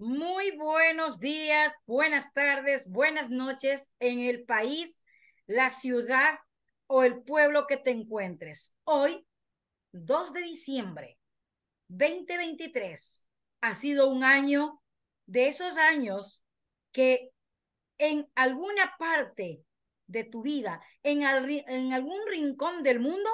Muy buenos días, buenas tardes, buenas noches en el país, la ciudad o el pueblo que te encuentres. Hoy, 2 de diciembre 2023, ha sido un año de esos años que en alguna parte de tu vida, en, en algún rincón del mundo,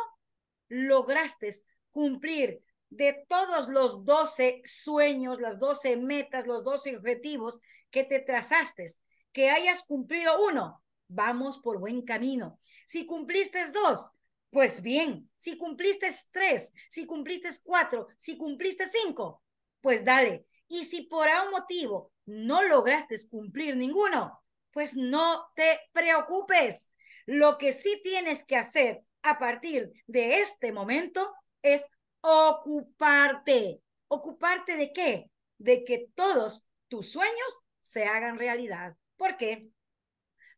lograste cumplir de todos los 12 sueños, las 12 metas, los 12 objetivos que te trazaste, que hayas cumplido uno, vamos por buen camino. Si cumpliste dos, pues bien. Si cumpliste tres, si cumpliste cuatro, si cumpliste cinco, pues dale. Y si por algún motivo no lograste cumplir ninguno, pues no te preocupes. Lo que sí tienes que hacer a partir de este momento es ocuparte. ¿Ocuparte de qué? De que todos tus sueños se hagan realidad. ¿Por qué?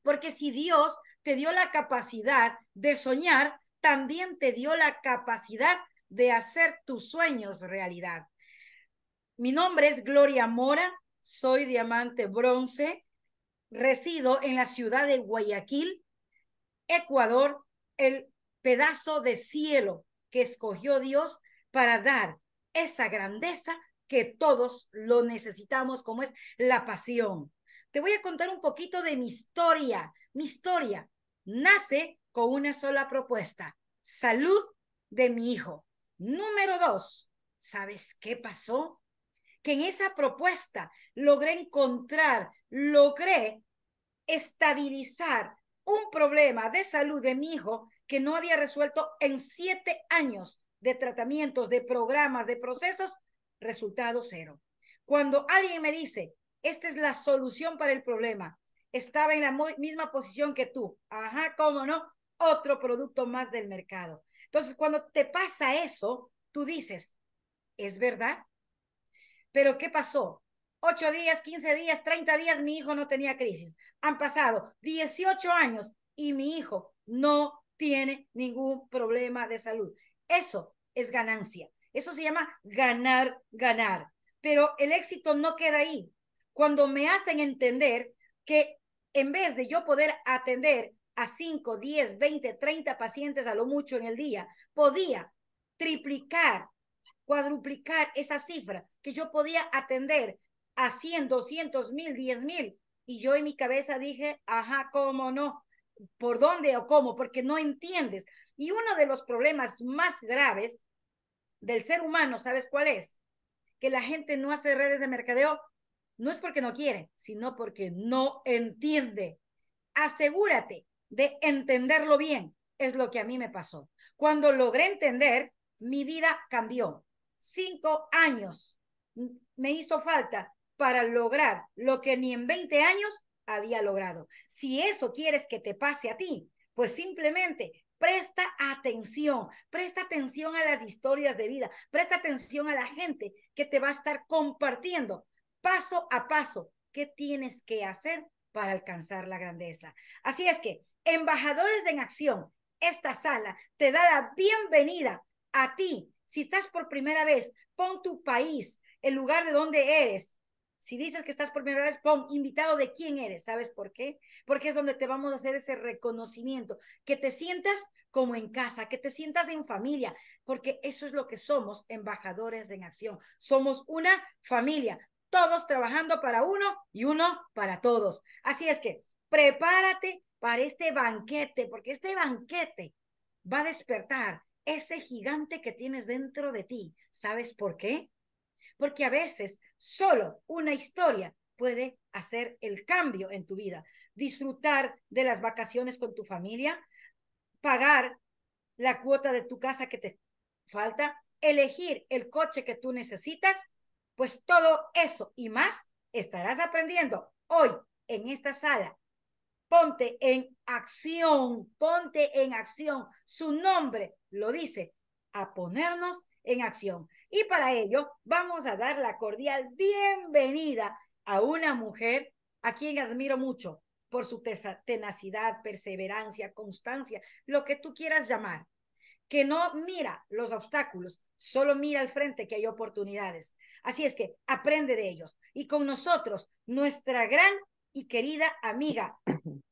Porque si Dios te dio la capacidad de soñar, también te dio la capacidad de hacer tus sueños realidad. Mi nombre es Gloria Mora, soy diamante bronce, resido en la ciudad de Guayaquil, Ecuador, el pedazo de cielo que escogió Dios para dar esa grandeza que todos lo necesitamos, como es la pasión. Te voy a contar un poquito de mi historia. Mi historia nace con una sola propuesta, salud de mi hijo. Número dos, ¿sabes qué pasó? Que en esa propuesta logré encontrar, logré estabilizar un problema de salud de mi hijo que no había resuelto en siete años de tratamientos, de programas, de procesos, resultado cero. Cuando alguien me dice, esta es la solución para el problema, estaba en la misma posición que tú, ajá, cómo no, otro producto más del mercado. Entonces, cuando te pasa eso, tú dices, ¿es verdad? Pero ¿qué pasó? Ocho días, quince días, treinta días, mi hijo no tenía crisis. Han pasado dieciocho años y mi hijo no tiene ningún problema de salud. Eso es ganancia. Eso se llama ganar, ganar. Pero el éxito no queda ahí. Cuando me hacen entender que en vez de yo poder atender a 5, 10, 20, 30 pacientes a lo mucho en el día, podía triplicar, cuadruplicar esa cifra que yo podía atender a 100, 200 mil, 10 mil. Y yo en mi cabeza dije, ajá, ¿cómo no? por dónde o cómo, porque no entiendes. Y uno de los problemas más graves del ser humano, ¿sabes cuál es? Que la gente no hace redes de mercadeo, no es porque no quiere, sino porque no entiende. Asegúrate de entenderlo bien, es lo que a mí me pasó. Cuando logré entender, mi vida cambió. Cinco años me hizo falta para lograr lo que ni en 20 años había logrado. Si eso quieres que te pase a ti, pues simplemente presta atención, presta atención a las historias de vida, presta atención a la gente que te va a estar compartiendo paso a paso qué tienes que hacer para alcanzar la grandeza. Así es que, embajadores en acción, esta sala te da la bienvenida a ti. Si estás por primera vez, pon tu país, el lugar de donde eres, si dices que estás por primera vez, pon invitado de quién eres, ¿sabes por qué? Porque es donde te vamos a hacer ese reconocimiento, que te sientas como en casa, que te sientas en familia, porque eso es lo que somos, embajadores en acción. Somos una familia, todos trabajando para uno y uno para todos. Así es que prepárate para este banquete, porque este banquete va a despertar ese gigante que tienes dentro de ti. ¿Sabes por qué? porque a veces solo una historia puede hacer el cambio en tu vida. Disfrutar de las vacaciones con tu familia, pagar la cuota de tu casa que te falta, elegir el coche que tú necesitas, pues todo eso y más estarás aprendiendo hoy en esta sala. Ponte en acción, ponte en acción. Su nombre lo dice, a ponernos en acción. Y para ello vamos a dar la cordial bienvenida a una mujer a quien admiro mucho por su tenacidad, perseverancia, constancia, lo que tú quieras llamar, que no mira los obstáculos, solo mira al frente que hay oportunidades. Así es que aprende de ellos. Y con nosotros, nuestra gran y querida amiga,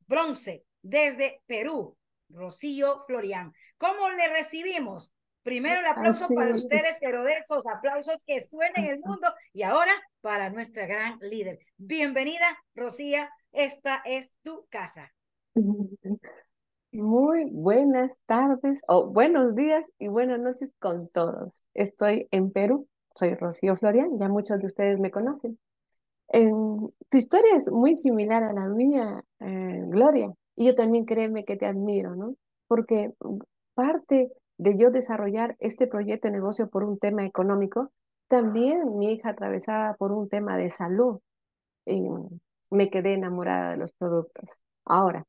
Bronce, desde Perú, Rocío Florián. ¿Cómo le recibimos? Primero el aplauso para ustedes, pero de esos aplausos que suenen en el mundo y ahora para nuestra gran líder. Bienvenida, Rocía, esta es tu casa. Muy buenas tardes o buenos días y buenas noches con todos. Estoy en Perú, soy Rocío Florian, ya muchos de ustedes me conocen. Em, tu historia es muy similar a la mía, eh, Gloria, y yo también créeme que te admiro, ¿no? Porque parte de yo desarrollar este proyecto de negocio por un tema económico, también mi hija atravesaba por un tema de salud. Y me quedé enamorada de los productos. Ahora,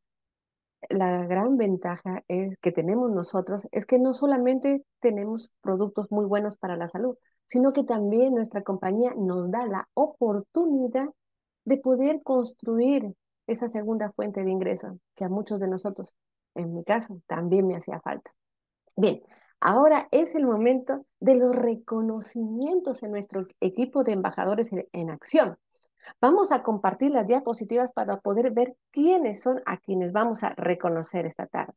la gran ventaja es, que tenemos nosotros es que no solamente tenemos productos muy buenos para la salud, sino que también nuestra compañía nos da la oportunidad de poder construir esa segunda fuente de ingreso que a muchos de nosotros, en mi caso, también me hacía falta. Bien, ahora es el momento de los reconocimientos en nuestro equipo de embajadores en, acción. Vamos a compartir las diapositivas para poder ver quiénes son a quienes vamos a reconocer esta tarde.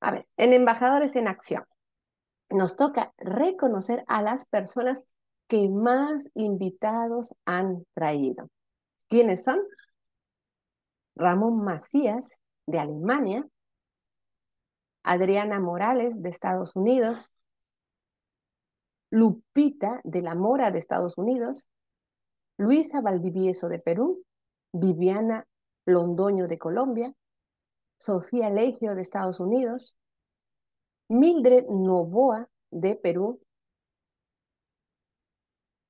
A ver, en Embajadores en Acción, nos toca reconocer a las personas que más invitados han traído. ¿Quiénes son? Ramón Macías, de Alemania, Adriana Morales, de Estados Unidos, Lupita de la Mora, de Estados Unidos, Luisa Valdivieso, de Perú, Viviana Londoño, de Colombia, Sofía Legio, de Estados Unidos, Mildred Novoa, de Perú,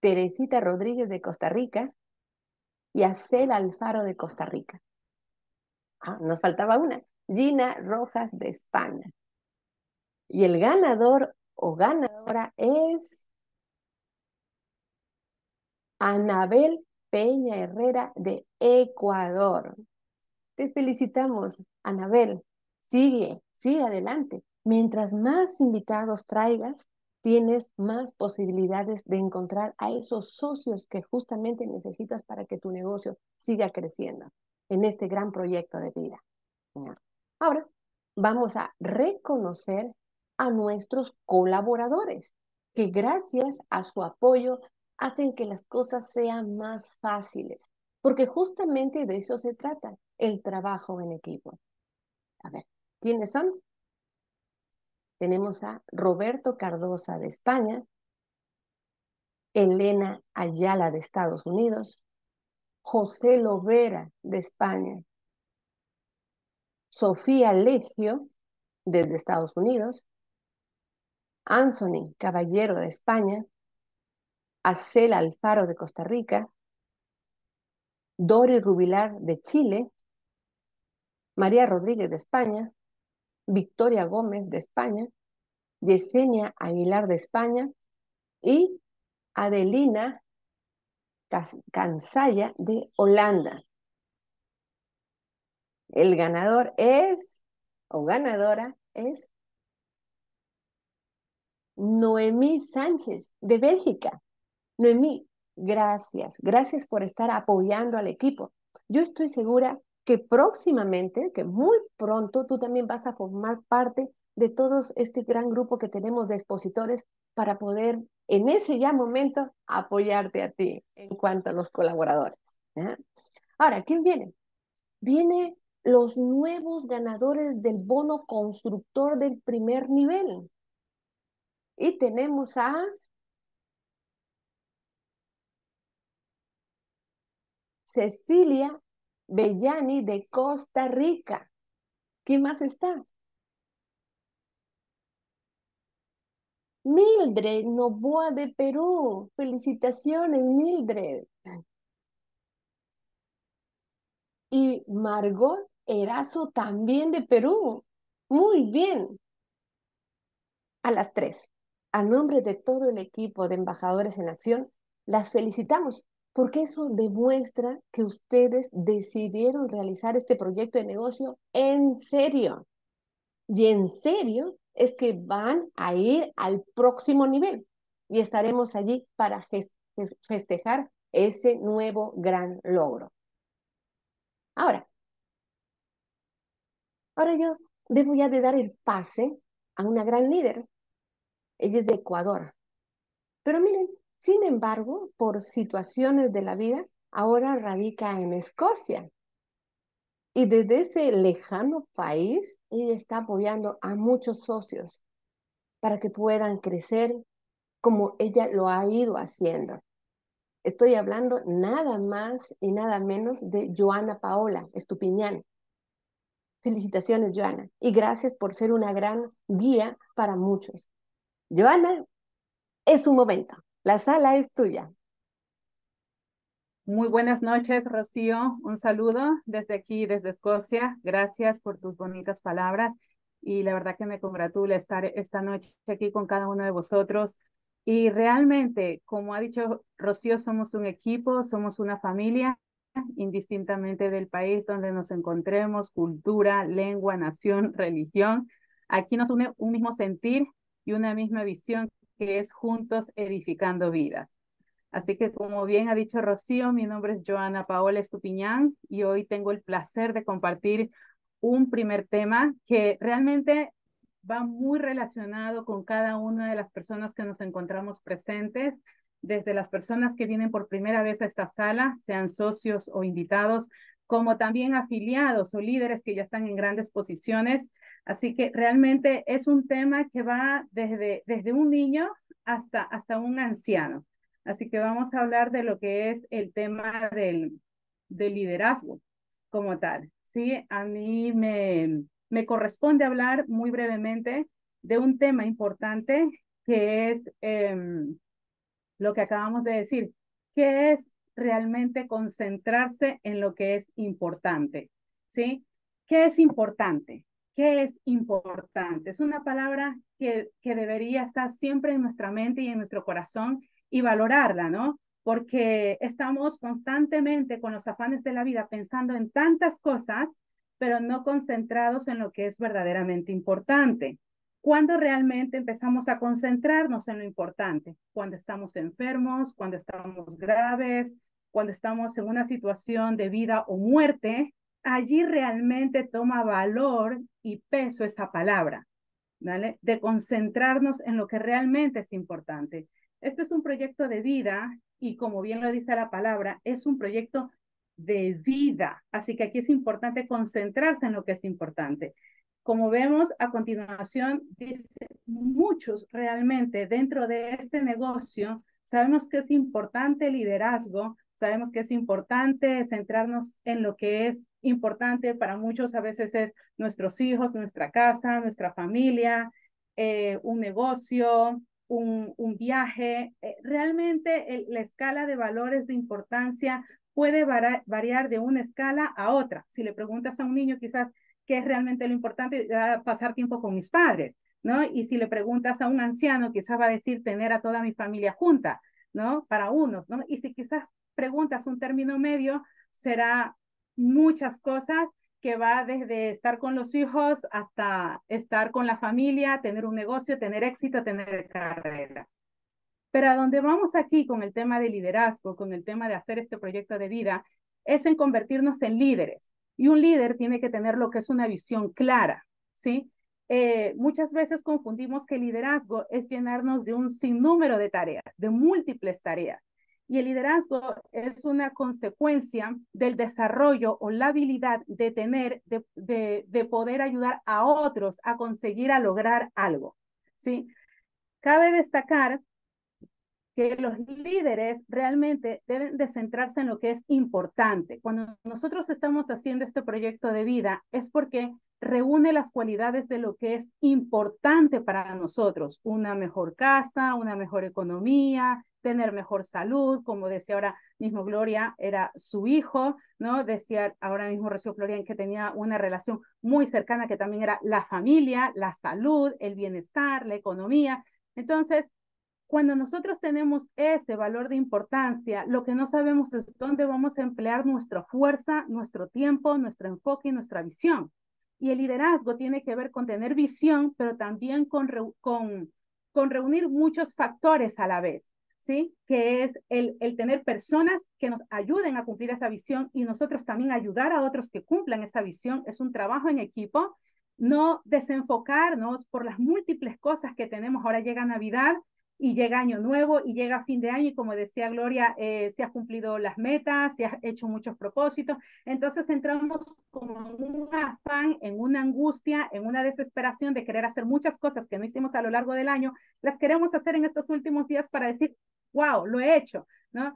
Teresita Rodríguez, de Costa Rica, y Acel Alfaro, de Costa Rica. Ah, nos faltaba una. Gina Rojas de España. Y el ganador o ganadora es Anabel Peña Herrera de Ecuador. Te felicitamos, Anabel. Sigue, sigue adelante. Mientras más invitados traigas, tienes más posibilidades de encontrar a esos socios que justamente necesitas para que tu negocio siga creciendo en este gran proyecto de vida. Ahora, vamos a reconocer a nuestros colaboradores, que gracias a su apoyo hacen que las cosas sean más fáciles, porque justamente de eso se trata, el trabajo en equipo. A ver, ¿quiénes son? Tenemos a Roberto Cardosa de España, Elena Ayala de Estados Unidos, José Lovera de España, Sofía Legio desde Estados Unidos, Anthony Caballero de España, Acel Alfaro de Costa Rica, Dori Rubilar de Chile, María Rodríguez de España, Victoria Gómez de España, Yesenia Aguilar de España y Adelina Cansaya de Holanda. El ganador es, o ganadora es, Noemí Sánchez de Bélgica. Noemí, gracias, gracias por estar apoyando al equipo. Yo estoy segura que próximamente, que muy pronto, tú también vas a formar parte de todo este gran grupo que tenemos de expositores para poder en ese ya momento apoyarte a ti en cuanto a los colaboradores. Ahora, ¿quién viene? Vienen los nuevos ganadores del bono constructor del primer nivel. Y tenemos a Cecilia Bellani de Costa Rica. ¿Quién más está? Mildred Novoa de Perú. Felicitaciones, Mildred. Y Margot Erazo también de Perú. Muy bien. A las tres, a nombre de todo el equipo de Embajadores en Acción, las felicitamos porque eso demuestra que ustedes decidieron realizar este proyecto de negocio en serio. Y en serio es que van a ir al próximo nivel y estaremos allí para festejar ese nuevo gran logro. Ahora, ahora yo debo ya de dar el pase a una gran líder. Ella es de Ecuador. Pero miren, sin embargo, por situaciones de la vida, ahora radica en Escocia y desde ese lejano país, ella está apoyando a muchos socios para que puedan crecer como ella lo ha ido haciendo. Estoy hablando nada más y nada menos de Joana Paola Estupiñán. Felicitaciones, Joana, y gracias por ser una gran guía para muchos. Joana, es un momento. La sala es tuya. Muy buenas noches, Rocío. Un saludo desde aquí, desde Escocia. Gracias por tus bonitas palabras y la verdad que me congratula estar esta noche aquí con cada uno de vosotros. Y realmente, como ha dicho Rocío, somos un equipo, somos una familia, indistintamente del país donde nos encontremos, cultura, lengua, nación, religión. Aquí nos une un mismo sentir y una misma visión que es juntos edificando vidas. Así que como bien ha dicho Rocío, mi nombre es Joana Paola Estupiñán y hoy tengo el placer de compartir un primer tema que realmente va muy relacionado con cada una de las personas que nos encontramos presentes, desde las personas que vienen por primera vez a esta sala, sean socios o invitados, como también afiliados o líderes que ya están en grandes posiciones. Así que realmente es un tema que va desde, desde un niño hasta, hasta un anciano. Así que vamos a hablar de lo que es el tema del, del liderazgo como tal. Sí, a mí me, me corresponde hablar muy brevemente de un tema importante que es em, lo que acabamos de decir, que es realmente concentrarse en lo que es importante. ¿Sí? ¿Qué es importante? ¿Qué es importante? Es una palabra que, que debería estar siempre en nuestra mente y en nuestro corazón y valorarla, ¿no? Porque estamos constantemente con los afanes de la vida pensando en tantas cosas, pero no concentrados en lo que es verdaderamente importante. ¿Cuándo realmente empezamos a concentrarnos en lo importante? Cuando estamos enfermos, cuando estamos graves, cuando estamos en una situación de vida o muerte, allí realmente toma valor y peso esa palabra, ¿vale? De concentrarnos en lo que realmente es importante. Este es un proyecto de vida y como bien lo dice la palabra, es un proyecto de vida. Así que aquí es importante concentrarse en lo que es importante. Como vemos a continuación, muchos realmente dentro de este negocio sabemos que es importante el liderazgo, sabemos que es importante centrarnos en lo que es importante para muchos, a veces es nuestros hijos, nuestra casa, nuestra familia, eh, un negocio, un, viaje. Eh, realmente la escala de valores de importancia puede variar de una escala a otra. Si le preguntas a un niño quizás qué es realmente lo importante, pasar tiempo con mis padres, ¿no? Y si le preguntas a un anciano, quizás va a decir tener a toda mi familia junta, ¿no? Para unos, ¿no? Y si quizás preguntas un término medio, será muchas cosas que va desde estar con los hijos hasta estar con la familia, tener un negocio, tener éxito, tener carrera. Pero a donde vamos aquí con el tema de liderazgo, con el tema de hacer este proyecto de vida, es en convertirnos en líderes. Y un líder tiene que tener lo que es una visión clara, ¿sí? Eh, muchas veces confundimos que liderazgo es llenarnos de un sinnúmero de tareas, de múltiples tareas. Y el liderazgo es una consecuencia del desarrollo o la habilidad de tener, de, de, poder ayudar a otros a conseguir, a lograr algo. ¿sí? Cabe destacar que los líderes realmente deben de centrarse en lo que es importante. Cuando nosotros estamos haciendo este proyecto de vida es porque reúne las cualidades de lo que es importante para nosotros, una mejor casa, una mejor economía, tener mejor salud, como decía ahora mismo Gloria, era su hijo, ¿no? Decía ahora mismo Rocío Florian que tenía una relación muy cercana que también era la familia, la salud, el bienestar, la economía. Entonces, cuando nosotros tenemos ese valor de importancia, lo que no sabemos es dónde vamos a emplear nuestra fuerza, nuestro tiempo, nuestro enfoque y nuestra visión. Y el liderazgo tiene que ver con tener visión, pero también con, reunir muchos factores a la vez, ¿sí? Que es el, el tener personas que nos ayuden a cumplir esa visión y nosotros también ayudar a otros que cumplan esa visión. Es un trabajo en equipo, no desenfocarnos por las múltiples cosas que tenemos. Ahora llega Navidad y llega año nuevo y llega fin de año y como decía Gloria, eh, se ha cumplido las metas, se ha hecho muchos propósitos. Entonces entramos como un afán, en una angustia, en una desesperación de querer hacer muchas cosas que no hicimos a lo largo del año, las queremos hacer en estos últimos días para decir, wow, lo he hecho, ¿no?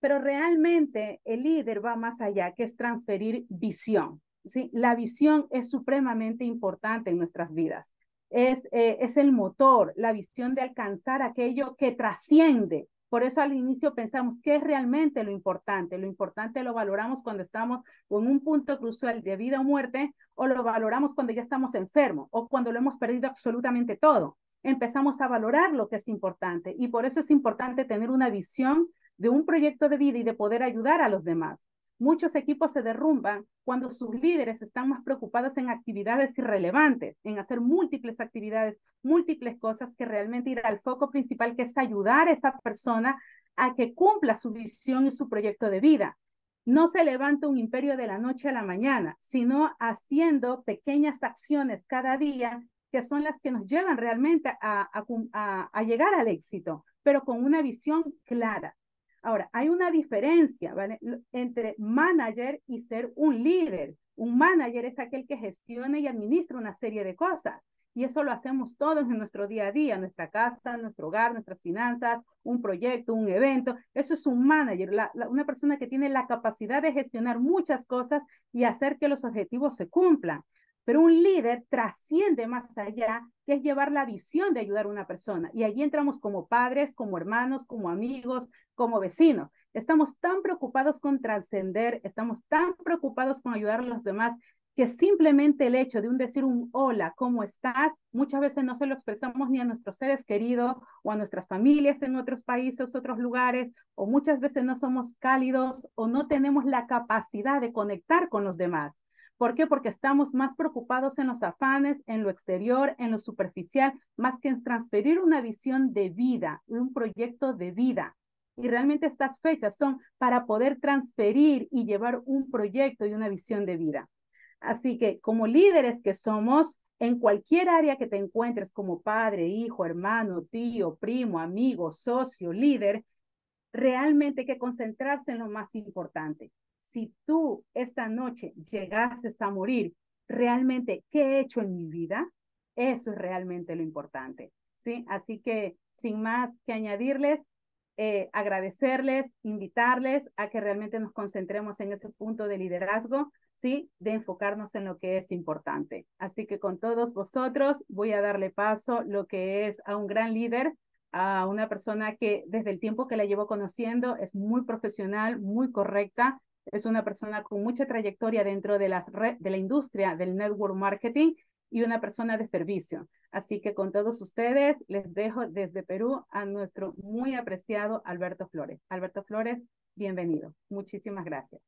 Pero realmente el líder va más allá, que es transferir visión. ¿sí? La visión es supremamente importante en nuestras vidas. Eh, es, el motor, la visión de alcanzar aquello que trasciende. Por eso al inicio pensamos qué es realmente lo importante. Lo importante lo valoramos cuando estamos en un punto crucial de vida o muerte, o lo valoramos cuando ya estamos enfermos, o cuando lo hemos perdido absolutamente todo. Empezamos a valorar lo que es importante y por eso es importante tener una visión de un proyecto de vida y de poder ayudar a los demás. Muchos equipos se derrumban cuando sus líderes están más preocupados en actividades irrelevantes, en hacer múltiples actividades, múltiples cosas que realmente ir al foco principal, que es ayudar a esa persona a que cumpla su visión y su proyecto de vida. No se levanta un imperio de la noche a la mañana, sino haciendo pequeñas acciones cada día que son las que nos llevan realmente a, a llegar al éxito, pero con una visión clara, Ahora, hay una diferencia entre manager y ser un líder. Un manager es aquel que gestiona y administra una serie de cosas. Y eso lo hacemos todos en nuestro día a día, nuestra casa, nuestro hogar, nuestras finanzas, un proyecto, un evento. Eso es un manager, una persona que tiene la capacidad de gestionar muchas cosas y hacer que los objetivos se cumplan. Pero un líder trasciende más allá, que es llevar la visión de ayudar a una persona. Y allí entramos como padres, como hermanos, como amigos, como vecinos. Estamos tan preocupados con trascender, estamos tan preocupados con ayudar a los demás que simplemente el hecho de un decir un hola, ¿cómo estás? Muchas veces no se lo expresamos ni a nuestros seres queridos o a nuestras familias en otros países, otros lugares, o muchas veces no somos cálidos o no tenemos la capacidad de conectar con los demás. ¿Por qué? Porque estamos más preocupados en los afanes, en lo exterior, en lo superficial, más que en transferir una visión de vida, un proyecto de vida. Y realmente estas fechas son para poder transferir y llevar un proyecto y una visión de vida. Así que como líderes que somos, en cualquier área que te encuentres como padre, hijo, hermano, tío, primo, amigo, socio, líder, realmente hay que concentrarse en lo más importante, si tú esta noche llegases a morir, realmente, ¿qué he hecho en mi vida? Eso es realmente lo importante, ¿sí? Así que, sin más que añadirles, eh, agradecerles, invitarles a que realmente nos concentremos en ese punto de liderazgo, ¿sí? De enfocarnos en lo que es importante. Así que con todos vosotros voy a darle paso lo que es a un gran líder, a una persona que desde el tiempo que la llevo conociendo es muy profesional, muy correcta, es una persona con mucha trayectoria dentro de la, de la industria del network marketing y una persona de servicio. Así que con todos ustedes les dejo desde Perú a nuestro muy apreciado Alberto Flores. Alberto Flores, bienvenido. Muchísimas gracias.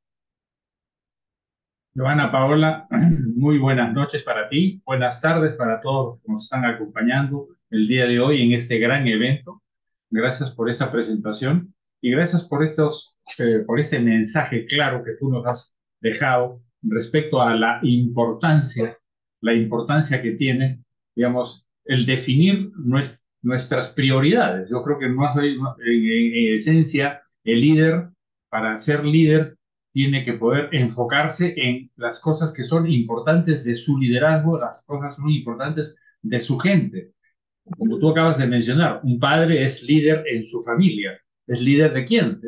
Joana Paola, muy buenas noches para ti, buenas tardes para todos los que nos están acompañando el día de hoy en este gran evento. Gracias por esta presentación y gracias por estos eh, por ese mensaje claro que tú nos has dejado respecto a la importancia, la importancia que tiene, digamos, el definir nuestras prioridades. Yo creo que no en esencia el líder, para ser líder, tiene que poder enfocarse en las cosas que son importantes de su liderazgo, las cosas muy importantes de su gente. Como tú acabas de mencionar, un padre es líder en su familia, ¿Es líder de quién?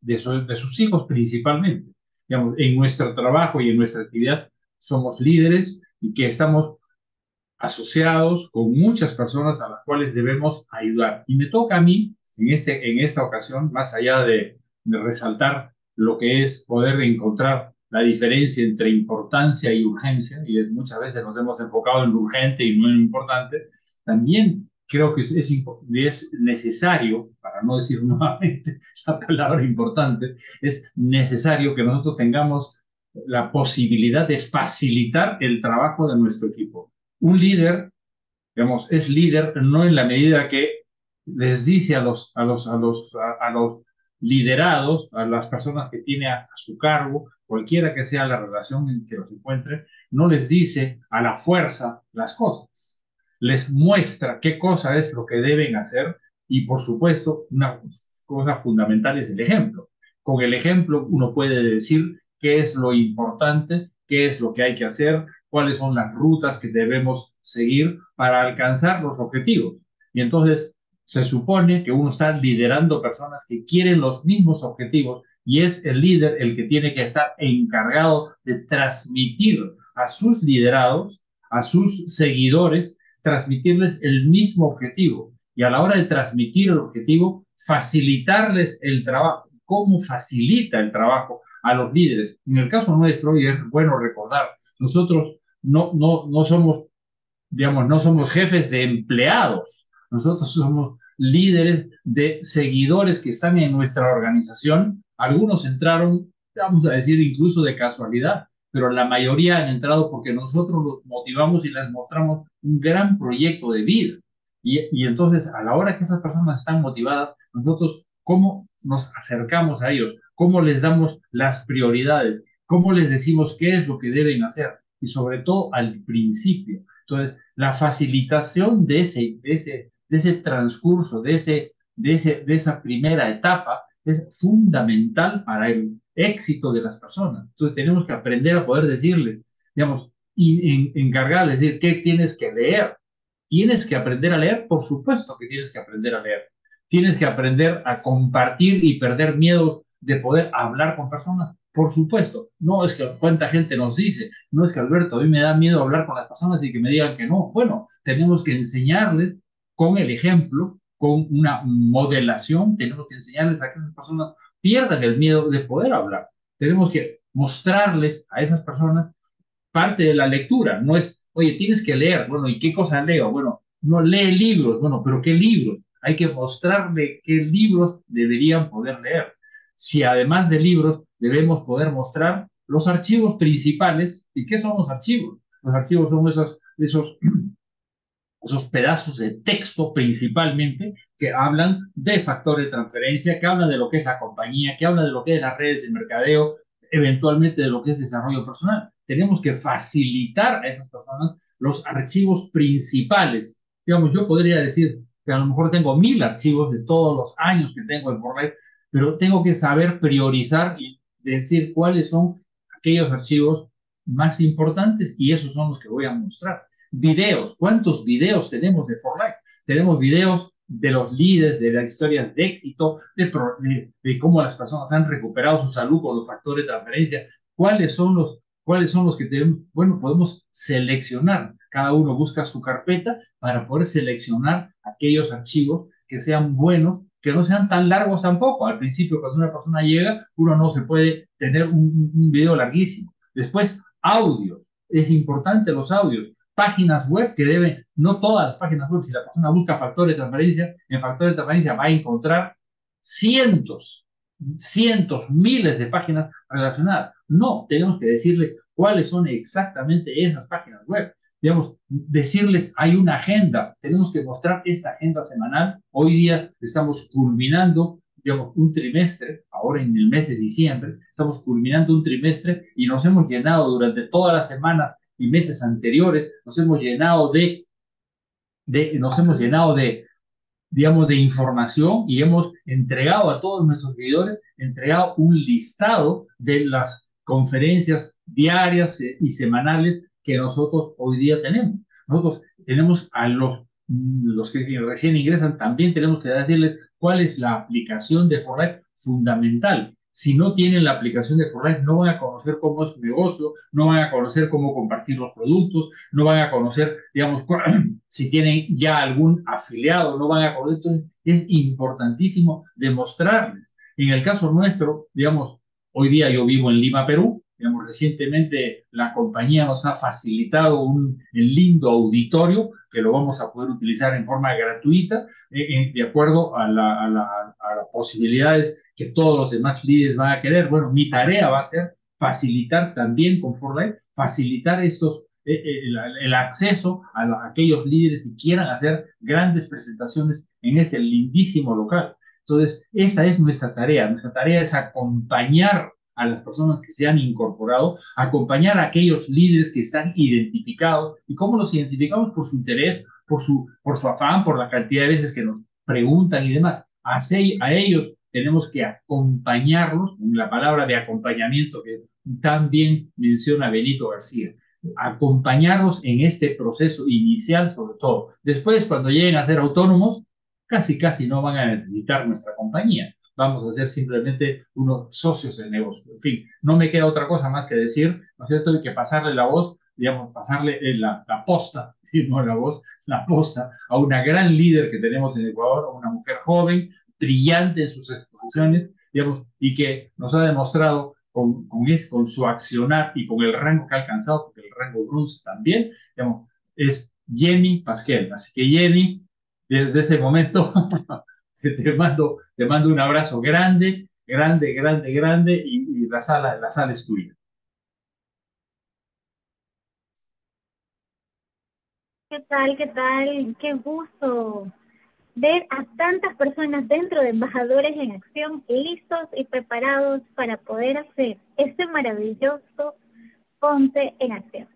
De, sus hijos principalmente. Digamos, en nuestro trabajo y en nuestra actividad somos líderes y que estamos asociados con muchas personas a las cuales debemos ayudar. Y me toca a mí, en, este, en esta ocasión, más allá de, resaltar lo que es poder encontrar la diferencia entre importancia y urgencia, y muchas veces nos hemos enfocado en lo urgente y no en lo importante, también creo que es, es, necesario, para no decir nuevamente la palabra importante, es necesario que nosotros tengamos la posibilidad de facilitar el trabajo de nuestro equipo. Un líder, digamos, es líder no en la medida que les dice a los, a los, a los, a, los liderados, a las personas que tiene a su cargo, cualquiera que sea la relación en que los encuentre, no les dice a la fuerza las cosas les muestra qué cosa es lo que deben hacer y por supuesto una cosa fundamental es el ejemplo. Con el ejemplo uno puede decir qué es lo importante, qué es lo que hay que hacer, cuáles son las rutas que debemos seguir para alcanzar los objetivos. Y entonces se supone que uno está liderando personas que quieren los mismos objetivos y es el líder el que tiene que estar encargado de transmitir a sus liderados, a sus seguidores, transmitirles el mismo objetivo y a la hora de transmitir el objetivo, facilitarles el trabajo. ¿Cómo facilita el trabajo a los líderes? En el caso nuestro, y es bueno recordar, nosotros no, no, no somos, digamos, no somos jefes de empleados, nosotros somos líderes de seguidores que están en nuestra organización. Algunos entraron, vamos a decir, incluso de casualidad, pero la mayoría han entrado porque nosotros los motivamos y les mostramos un gran proyecto de vida. Y, entonces, a la hora que esas personas están motivadas, nosotros, ¿cómo nos acercamos a ellos? ¿Cómo les damos las prioridades? ¿Cómo les decimos qué es lo que deben hacer? Y sobre todo al principio. Entonces, la facilitación de ese, de ese, de ese transcurso, de, ese, de, ese, de esa primera etapa, es fundamental para ellos éxito de las personas. Entonces tenemos que aprender a poder decirles, digamos, y encargarles, decir, ¿qué tienes que leer? ¿Tienes que aprender a leer? Por supuesto que tienes que aprender a leer. Tienes que aprender a compartir y perder miedo de poder hablar con personas. Por supuesto, no es que cuánta gente nos dice, no es que Alberto, a mí me da miedo hablar con las personas y que me digan que no. Bueno, tenemos que enseñarles con el ejemplo, con una modelación, tenemos que enseñarles a que esas personas pierdan el miedo de poder hablar. Tenemos que mostrarles a esas personas parte de la lectura. No es, oye, tienes que leer, bueno, ¿y qué cosa leo? Bueno, no lee libros, bueno, pero ¿qué libros? Hay que mostrarle qué libros deberían poder leer. Si además de libros debemos poder mostrar los archivos principales, ¿y qué son los archivos? Los archivos son esos, esos esos pedazos de texto principalmente que hablan de factor de transferencia, que hablan de lo que es la compañía, que hablan de lo que es las redes de mercadeo, eventualmente de lo que es desarrollo personal. Tenemos que facilitar a esas personas los archivos principales. Digamos, yo podría decir que a lo mejor tengo mil archivos de todos los años que tengo en Word, pero tengo que saber priorizar y decir cuáles son aquellos archivos más importantes y esos son los que voy a mostrar videos. ¿Cuántos videos tenemos de Fortnite? Tenemos videos de los líderes, de las historias de éxito, de, cómo las personas han recuperado su salud con los factores de referencia. ¿Cuáles son los, cuáles son los que tenemos? Bueno, podemos seleccionar. Cada uno busca su carpeta para poder seleccionar aquellos archivos que sean buenos que no sean tan largos tampoco. Al principio, cuando una persona llega, uno no se puede tener un, un video larguísimo. Después, audio. Es importante los audios páginas web que deben, no todas las páginas web, si la persona busca factores de transparencia, en factor de transparencia va a encontrar cientos, cientos, miles de páginas relacionadas. No, tenemos que decirle cuáles son exactamente esas páginas web. Digamos, decirles, hay una agenda, tenemos que mostrar esta agenda semanal. Hoy día estamos culminando, digamos, un trimestre, ahora en el mes de diciembre, estamos culminando un trimestre y nos hemos llenado durante todas las semanas y meses anteriores, nos hemos llenado de, de nos hemos llenado de, digamos, de información y hemos entregado a todos nuestros seguidores, entregado un listado de las conferencias diarias eh, y semanales que nosotros hoy día tenemos. Nosotros tenemos a los, los que recién ingresan, también tenemos que decirles cuál es la aplicación de Forex fundamental si no tienen la aplicación de Forrest, no van a conocer cómo es su negocio, no van a conocer cómo compartir los productos, no van a conocer, digamos, si tienen ya algún afiliado, no van a conocer. Entonces, es importantísimo demostrarles. En el caso nuestro, digamos, hoy día yo vivo en Lima, Perú, Digamos, recientemente la compañía nos ha facilitado un, lindo auditorio que lo vamos a poder utilizar en forma gratuita, eh, eh, de acuerdo a, las posibilidades que todos los demás líderes van a querer. Bueno, mi tarea va a ser facilitar también con Fortnite, facilitar estos eh, el, acceso a, a, aquellos líderes que quieran hacer grandes presentaciones en este lindísimo local. Entonces, esa es nuestra tarea. Nuestra tarea es acompañar a las personas que se han incorporado, acompañar a aquellos líderes que están identificados. ¿Y cómo los identificamos? Por su interés, por su, por su afán, por la cantidad de veces que nos preguntan y demás. A, a ellos tenemos que acompañarlos, la palabra de acompañamiento que también menciona Benito García acompañarlos en este proceso inicial sobre todo. Después, cuando lleguen a ser autónomos, casi casi no van a necesitar nuestra compañía vamos a ser simplemente unos socios del negocio. En fin, no me queda otra cosa más que decir, ¿no es cierto?, y que pasarle la voz, digamos, pasarle eh, la, la posta, digamos no la voz, la posta a una gran líder que tenemos en Ecuador, a una mujer joven, brillante en sus exposiciones, digamos, y que nos ha demostrado con, con, es, con su accionar y con el rango que ha alcanzado, porque el rango bronce también, digamos, es Jenny Pasquel. Así que Jenny, desde ese momento, te mando, te mando un abrazo grande, grande, grande, grande y, la, sala, la sala es tuya. ¿Qué tal? ¿Qué tal? Qué gusto ver a tantas personas dentro de Embajadores en Acción listos y preparados para poder hacer este maravilloso Ponte en Acción.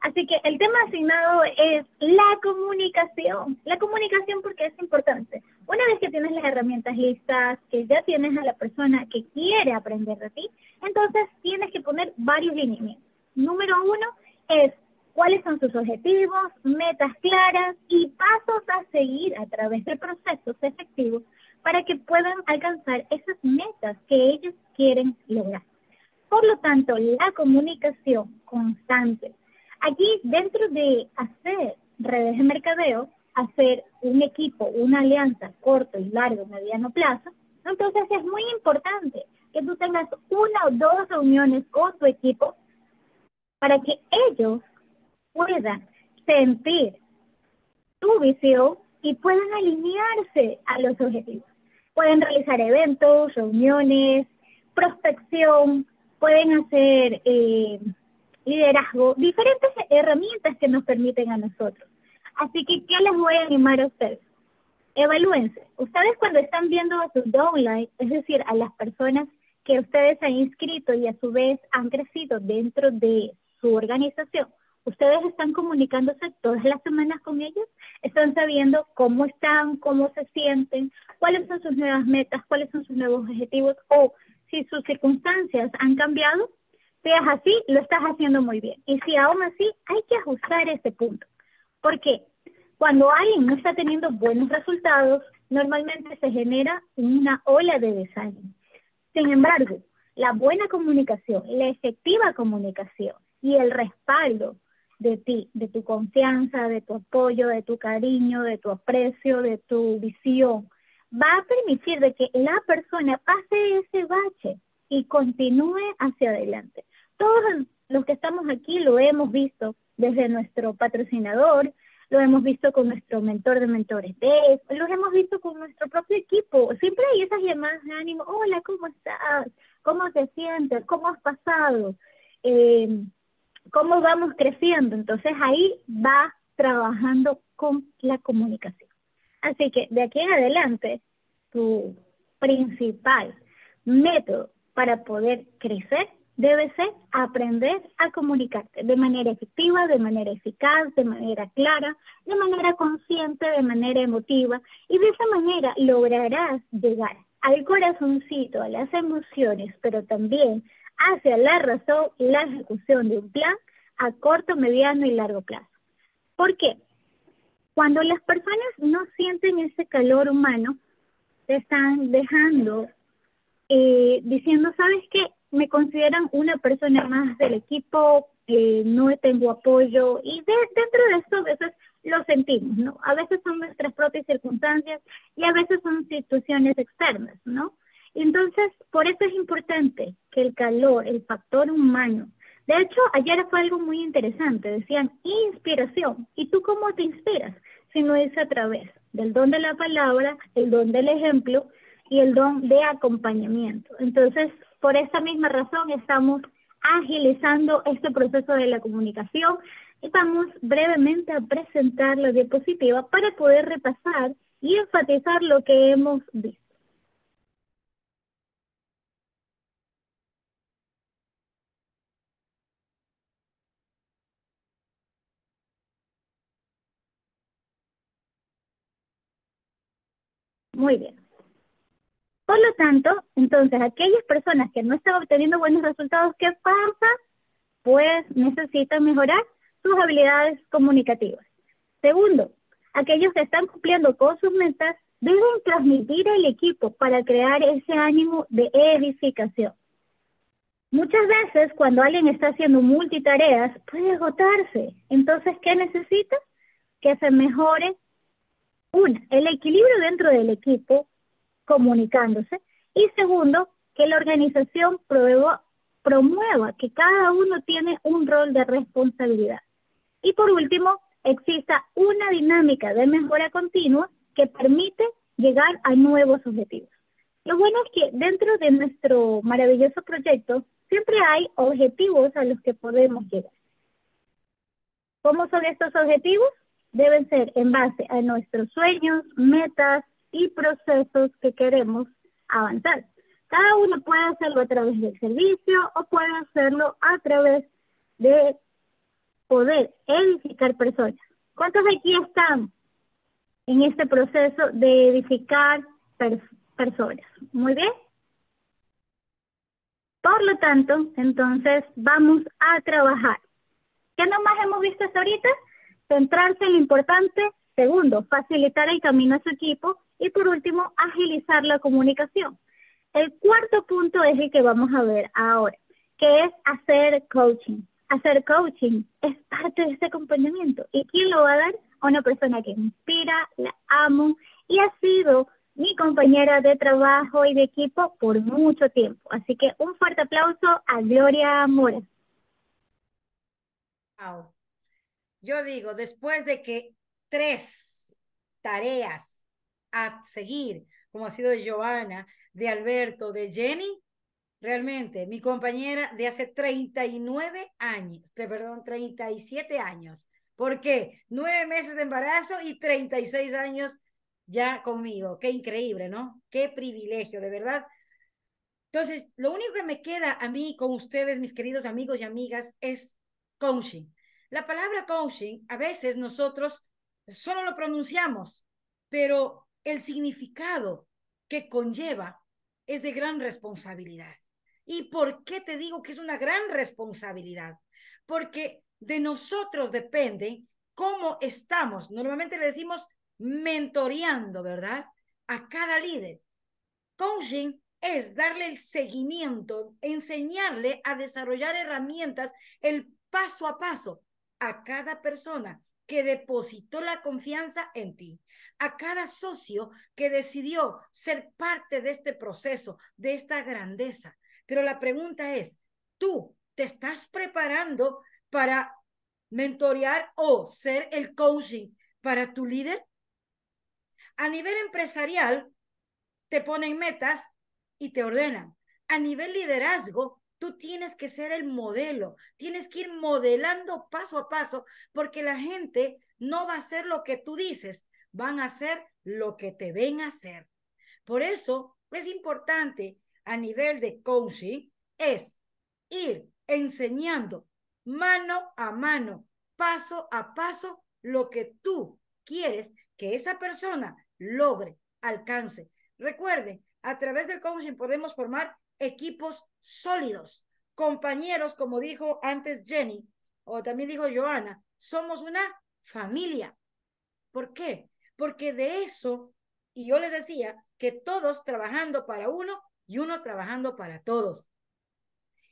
Así que el tema asignado es la comunicación. La comunicación porque es importante. Una vez que tienes las herramientas listas, que ya tienes a la persona que quiere aprender de ti, entonces tienes que poner varios lineamientos. Número uno es cuáles son sus objetivos, metas claras y pasos a seguir a través de procesos efectivos para que puedan alcanzar esas metas que ellos quieren lograr. Por lo tanto, la comunicación constante. Aquí, dentro de hacer redes de mercadeo, hacer un equipo, una alianza corto y largo, mediano plazo, entonces es muy importante que tú tengas una o dos reuniones con tu equipo para que ellos puedan sentir tu visión y puedan alinearse a los objetivos. Pueden realizar eventos, reuniones, prospección, pueden hacer eh, liderazgo, diferentes herramientas que nos permiten a nosotros Así que, ¿qué les voy a animar a ustedes? Evalúense. Ustedes cuando están viendo a sus downline, es decir, a las personas que ustedes han inscrito y a su vez han crecido dentro de su organización, ustedes están comunicándose todas las semanas con ellos, están sabiendo cómo están, cómo se sienten, cuáles son sus nuevas metas, cuáles son sus nuevos objetivos o si sus circunstancias han cambiado, si es así, lo estás haciendo muy bien. Y si aún así, hay que ajustar ese punto. Porque cuando alguien no está teniendo buenos resultados, normalmente se genera una ola de desánimo. Sin embargo, la buena comunicación, la efectiva comunicación y el respaldo de ti, de tu confianza, de tu apoyo, de tu cariño, de tu aprecio, de tu visión, va a permitir de que la persona pase ese bache y continúe hacia adelante. Todos los que estamos aquí lo hemos visto desde nuestro patrocinador, lo hemos visto con nuestro mentor de mentores lo hemos visto con nuestro propio equipo. Siempre hay esas llamadas de ánimo, hola, ¿cómo estás? ¿Cómo te sientes? ¿Cómo has pasado? Eh, ¿Cómo vamos creciendo? Entonces ahí va trabajando con la comunicación. Así que de aquí en adelante, tu principal método para poder crecer debe ser aprender a comunicarte de manera efectiva, de manera eficaz, de manera clara, de manera consciente, de manera emotiva y de esa manera lograrás llegar al corazoncito, a las emociones, pero también hacia la razón y la ejecución de un plan a corto, mediano y largo plazo. ¿Por qué? Cuando las personas no sienten ese calor humano, te están dejando eh, diciendo, ¿sabes qué? me consideran una persona más del equipo, que eh, no tengo apoyo y dentro de eso a veces lo sentimos, ¿no? A veces son nuestras propias circunstancias y a veces son situaciones externas, ¿no? Entonces, por eso es importante que el calor, el factor humano, de hecho, ayer fue algo muy interesante, decían inspiración. ¿Y tú cómo te inspiras? Si no es a través del don de la palabra, el don del ejemplo y el don de acompañamiento. Entonces, por esta misma razón estamos agilizando este proceso de la comunicación y vamos brevemente a presentar la diapositiva para poder repasar y enfatizar lo que hemos visto. Muy bien. Por lo tanto, entonces, aquellas personas que no están obteniendo buenos resultados, ¿qué pasa? Pues necesitan mejorar sus habilidades comunicativas. Segundo, aquellos que están cumpliendo con sus metas deben transmitir al equipo para crear ese ánimo de edificación. Muchas veces cuando alguien está haciendo multitareas puede agotarse. Entonces, ¿qué necesita? Que se mejore, una, el equilibrio dentro del equipo comunicándose. Y segundo, que la organización promueva que cada uno tiene un rol de responsabilidad. Y por último, exista una dinámica de mejora continua que permite llegar a nuevos objetivos. Lo bueno es que dentro de nuestro maravilloso proyecto siempre hay objetivos a los que podemos llegar. ¿Cómo son estos objetivos? Deben ser en base a nuestros sueños, metas, y procesos que queremos avanzar. Cada uno puede hacerlo a través del servicio o puede hacerlo a través de poder edificar personas. ¿Cuántos de aquí están en este proceso de edificar personas? Muy bien. Por lo tanto, entonces vamos a trabajar. ¿Qué nomás hemos visto hasta ahorita? Centrarse en lo importante. Segundo, facilitar el camino a su equipo. Y por último, agilizar la comunicación. El cuarto punto es el que vamos a ver ahora, que es hacer coaching. Hacer coaching es parte de ese acompañamiento. ¿Y quién lo va a dar? A una persona que inspira, la amo y ha sido mi compañera de trabajo y de equipo por mucho tiempo. Así que un fuerte aplauso a Gloria Mora. Yo digo, después de que tres tareas a seguir, como ha sido de Joana, de Alberto, de Jenny, realmente mi compañera de hace 39 años, perdón, 37 años. ¿Por qué? Nueve meses de embarazo y 36 años ya conmigo. Qué increíble, ¿no? Qué privilegio, de verdad. Entonces, lo único que me queda a mí con ustedes, mis queridos amigos y amigas, es coaching. La palabra coaching, a veces nosotros solo lo pronunciamos, pero el significado que conlleva es de gran responsabilidad. ¿Y por qué te digo que es una gran responsabilidad? Porque de nosotros depende cómo estamos. Normalmente le decimos mentoreando, ¿verdad? A cada líder. Coaching es darle el seguimiento, enseñarle a desarrollar herramientas, el paso a paso a cada persona que depositó la confianza en ti, a cada socio que decidió ser parte de este proceso, de esta grandeza. Pero la pregunta es, ¿tú te estás preparando para mentorear o ser el coaching para tu líder? A nivel empresarial, te ponen metas y te ordenan. A nivel liderazgo, Tú tienes que ser el modelo, tienes que ir modelando paso a paso, porque la gente no va a hacer lo que tú dices, van a hacer lo que te ven hacer. Por eso es importante a nivel de coaching, es ir enseñando mano a mano, paso a paso, lo que tú quieres que esa persona logre, alcance. Recuerden, a través del coaching podemos formar equipos sólidos, compañeros, como dijo antes Jenny, o también dijo Joana, somos una familia. ¿Por qué? Porque de eso, y yo les decía que todos trabajando para uno y uno trabajando para todos.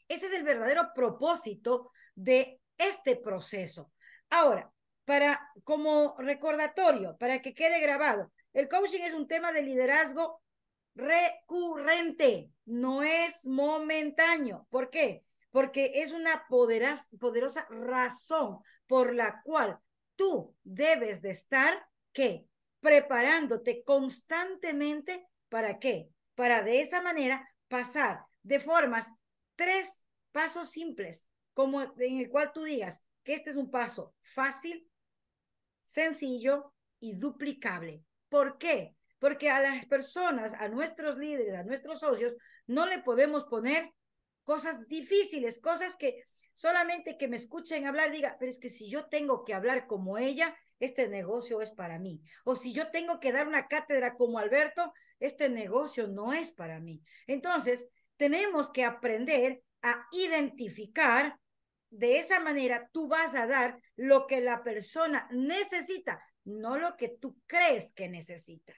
Ese es el verdadero propósito de este proceso. Ahora, para como recordatorio, para que quede grabado, el coaching es un tema de liderazgo recurrente, no es momentáneo. ¿Por qué? Porque es una poderosa razón por la cual tú debes de estar, ¿qué? Preparándote constantemente para qué? Para de esa manera pasar de formas tres pasos simples, como en el cual tú digas que este es un paso fácil, sencillo y duplicable. ¿Por qué? porque a las personas, a nuestros líderes, a nuestros socios, no le podemos poner cosas difíciles, cosas que solamente que me escuchen hablar diga, pero es que si yo tengo que hablar como ella, este negocio es para mí. O si yo tengo que dar una cátedra como Alberto, este negocio no es para mí. Entonces, tenemos que aprender a identificar de esa manera tú vas a dar lo que la persona necesita, no lo que tú crees que necesita.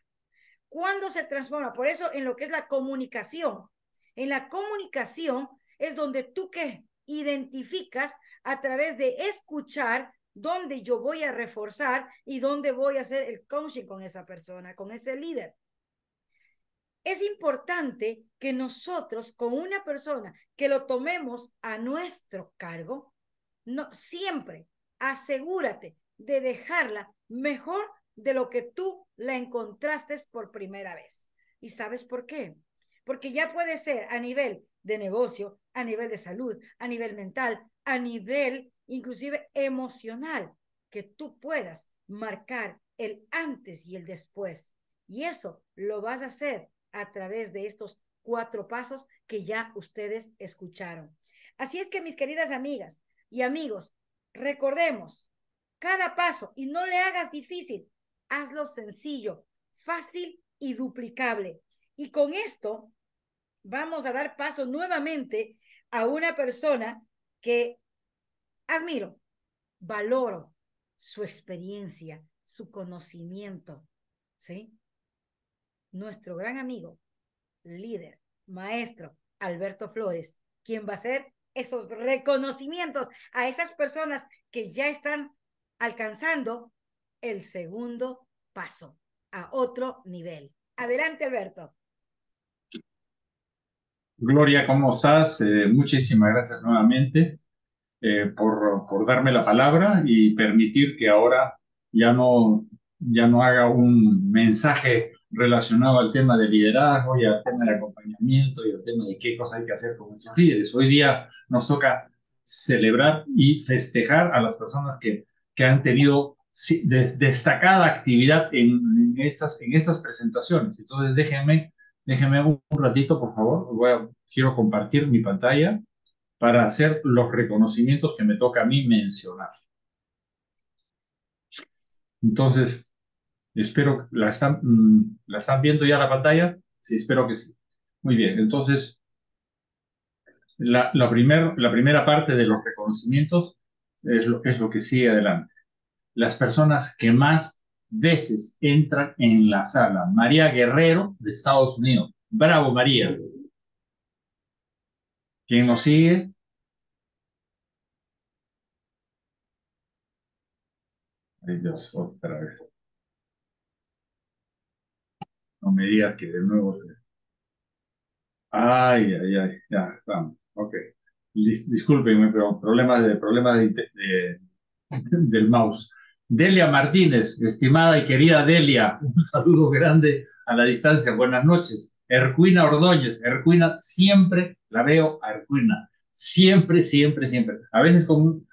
¿Cuándo se transforma? Por eso en lo que es la comunicación. En la comunicación es donde tú que identificas a través de escuchar dónde yo voy a reforzar y dónde voy a hacer el coaching con esa persona, con ese líder. Es importante que nosotros con una persona que lo tomemos a nuestro cargo, no siempre asegúrate de dejarla mejor de lo que tú la encontraste por primera vez. ¿Y sabes por qué? Porque ya puede ser a nivel de negocio, a nivel de salud, a nivel mental, a nivel inclusive emocional, que tú puedas marcar el antes y el después. Y eso lo vas a hacer a través de estos cuatro pasos que ya ustedes escucharon. Así es que mis queridas amigas y amigos, recordemos cada paso y no le hagas difícil hazlo sencillo, fácil y duplicable. Y con esto vamos a dar paso nuevamente a una persona que admiro, valoro su experiencia, su conocimiento, ¿sí? Nuestro gran amigo, líder, maestro, Alberto Flores, quien va a hacer esos reconocimientos a esas personas que ya están alcanzando el segundo paso a otro nivel. Adelante, Alberto. Gloria, ¿cómo estás? Eh, muchísimas gracias nuevamente eh, por, por, darme la palabra y permitir que ahora ya no, ya no haga un mensaje relacionado al tema de liderazgo y al tema del acompañamiento y al tema de qué cosas hay que hacer con nuestros líderes. Hoy día nos toca celebrar y festejar a las personas que, que han tenido destacada actividad en, en, esas, en esas presentaciones. Entonces, déjenme, déjenme un, ratito, por favor. Voy quiero compartir mi pantalla para hacer los reconocimientos que me toca a mí mencionar. Entonces, espero, ¿la están, mm, ¿la están viendo ya la pantalla? Sí, espero que sí. Muy bien, entonces, la, la primera parte de los reconocimientos es es lo que sigue adelante las personas que más veces entran en la sala. María Guerrero, de Estados Unidos. Bravo, María. ¿Quién nos sigue? Ay, Dios, otra vez. No me digas que de nuevo. Ay, ay, ay, ya, vamos. Ok. disculpenme, pero problemas de problemas del mouse. Delia Martínez, estimada y querida Delia, un saludo grande a la distancia, buenas noches. Ercuina Ordóñez, Ercuina, siempre la veo a Ercuina, siempre, siempre, siempre. A veces con,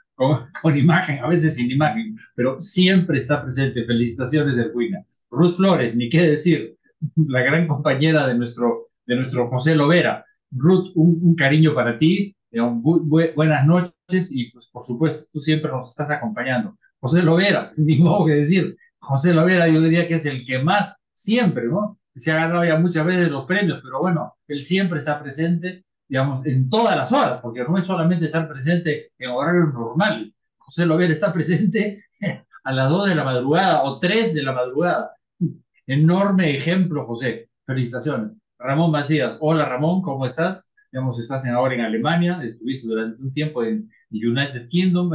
imagen, a veces sin imagen, pero siempre está presente. Felicitaciones, Ercuina. Ruth Flores, ni qué decir, la gran compañera de nuestro, de nuestro José Lovera. Ruth, un, cariño para ti, buenas noches y pues por supuesto, tú siempre nos estás acompañando. José Lovera, ni modo que decir, José Lovera yo diría que es el que más siempre, ¿no? Se ha ganado ya muchas veces los premios, pero bueno, él siempre está presente, digamos, en todas las horas, porque no es solamente estar presente en horario normal, José Lovera está presente a las 2 de la madrugada o 3 de la madrugada. Enorme ejemplo, José. Felicitaciones. Ramón Macías. Hola, Ramón, ¿cómo estás? Digamos, estás en, ahora en Alemania, estuviste durante un tiempo en United Kingdom,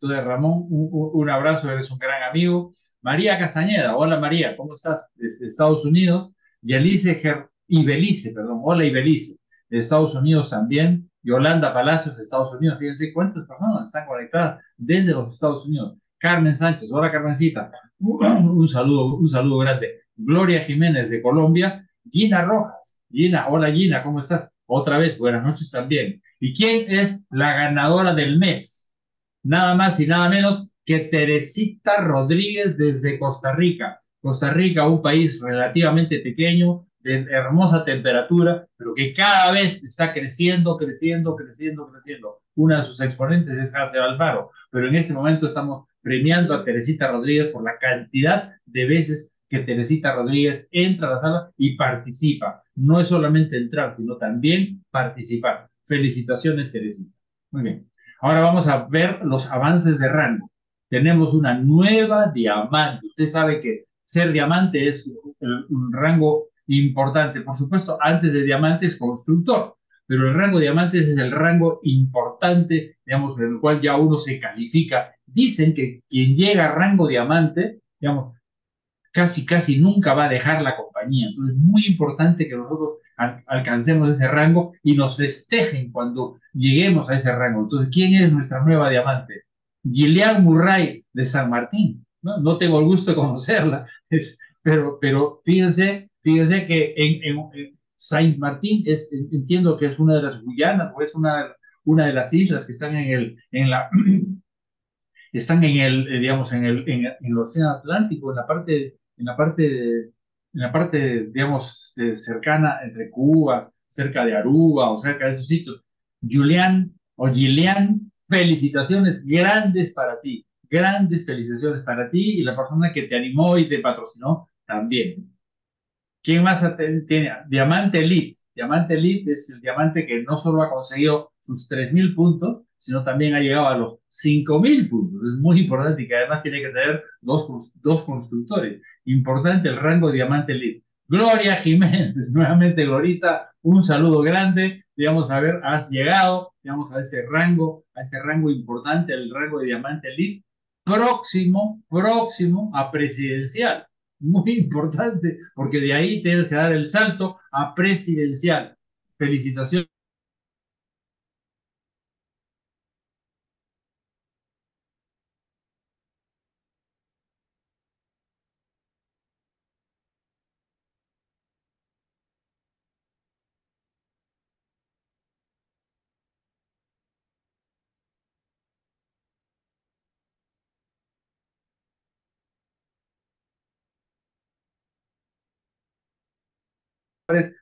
entonces, Ramón, un, abrazo, eres un gran amigo. María Castañeda, hola María, ¿cómo estás? Desde Estados Unidos. Y Alice y Belice, perdón, hola y Belice, de Estados Unidos también. Yolanda Palacios, de Estados Unidos. Fíjense cuántas personas están conectadas desde los Estados Unidos. Carmen Sánchez, hola Carmencita, un saludo, un saludo grande. Gloria Jiménez de Colombia, Gina Rojas, Gina, hola Gina, ¿cómo estás? Otra vez, buenas noches también. ¿Y quién es la ganadora del mes? nada más y nada menos que Teresita Rodríguez desde Costa Rica. Costa Rica, un país relativamente pequeño, de hermosa temperatura, pero que cada vez está creciendo, creciendo, creciendo, creciendo. Una de sus exponentes es Jace Alfaro, pero en este momento estamos premiando a Teresita Rodríguez por la cantidad de veces que Teresita Rodríguez entra a la sala y participa. No es solamente entrar, sino también participar. Felicitaciones, Teresita. Muy bien. Ahora vamos a ver los avances de rango. Tenemos una nueva diamante. Usted sabe que ser diamante es eh, un rango importante. Por supuesto, antes de diamante es constructor, pero el rango diamante es el rango importante, digamos, en el cual ya uno se califica. Dicen que quien llega a rango diamante, digamos, casi, casi nunca va a dejar la compañía. Entonces, es muy importante que nosotros alcancemos ese rango y nos festejen cuando lleguemos a ese rango. Entonces, ¿quién es nuestra nueva diamante? Gillian Murray de San Martín. No, no tengo el gusto de conocerla, es, pero, pero fíjense, fíjense que en, en, Martín es, entiendo que es una de las Guyanas o es una, una de las islas que están en el, en la, están en el, eh, digamos, en el, en, el, Océano Atlántico, en la parte de en la parte, en la parte digamos, este, cercana entre Cuba, cerca de Aruba o cerca de esos sitios. Julián o Gillian felicitaciones grandes para ti, grandes felicitaciones para ti y la persona que te animó y te patrocinó también. ¿Quién más tiene? Diamante Elite. Diamante Elite es el diamante que no solo ha conseguido sus 3.000 puntos, sino también ha llegado a los 5.000 puntos. Es muy importante y que además tiene que tener dos, dos constructores. Importante el rango Diamante Lead. Gloria Jiménez, nuevamente Glorita, un saludo grande. Digamos, a ver, has llegado, digamos, a ese rango, a ese rango importante, el rango de Diamante Elite, próximo, próximo a presidencial. Muy importante, porque de ahí tienes que dar el salto a presidencial. Felicitaciones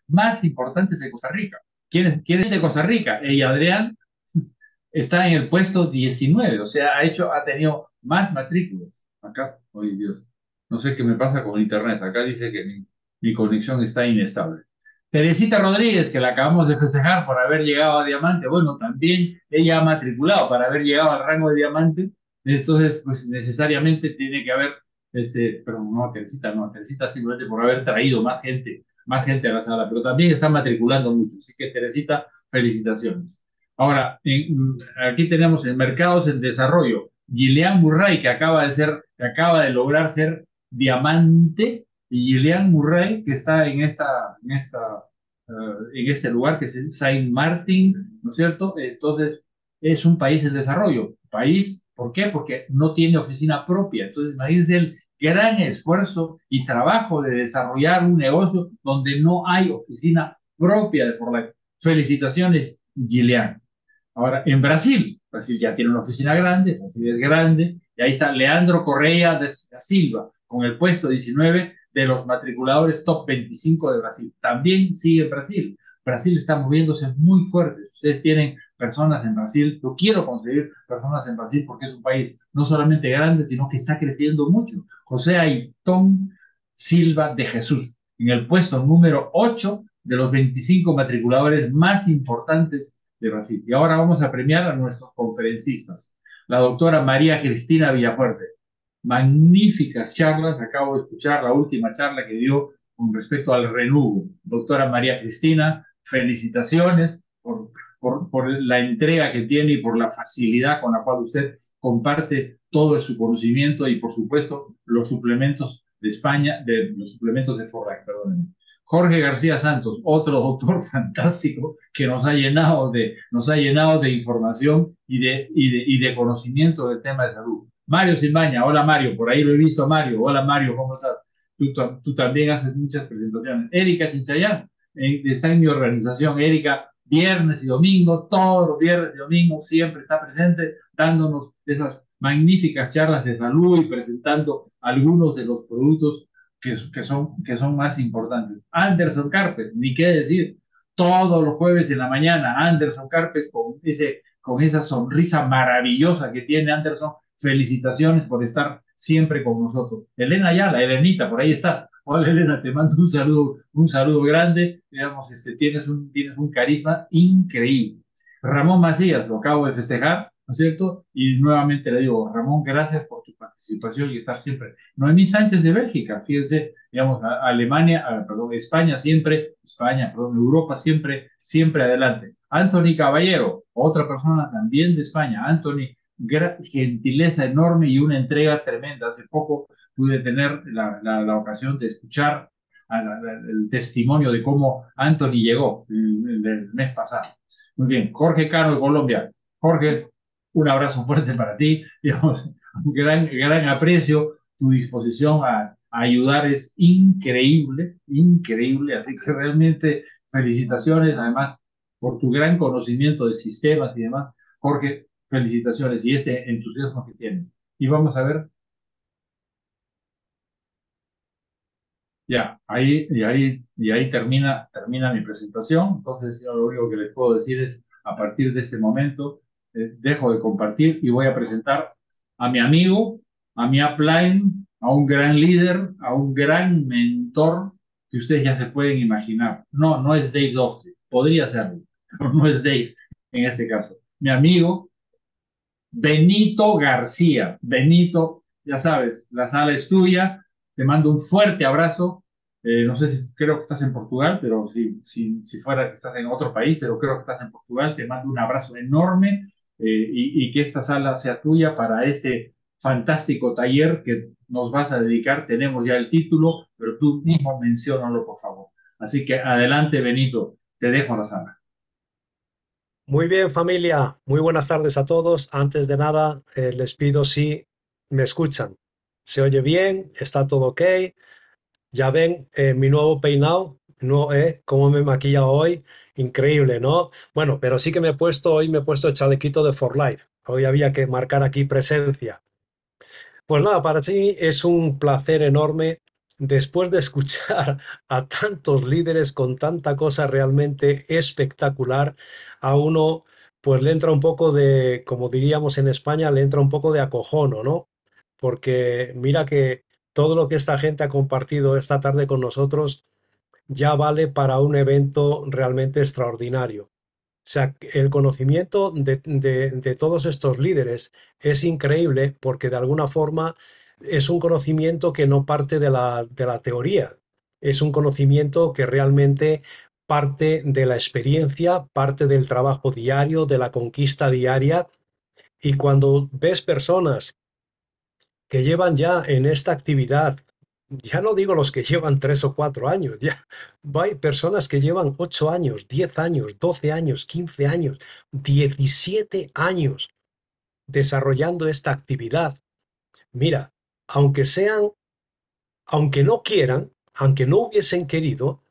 más importantes de Costa Rica. ¿Quién es, de Costa Rica? Y Adrián está en el puesto 19, o sea, ha, hecho, ha tenido más matrículas. Acá, ay Dios, no sé qué me pasa con internet. Acá dice que mi, conexión está inestable. Teresita Rodríguez, que la acabamos de festejar por haber llegado a diamante, bueno, también ella ha matriculado para haber llegado al rango de diamante, entonces, pues necesariamente tiene que haber, este, pero no, Teresita, no, Teresita simplemente por haber traído más gente más gente a la sala, pero también están matriculando mucho. Así que, Teresita, felicitaciones. Ahora, mm, aquí tenemos en mercados en desarrollo, Gillian Murray, que acaba de ser, que acaba de lograr ser diamante, y Gillian Murray, que está en esta, en esta, eh, en este lugar que es Saint Martin, ¿no es cierto? Entonces, es un país en desarrollo, país, ¿por qué? Porque no tiene oficina propia. Entonces, imagínense el, gran esfuerzo y trabajo de desarrollar un negocio donde no hay oficina propia de la Felicitaciones, Gillian. Ahora, en Brasil, Brasil ya tiene una oficina grande, Brasil es grande, y ahí está Leandro Correa de Silva, con el puesto 19 de los matriculadores top 25 de Brasil. También sigue Brasil. Brasil está moviéndose muy fuerte. Ustedes tienen personas en Brasil, yo quiero conseguir personas en Brasil porque es un país no solamente grande, sino que está creciendo mucho. José Aitón Silva de Jesús, en el puesto número 8 de los 25 matriculadores más importantes de Brasil. Y ahora vamos a premiar a nuestros conferencistas. La doctora María Cristina Villafuerte. Magníficas charlas, acabo de escuchar la última charla que dio con respecto al renugo. Doctora María Cristina, felicitaciones por por, la entrega que tiene y por la facilidad con la cual usted comparte todo su conocimiento y, por supuesto, los suplementos de España, de los suplementos de Forlac, perdónenme. Jorge García Santos, otro doctor fantástico que nos ha llenado de, nos ha llenado de información y de, y de, conocimiento del tema de salud. Mario Simbaña, hola Mario, por ahí lo he visto Mario, hola Mario, ¿cómo estás? Tú, tú también haces muchas presentaciones. Erika Chinchayán, eh, está en mi organización. Erika viernes y domingo, todos los viernes y domingos siempre está presente dándonos esas magníficas charlas de salud y presentando algunos de los productos que, son, que son más importantes. Anderson Carpes, ni qué decir, todos los jueves en la mañana, Anderson Carpes con, con esa sonrisa maravillosa que tiene Anderson, felicitaciones por estar siempre con nosotros. Elena Ayala, Elenita, por ahí estás. Hola Elena, te mando un saludo, un saludo grande. Digamos, este, tienes, un, tienes un carisma increíble. Ramón Macías, lo acabo de festejar, ¿no es cierto? Y nuevamente le digo, Ramón, gracias por tu participación y estar siempre. Noemí Sánchez de Bélgica, fíjense, digamos, Alemania, perdón, España siempre, España, perdón, Europa siempre, siempre adelante. Anthony Caballero, otra persona también de España, Anthony gentileza enorme y una entrega tremenda. Hace poco pude tener la, la, ocasión de escuchar el testimonio de cómo Anthony llegó el, mes pasado. Muy bien, Jorge Caro de Colombia. Jorge, un abrazo fuerte para ti, un gran, gran aprecio, tu disposición a ayudar es increíble, increíble, así que realmente felicitaciones, además, por tu gran conocimiento de sistemas y demás. Jorge, felicitaciones y ese entusiasmo que tienen. Y vamos a ver. Ya, ahí, y ahí, y ahí termina, termina mi presentación. Entonces, lo único que les puedo decir es, a partir de este momento, eh, dejo de compartir y voy a presentar a mi amigo, a mi upline, a un gran líder, a un gran mentor que ustedes ya se pueden imaginar. No, no es Dave Doffy, podría serlo, pero no es Dave en este caso. Mi amigo, Benito García. Benito, ya sabes, la sala es tuya. Te mando un fuerte abrazo. Eh, no sé si creo que estás en Portugal, pero si, si, fuera que estás en otro país, pero creo que estás en Portugal, te mando un abrazo enorme eh, y, que esta sala sea tuya para este fantástico taller que nos vas a dedicar. Tenemos ya el título, pero tú mismo menciónalo, por favor. Así que adelante, Benito, te dejo la sala. Muy bien, familia. Muy buenas tardes a todos. Antes de nada, eh, les pido si me escuchan. ¿Se oye bien? ¿Está todo ok? Ya ven eh, mi nuevo peinado, ¿no? Eh? ¿Cómo me maquilla hoy? Increíble, ¿no? Bueno, pero sí que me he puesto, hoy me he puesto el chalequito de For Life. Hoy había que marcar aquí presencia. Pues nada, para ti es un placer enorme después de escuchar a tantos líderes con tanta cosa realmente espectacular, a uno pues le entra un poco de, como diríamos en España, le entra un poco de acojono, ¿no? Porque mira que todo lo que esta gente ha compartido esta tarde con nosotros ya vale para un evento realmente extraordinario. O sea, el conocimiento de, de todos estos líderes es increíble porque de alguna forma es un conocimiento que no parte de la, de la teoría, es un conocimiento que realmente parte de la experiencia, parte del trabajo diario, de la conquista diaria. Y cuando ves personas que llevan ya en esta actividad, ya no digo los que llevan tres o cuatro años, ya hay personas que llevan ocho años, diez años, doce años, quince años, diecisiete años desarrollando esta actividad. Mira, aunque sean, aunque no quieran, aunque no hubiesen querido,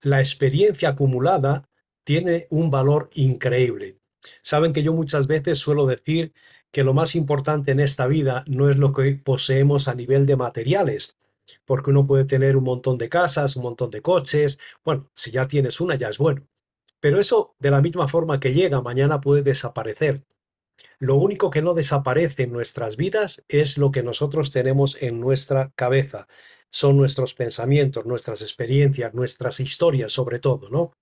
la experiencia acumulada tiene un valor increíble. Saben que yo muchas veces suelo decir que lo más importante en esta vida no es lo que poseemos a nivel de materiales, porque uno puede tener un montón de casas, un montón de coches, bueno, si ya tienes una ya es bueno, pero eso de la misma forma que llega mañana puede desaparecer. Lo único que no desaparece en nuestras vidas es lo que nosotros tenemos en nuestra cabeza. Son nuestros pensamientos, nuestras experiencias, nuestras historias sobre todo, ¿no?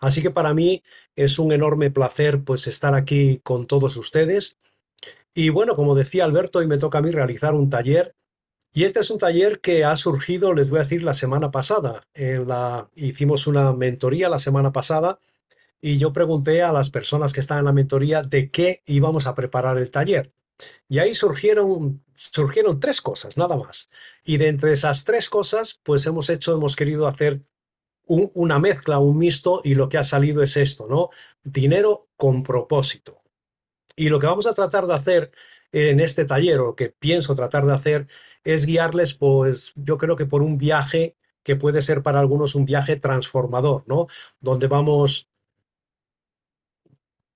Así que para mí es un enorme placer pues estar aquí con todos ustedes. Y bueno, como decía Alberto, hoy me toca a mí realizar un taller. Y este es un taller que ha surgido, les voy a decir, la semana pasada. la, hicimos una mentoría la semana pasada y yo pregunté a las personas que estaban en la mentoría de qué íbamos a preparar el taller. Y ahí surgieron, surgieron tres cosas, nada más. Y de entre esas tres cosas, pues hemos hecho, hemos querido hacer una mezcla, un mixto, y lo que ha salido es esto, ¿no? Dinero con propósito. Y lo que vamos a tratar de hacer en este taller, o lo que pienso tratar de hacer, es guiarles, pues yo creo que por un viaje que puede ser para algunos un viaje transformador, ¿no? Donde vamos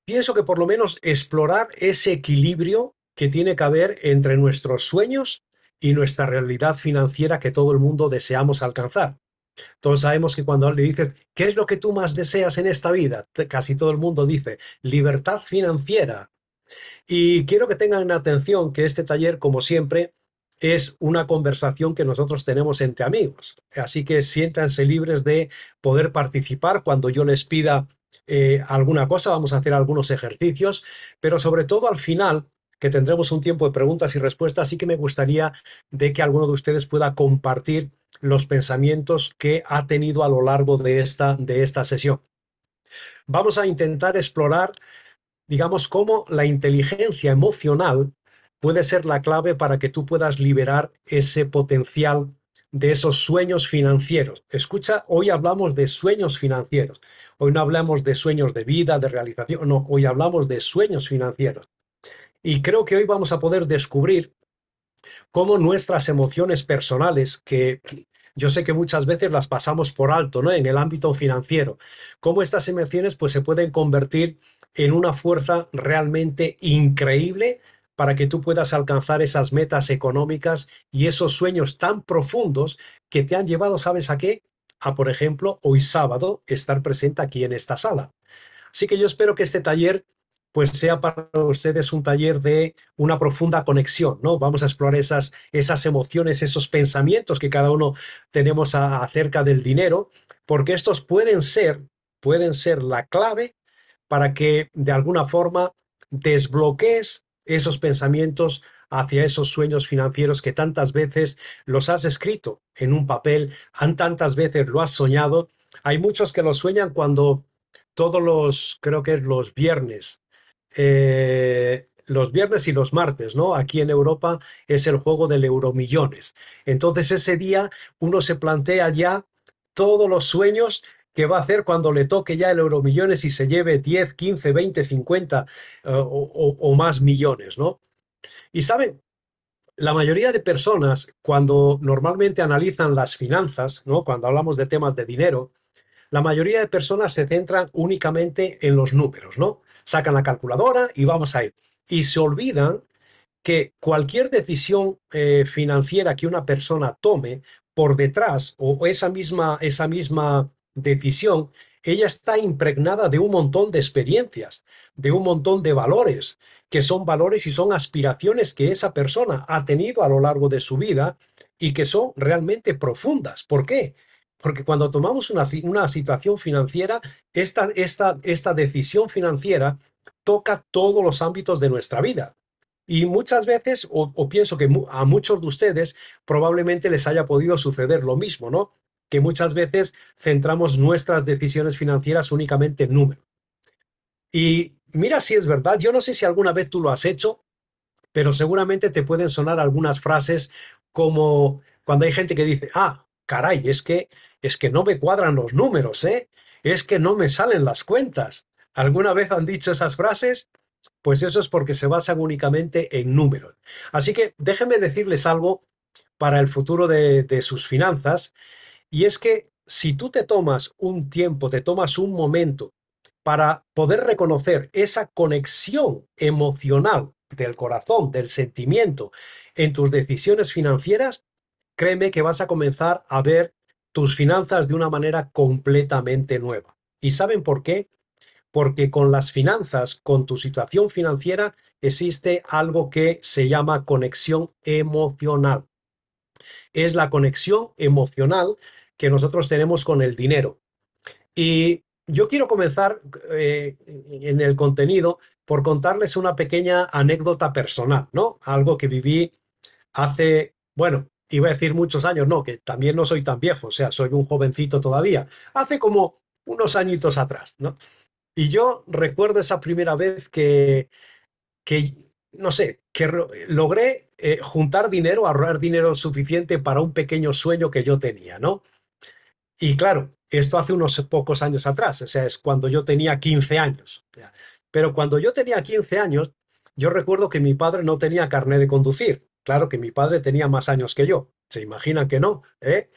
pienso que por lo menos explorar ese equilibrio que tiene que haber entre nuestros sueños y nuestra realidad financiera que todo el mundo deseamos alcanzar. Todos sabemos que cuando le dices, ¿qué es lo que tú más deseas en esta vida? Casi todo el mundo dice, libertad financiera. Y quiero que tengan atención que este taller, como siempre, es una conversación que nosotros tenemos entre amigos. Así que siéntanse libres de poder participar cuando yo les pida eh, alguna cosa, vamos a hacer algunos ejercicios, pero sobre todo al final que tendremos un tiempo de preguntas y respuestas, sí que me gustaría de que alguno de ustedes pueda compartir los pensamientos que ha tenido a lo largo de esta, de esta sesión. Vamos a intentar explorar, digamos, cómo la inteligencia emocional puede ser la clave para que tú puedas liberar ese potencial de esos sueños financieros. Escucha, hoy hablamos de sueños financieros. Hoy no hablamos de sueños de vida, de realización, no, hoy hablamos de sueños financieros. Y creo que hoy vamos a poder descubrir cómo nuestras emociones personales, que yo sé que muchas veces las pasamos por alto, ¿no? En el ámbito financiero, cómo estas emociones pues se pueden convertir en una fuerza realmente increíble para que tú puedas alcanzar esas metas económicas y esos sueños tan profundos que te han llevado, ¿sabes a qué? A, por ejemplo, hoy sábado estar presente aquí en esta sala. Así que yo espero que este taller pues sea para ustedes un taller de una profunda conexión, ¿no? Vamos a explorar esas, esas emociones, esos pensamientos que cada uno tenemos acerca del dinero, porque estos pueden ser, pueden ser la clave para que de alguna forma desbloquees esos pensamientos hacia esos sueños financieros que tantas veces los has escrito en un papel, han tantas veces lo has soñado. Hay muchos que lo sueñan cuando todos los, creo que es los viernes, eh, los viernes y los martes, ¿no? Aquí en Europa es el juego del euromillones. Entonces ese día uno se plantea ya todos los sueños ¿Qué va a hacer cuando le toque ya el euromillones y se lleve 10, 15, 20, 50 o, más millones, ¿no? Y saben, la mayoría de personas cuando normalmente analizan las finanzas, ¿no? Cuando hablamos de temas de dinero, la mayoría de personas se centran únicamente en los números, ¿no? Sacan la calculadora y vamos a ir. Y se olvidan que cualquier decisión eh, financiera que una persona tome por detrás o esa misma, esa misma decisión, ella está impregnada de un montón de experiencias, de un montón de valores, que son valores y son aspiraciones que esa persona ha tenido a lo largo de su vida y que son realmente profundas. ¿Por qué? Porque cuando tomamos una, situación financiera, esta, esta, esta decisión financiera toca todos los ámbitos de nuestra vida. Y muchas veces, o, o, pienso que a muchos de ustedes probablemente les haya podido suceder lo mismo, ¿no? que muchas veces centramos nuestras decisiones financieras únicamente en números. Y mira si es verdad, yo no sé si alguna vez tú lo has hecho, pero seguramente te pueden sonar algunas frases como cuando hay gente que dice, ah, caray, es que, es que no me cuadran los números, ¿eh? Es que no me salen las cuentas. ¿Alguna vez han dicho esas frases? Pues eso es porque se basan únicamente en números. Así que déjenme decirles algo para el futuro de, de sus finanzas y es que si tú te tomas un tiempo, te tomas un momento para poder reconocer esa conexión emocional del corazón, del sentimiento en tus decisiones financieras, créeme que vas a comenzar a ver tus finanzas de una manera completamente nueva. ¿Y saben por qué? Porque con las finanzas, con tu situación financiera, existe algo que se llama conexión emocional es la conexión emocional que nosotros tenemos con el dinero. Y yo quiero comenzar eh, en el contenido por contarles una pequeña anécdota personal, ¿no? Algo que viví hace, bueno, iba a decir muchos años, no, que también no soy tan viejo, o sea, soy un jovencito todavía, hace como unos añitos atrás, ¿no? Y yo recuerdo esa primera vez que, que no sé, que logré eh, juntar dinero, ahorrar dinero suficiente para un pequeño sueño que yo tenía, ¿no? Y claro, esto hace unos pocos años atrás, o sea, es cuando yo tenía 15 años. Pero cuando yo tenía 15 años, yo recuerdo que mi padre no tenía carné de conducir. Claro que mi padre tenía más años que yo. Se imaginan que no, ¿eh?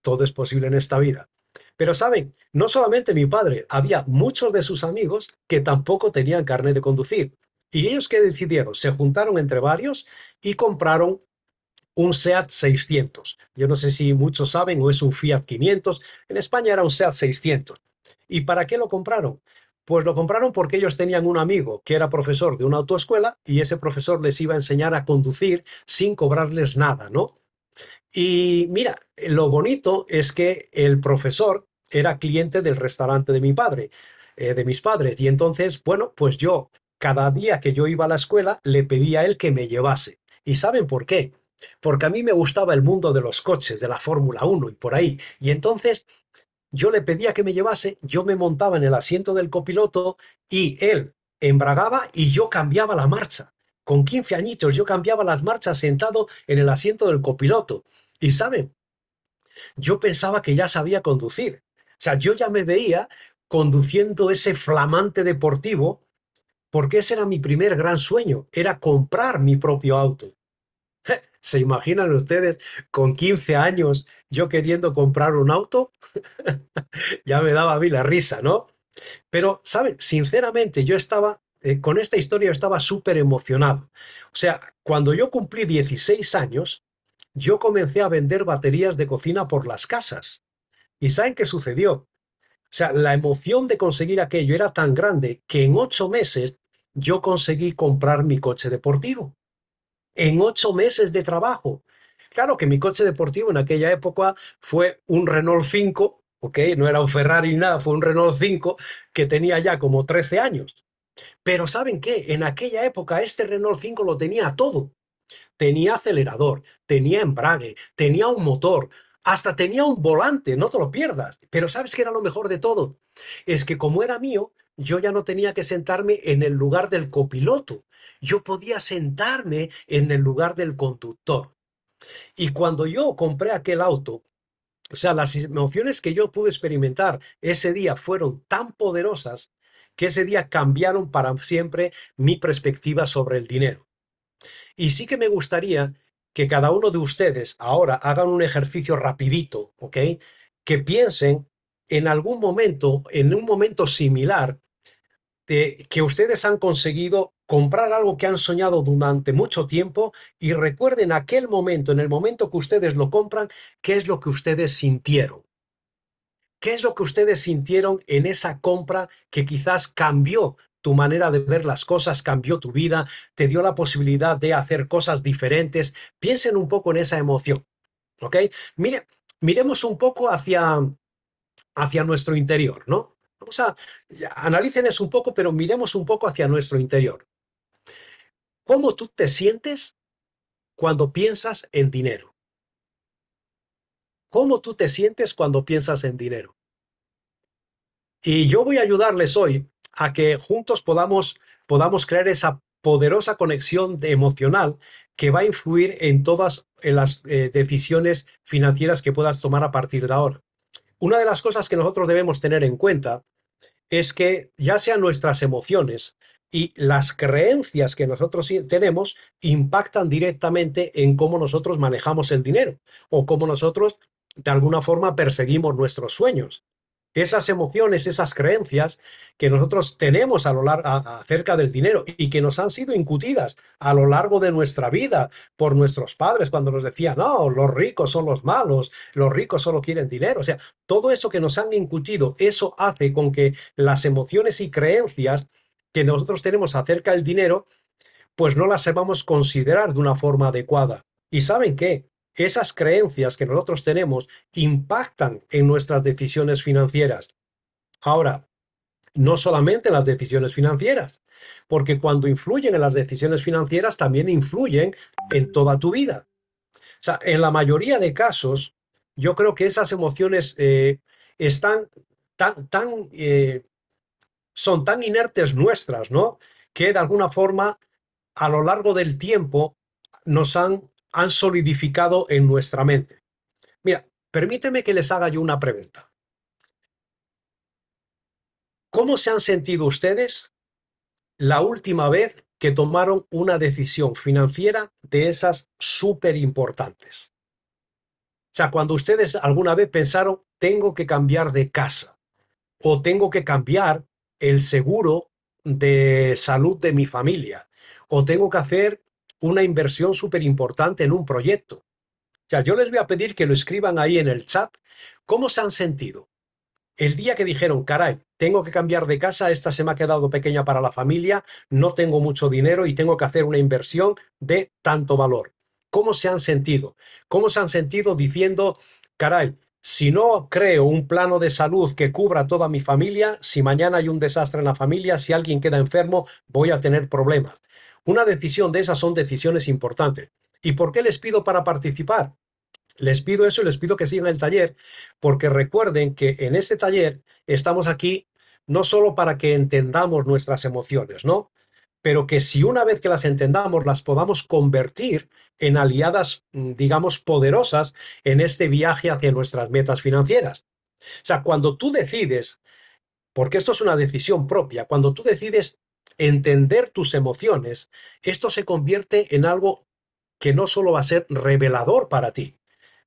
Todo es posible en esta vida. Pero saben, no solamente mi padre, había muchos de sus amigos que tampoco tenían carnet de conducir. ¿Y ellos qué decidieron? Se juntaron entre varios y compraron un SEAT 600. Yo no sé si muchos saben o es un Fiat 500. En España era un SEAT 600. ¿Y para qué lo compraron? Pues lo compraron porque ellos tenían un amigo que era profesor de una autoescuela y ese profesor les iba a enseñar a conducir sin cobrarles nada, ¿no? Y mira, lo bonito es que el profesor era cliente del restaurante de mi padre, eh, de mis padres. Y entonces, bueno, pues yo cada día que yo iba a la escuela le pedía a él que me llevase. ¿Y saben por qué? Porque a mí me gustaba el mundo de los coches, de la Fórmula 1 y por ahí. Y entonces yo le pedía que me llevase, yo me montaba en el asiento del copiloto y él embragaba y yo cambiaba la marcha. Con 15 añitos yo cambiaba las marchas sentado en el asiento del copiloto. Y saben, yo pensaba que ya sabía conducir. O sea, yo ya me veía conduciendo ese flamante deportivo porque ese era mi primer gran sueño, era comprar mi propio auto. ¿Se imaginan ustedes con 15 años yo queriendo comprar un auto? ya me daba a mí la risa, ¿no? Pero, ¿saben? Sinceramente, yo estaba, eh, con esta historia estaba súper emocionado. O sea, cuando yo cumplí 16 años, yo comencé a vender baterías de cocina por las casas. ¿Y saben qué sucedió? O sea, la emoción de conseguir aquello era tan grande que en ocho meses yo conseguí comprar mi coche deportivo. En ocho meses de trabajo. Claro que mi coche deportivo en aquella época fue un Renault 5, ¿ok? No era un Ferrari ni nada, fue un Renault 5 que tenía ya como 13 años. Pero ¿saben qué? En aquella época este Renault 5 lo tenía todo. Tenía acelerador, tenía embrague, tenía un motor, hasta tenía un volante, no te lo pierdas. Pero ¿sabes qué era lo mejor de todo? Es que como era mío, yo ya no tenía que sentarme en el lugar del copiloto, yo podía sentarme en el lugar del conductor. Y cuando yo compré aquel auto, o sea, las emociones que yo pude experimentar ese día fueron tan poderosas que ese día cambiaron para siempre mi perspectiva sobre el dinero. Y sí que me gustaría que cada uno de ustedes ahora hagan un ejercicio rapidito, ¿ok? Que piensen en algún momento, en un momento similar, que ustedes han conseguido comprar algo que han soñado durante mucho tiempo y recuerden aquel momento, en el momento que ustedes lo compran, qué es lo que ustedes sintieron. ¿Qué es lo que ustedes sintieron en esa compra que quizás cambió tu manera de ver las cosas, cambió tu vida, te dio la posibilidad de hacer cosas diferentes? Piensen un poco en esa emoción. ¿Ok? Mire, miremos un poco hacia, hacia nuestro interior, ¿no? Vamos a analicen eso un poco, pero miremos un poco hacia nuestro interior. ¿Cómo tú te sientes cuando piensas en dinero? ¿Cómo tú te sientes cuando piensas en dinero? Y yo voy a ayudarles hoy a que juntos podamos, podamos crear esa poderosa conexión emocional que va a influir en todas las eh, decisiones financieras que puedas tomar a partir de ahora. Una de las cosas que nosotros debemos tener en cuenta es que ya sean nuestras emociones y las creencias que nosotros tenemos impactan directamente en cómo nosotros manejamos el dinero o cómo nosotros de alguna forma perseguimos nuestros sueños esas emociones, esas creencias que nosotros tenemos a lo largo, acerca del dinero y que nos han sido incutidas a lo largo de nuestra vida por nuestros padres cuando nos decían, no, los ricos son los malos, los ricos solo quieren dinero. O sea, todo eso que nos han incutido, eso hace con que las emociones y creencias que nosotros tenemos acerca del dinero, pues no las sepamos considerar de una forma adecuada. ¿Y saben qué? Esas creencias que nosotros tenemos impactan en nuestras decisiones financieras. Ahora, no solamente en las decisiones financieras, porque cuando influyen en las decisiones financieras también influyen en toda tu vida. O sea, en la mayoría de casos, yo creo que esas emociones eh, están tan, tan, eh, son tan inertes nuestras, ¿no? Que de alguna forma, a lo largo del tiempo, nos han han solidificado en nuestra mente. Mira, permíteme que les haga yo una pregunta. ¿Cómo se han sentido ustedes la última vez que tomaron una decisión financiera de esas súper importantes? O sea, cuando ustedes alguna vez pensaron, tengo que cambiar de casa o tengo que cambiar el seguro de salud de mi familia o tengo que hacer una inversión súper importante en un proyecto. Ya yo les voy a pedir que lo escriban ahí en el chat. ¿Cómo se han sentido? El día que dijeron, caray, tengo que cambiar de casa, esta se me ha quedado pequeña para la familia, no tengo mucho dinero y tengo que hacer una inversión de tanto valor. ¿Cómo se han sentido? ¿Cómo se han sentido diciendo, caray, si no creo un plano de salud que cubra toda mi familia, si mañana hay un desastre en la familia, si alguien queda enfermo, voy a tener problemas. Una decisión de esas son decisiones importantes. ¿Y por qué les pido para participar? Les pido eso y les pido que sigan el taller, porque recuerden que en este taller estamos aquí no solo para que entendamos nuestras emociones, ¿no? Pero que si una vez que las entendamos, las podamos convertir en aliadas, mm, digamos, poderosas en este viaje hacia nuestras metas financieras. O sea, cuando tú decides, porque esto es una decisión propia, cuando tú decides entender tus emociones, esto se convierte en algo que no solo va a ser revelador para ti,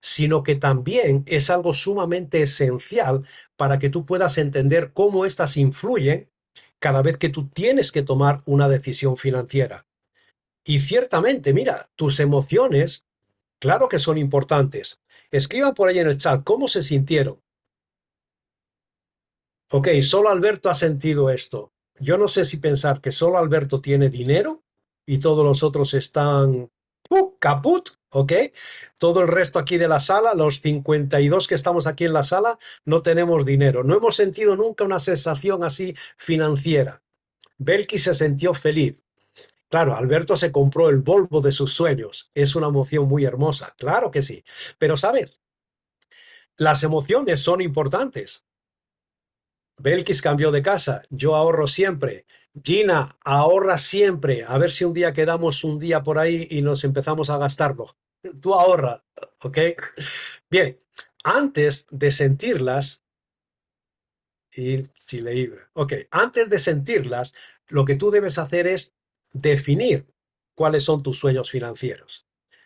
sino que también es algo sumamente esencial para que tú puedas entender cómo éstas influyen cada vez que tú tienes que tomar una decisión financiera. Y ciertamente, mira, tus emociones, claro que son importantes. Escriban por ahí en el chat cómo se sintieron. Ok, solo Alberto ha sentido esto yo no sé si pensar que solo Alberto tiene dinero y todos los otros están uh, caput, ¿ok? Todo el resto aquí de la sala, los 52 que estamos aquí en la sala, no tenemos dinero. No hemos sentido nunca una sensación así financiera. Belki se sintió feliz. Claro, Alberto se compró el Volvo de sus sueños. Es una emoción muy hermosa, claro que sí. Pero, ¿sabes? Las emociones son importantes. Belkis cambió de casa, yo ahorro siempre. Gina ahorra siempre. A ver si un día quedamos un día por ahí y nos empezamos a gastarlo. Tú ahorra, ¿ok? Bien, antes de sentirlas, y si ok, antes de sentirlas, lo que tú debes hacer es definir cuáles son tus sueños financieros.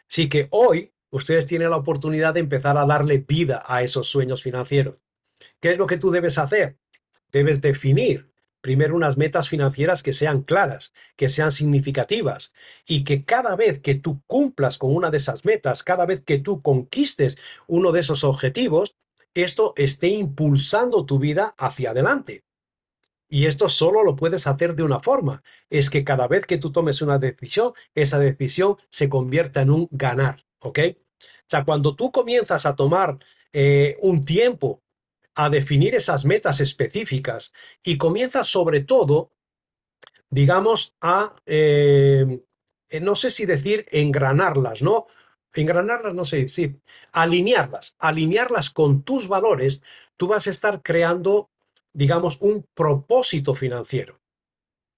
Así que hoy ustedes tienen la oportunidad de empezar a darle vida a esos sueños financieros. ¿Qué es lo que tú debes hacer? Debes definir primero unas metas financieras que sean claras, que sean significativas y que cada vez que tú cumplas con una de esas metas, cada vez que tú conquistes uno de esos objetivos, esto esté impulsando tu vida hacia adelante. Y esto solo lo puedes hacer de una forma, es que cada vez que tú tomes una decisión, esa decisión se convierta en un ganar, ¿ok? O sea, cuando tú comienzas a tomar eh, un tiempo a definir esas metas específicas y comienza sobre todo, digamos, a, eh, eh, no sé si decir engranarlas, ¿no? Engranarlas, no sé, sí, alinearlas, alinearlas con tus valores, tú vas a estar creando, digamos, un propósito financiero.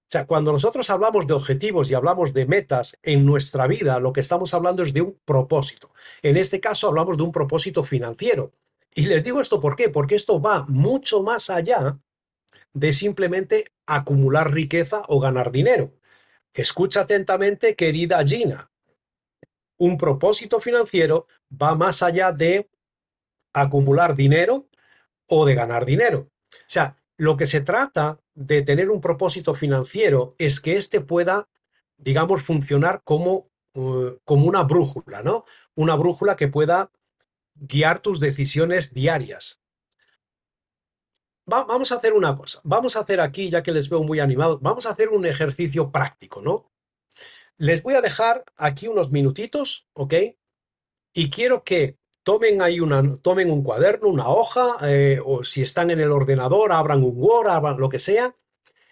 O sea, cuando nosotros hablamos de objetivos y hablamos de metas en nuestra vida, lo que estamos hablando es de un propósito. En este caso hablamos de un propósito financiero, y les digo esto por qué, porque esto va mucho más allá de simplemente acumular riqueza o ganar dinero. Escucha atentamente, querida Gina. Un propósito financiero va más allá de acumular dinero o de ganar dinero. O sea, lo que se trata de tener un propósito financiero es que éste pueda, digamos, funcionar como, eh, como una brújula, ¿no? Una brújula que pueda guiar tus decisiones diarias. vamos a hacer una cosa, vamos a hacer aquí, ya que les veo muy animados, vamos a hacer un ejercicio práctico, ¿no? Les voy a dejar aquí unos minutitos, ¿ok? Y quiero que tomen ahí una, tomen un cuaderno, una hoja, eh, o si están en el ordenador, abran un Word, abran lo que sea,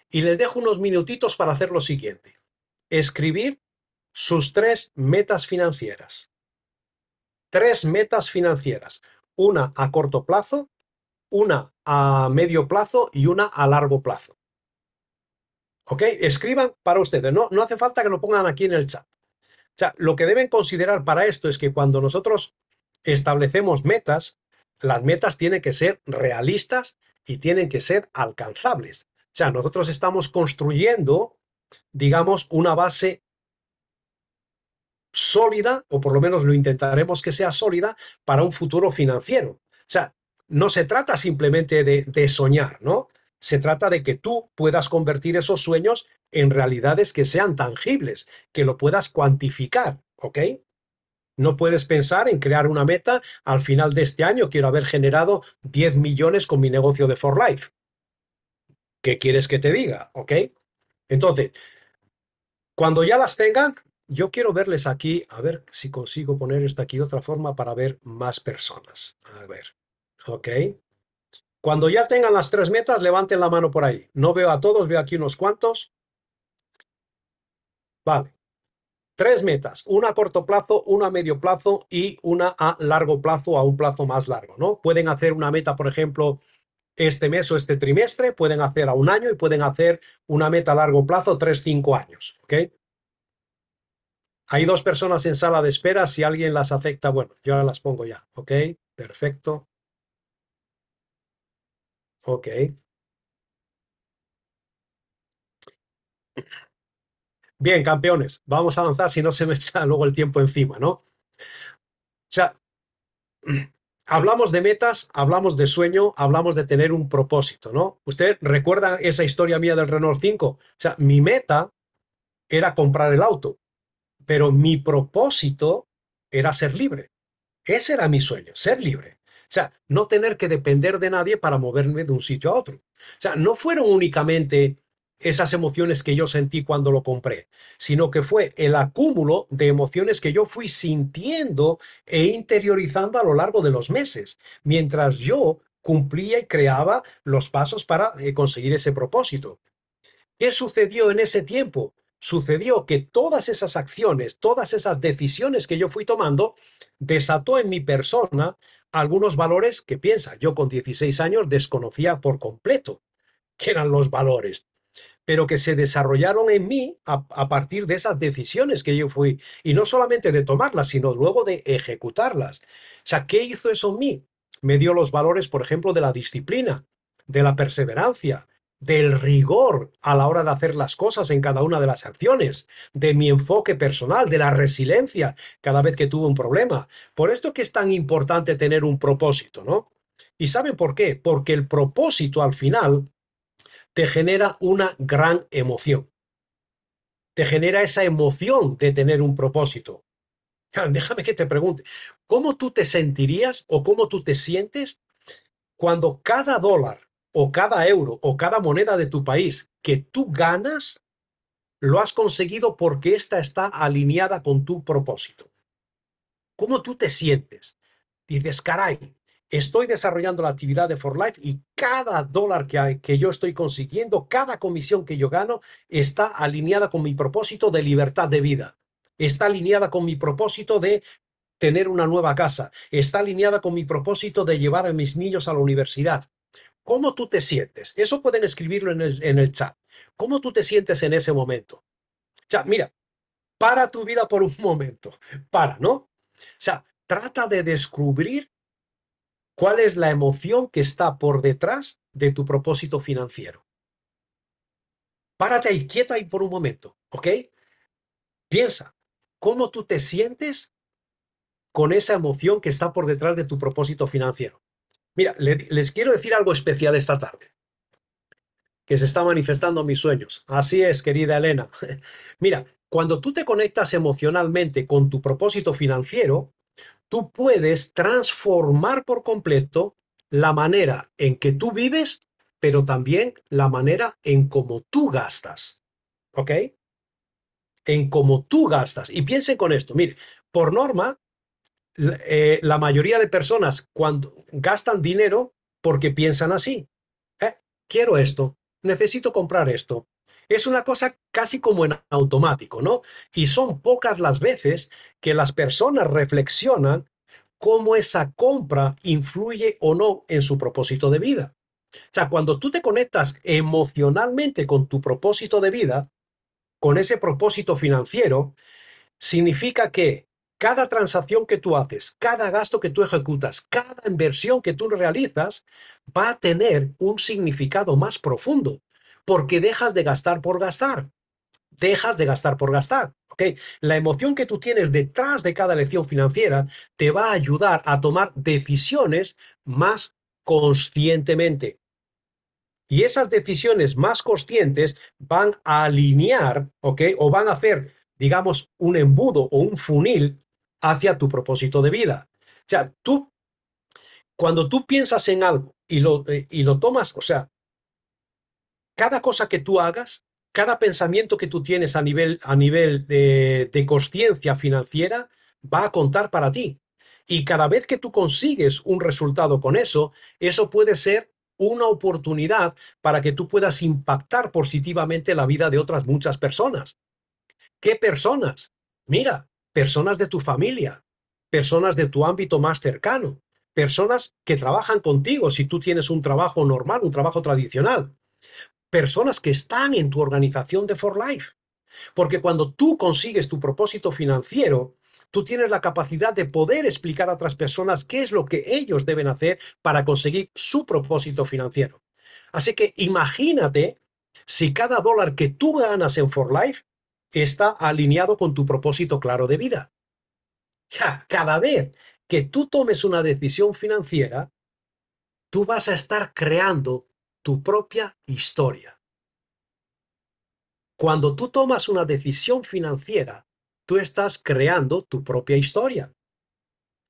y les dejo unos minutitos para hacer lo siguiente. Escribir sus tres metas financieras tres metas financieras, una a corto plazo, una a medio plazo y una a largo plazo. ¿Ok? Escriban para ustedes, no, no hace falta que lo pongan aquí en el chat. O sea, lo que deben considerar para esto es que cuando nosotros establecemos metas, las metas tienen que ser realistas y tienen que ser alcanzables. O sea, nosotros estamos construyendo, digamos, una base sólida, o por lo menos lo intentaremos que sea sólida, para un futuro financiero. O sea, no se trata simplemente de, soñar, ¿no? Se trata de que tú puedas convertir esos sueños en realidades que sean tangibles, que lo puedas cuantificar, ¿ok? No puedes pensar en crear una meta, al final de este año quiero haber generado 10 millones con mi negocio de For Life. ¿Qué quieres que te diga? ¿Ok? Entonces, cuando ya las tengan, yo quiero verles aquí, a ver si consigo poner esta aquí de otra forma para ver más personas. A ver, ok. Cuando ya tengan las tres metas, levanten la mano por ahí. No veo a todos, veo aquí unos cuantos. Vale. Tres metas, una a corto plazo, una a medio plazo y una a largo plazo, a un plazo más largo, ¿no? Pueden hacer una meta, por ejemplo, este mes o este trimestre, pueden hacer a un año y pueden hacer una meta a largo plazo, tres, cinco años, ¿ok? Hay dos personas en sala de espera. Si alguien las afecta, bueno, yo las pongo ya. Ok, perfecto. Ok. Bien, campeones, vamos a avanzar si no se me echa luego el tiempo encima, ¿no? O sea, hablamos de metas, hablamos de sueño, hablamos de tener un propósito, ¿no? Usted recuerda esa historia mía del Renault 5. O sea, mi meta era comprar el auto pero mi propósito era ser libre. Ese era mi sueño, ser libre. O sea, no tener que depender de nadie para moverme de un sitio a otro. O sea, no fueron únicamente esas emociones que yo sentí cuando lo compré, sino que fue el acúmulo de emociones que yo fui sintiendo e interiorizando a lo largo de los meses, mientras yo cumplía y creaba los pasos para eh, conseguir ese propósito. ¿Qué sucedió en ese tiempo? sucedió que todas esas acciones, todas esas decisiones que yo fui tomando, desató en mi persona algunos valores que piensa, yo con 16 años desconocía por completo que eran los valores, pero que se desarrollaron en mí a, partir de esas decisiones que yo fui, y no solamente de tomarlas, sino luego de ejecutarlas. O sea, ¿qué hizo eso en mí? Me dio los valores, por ejemplo, de la disciplina, de la perseverancia, del rigor a la hora de hacer las cosas en cada una de las acciones, de mi enfoque personal, de la resiliencia cada vez que tuve un problema. Por esto que es tan importante tener un propósito, ¿no? ¿Y saben por qué? Porque el propósito al final te genera una gran emoción. Te genera esa emoción de tener un propósito. Déjame que te pregunte, ¿cómo tú te sentirías o cómo tú te sientes cuando cada dólar o cada euro o cada moneda de tu país que tú ganas, lo has conseguido porque esta está alineada con tu propósito. ¿Cómo tú te sientes? Dices, caray, estoy desarrollando la actividad de For Life y cada dólar que, que yo estoy consiguiendo, cada comisión que yo gano, está alineada con mi propósito de libertad de vida. Está alineada con mi propósito de tener una nueva casa. Está alineada con mi propósito de llevar a mis niños a la universidad. ¿Cómo tú te sientes? Eso pueden escribirlo en el, chat. ¿Cómo tú te sientes en ese momento? O sea, mira, para tu vida por un momento. Para, ¿no? O sea, trata de descubrir cuál es la emoción que está por detrás de tu propósito financiero. Párate ahí, quieto ahí por un momento, ¿ok? Piensa, ¿cómo tú te sientes con esa emoción que está por detrás de tu propósito financiero? Mira, les, quiero decir algo especial esta tarde, que se está manifestando en mis sueños. Así es, querida Elena. Mira, cuando tú te conectas emocionalmente con tu propósito financiero, tú puedes transformar por completo la manera en que tú vives, pero también la manera en cómo tú gastas. ¿Ok? En cómo tú gastas. Y piensen con esto, mire, por norma, eh, la mayoría de personas cuando gastan dinero porque piensan así. ¿eh? quiero esto, necesito comprar esto. Es una cosa casi como en automático, ¿no? Y son pocas las veces que las personas reflexionan cómo esa compra influye o no en su propósito de vida. O sea, cuando tú te conectas emocionalmente con tu propósito de vida, con ese propósito financiero, significa que cada transacción que tú haces, cada gasto que tú ejecutas, cada inversión que tú realizas va a tener un significado más profundo, porque dejas de gastar por gastar. Dejas de gastar por gastar. La emoción que tú tienes detrás de cada elección financiera te va a ayudar a tomar decisiones más conscientemente. Y esas decisiones más conscientes van a alinear, O van a hacer, digamos, un embudo o un funil hacia tu propósito de vida. O sea, tú, cuando tú piensas en algo y lo, eh, y lo tomas, o sea, cada cosa que tú hagas, cada pensamiento que tú tienes a nivel, a nivel de, de conciencia financiera va a contar para ti. Y cada vez que tú consigues un resultado con eso, eso puede ser una oportunidad para que tú puedas impactar positivamente la vida de otras muchas personas. ¿Qué personas? Mira, personas de tu familia, personas de tu ámbito más cercano, personas que trabajan contigo si tú tienes un trabajo normal, un trabajo tradicional, personas que están en tu organización de For Life. Porque cuando tú consigues tu propósito financiero, tú tienes la capacidad de poder explicar a otras personas qué es lo que ellos deben hacer para conseguir su propósito financiero. Así que imagínate si cada dólar que tú ganas en For Life está alineado con tu propósito claro de vida. Ya, cada vez que tú tomes una decisión financiera, tú vas a estar creando tu propia historia. Cuando tú tomas una decisión financiera, tú estás creando tu propia historia.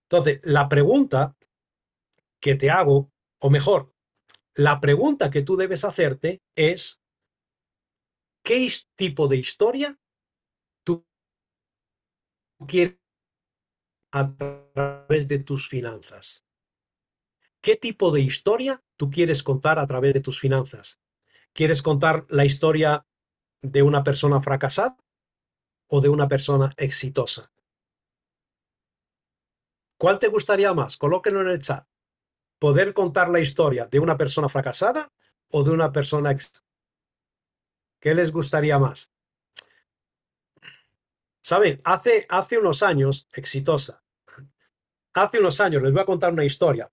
Entonces, la pregunta que te hago, o mejor, la pregunta que tú debes hacerte es, ¿qué tipo de historia quieres a través de tus finanzas? ¿Qué tipo de historia tú quieres contar a través de tus finanzas? ¿Quieres contar la historia de una persona fracasada o de una persona exitosa? ¿Cuál te gustaría más? Colóquenlo en el chat. ¿Poder contar la historia de una persona fracasada o de una persona exitosa? ¿Qué les gustaría más? Saben, hace, hace unos años, exitosa, hace unos años, les voy a contar una historia.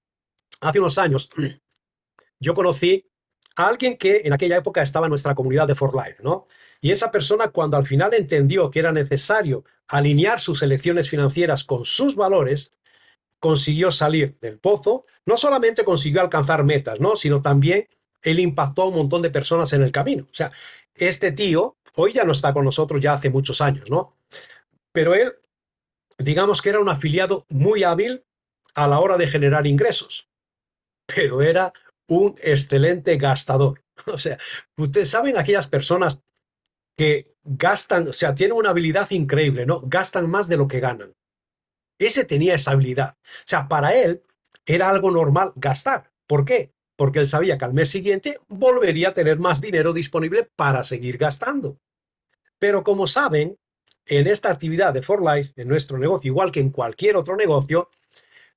Hace unos años yo conocí a alguien que en aquella época estaba en nuestra comunidad de For ¿no? Y esa persona cuando al final entendió que era necesario alinear sus elecciones financieras con sus valores, consiguió salir del pozo, no solamente consiguió alcanzar metas, ¿no? Sino también él impactó a un montón de personas en el camino. O sea, este tío Hoy ya no está con nosotros ya hace muchos años, ¿no? Pero él, digamos que era un afiliado muy hábil a la hora de generar ingresos, pero era un excelente gastador. O sea, ustedes saben aquellas personas que gastan, o sea, tienen una habilidad increíble, ¿no? Gastan más de lo que ganan. Ese tenía esa habilidad. O sea, para él era algo normal gastar. ¿Por qué? porque él sabía que al mes siguiente volvería a tener más dinero disponible para seguir gastando. Pero como saben, en esta actividad de For Life, en nuestro negocio, igual que en cualquier otro negocio,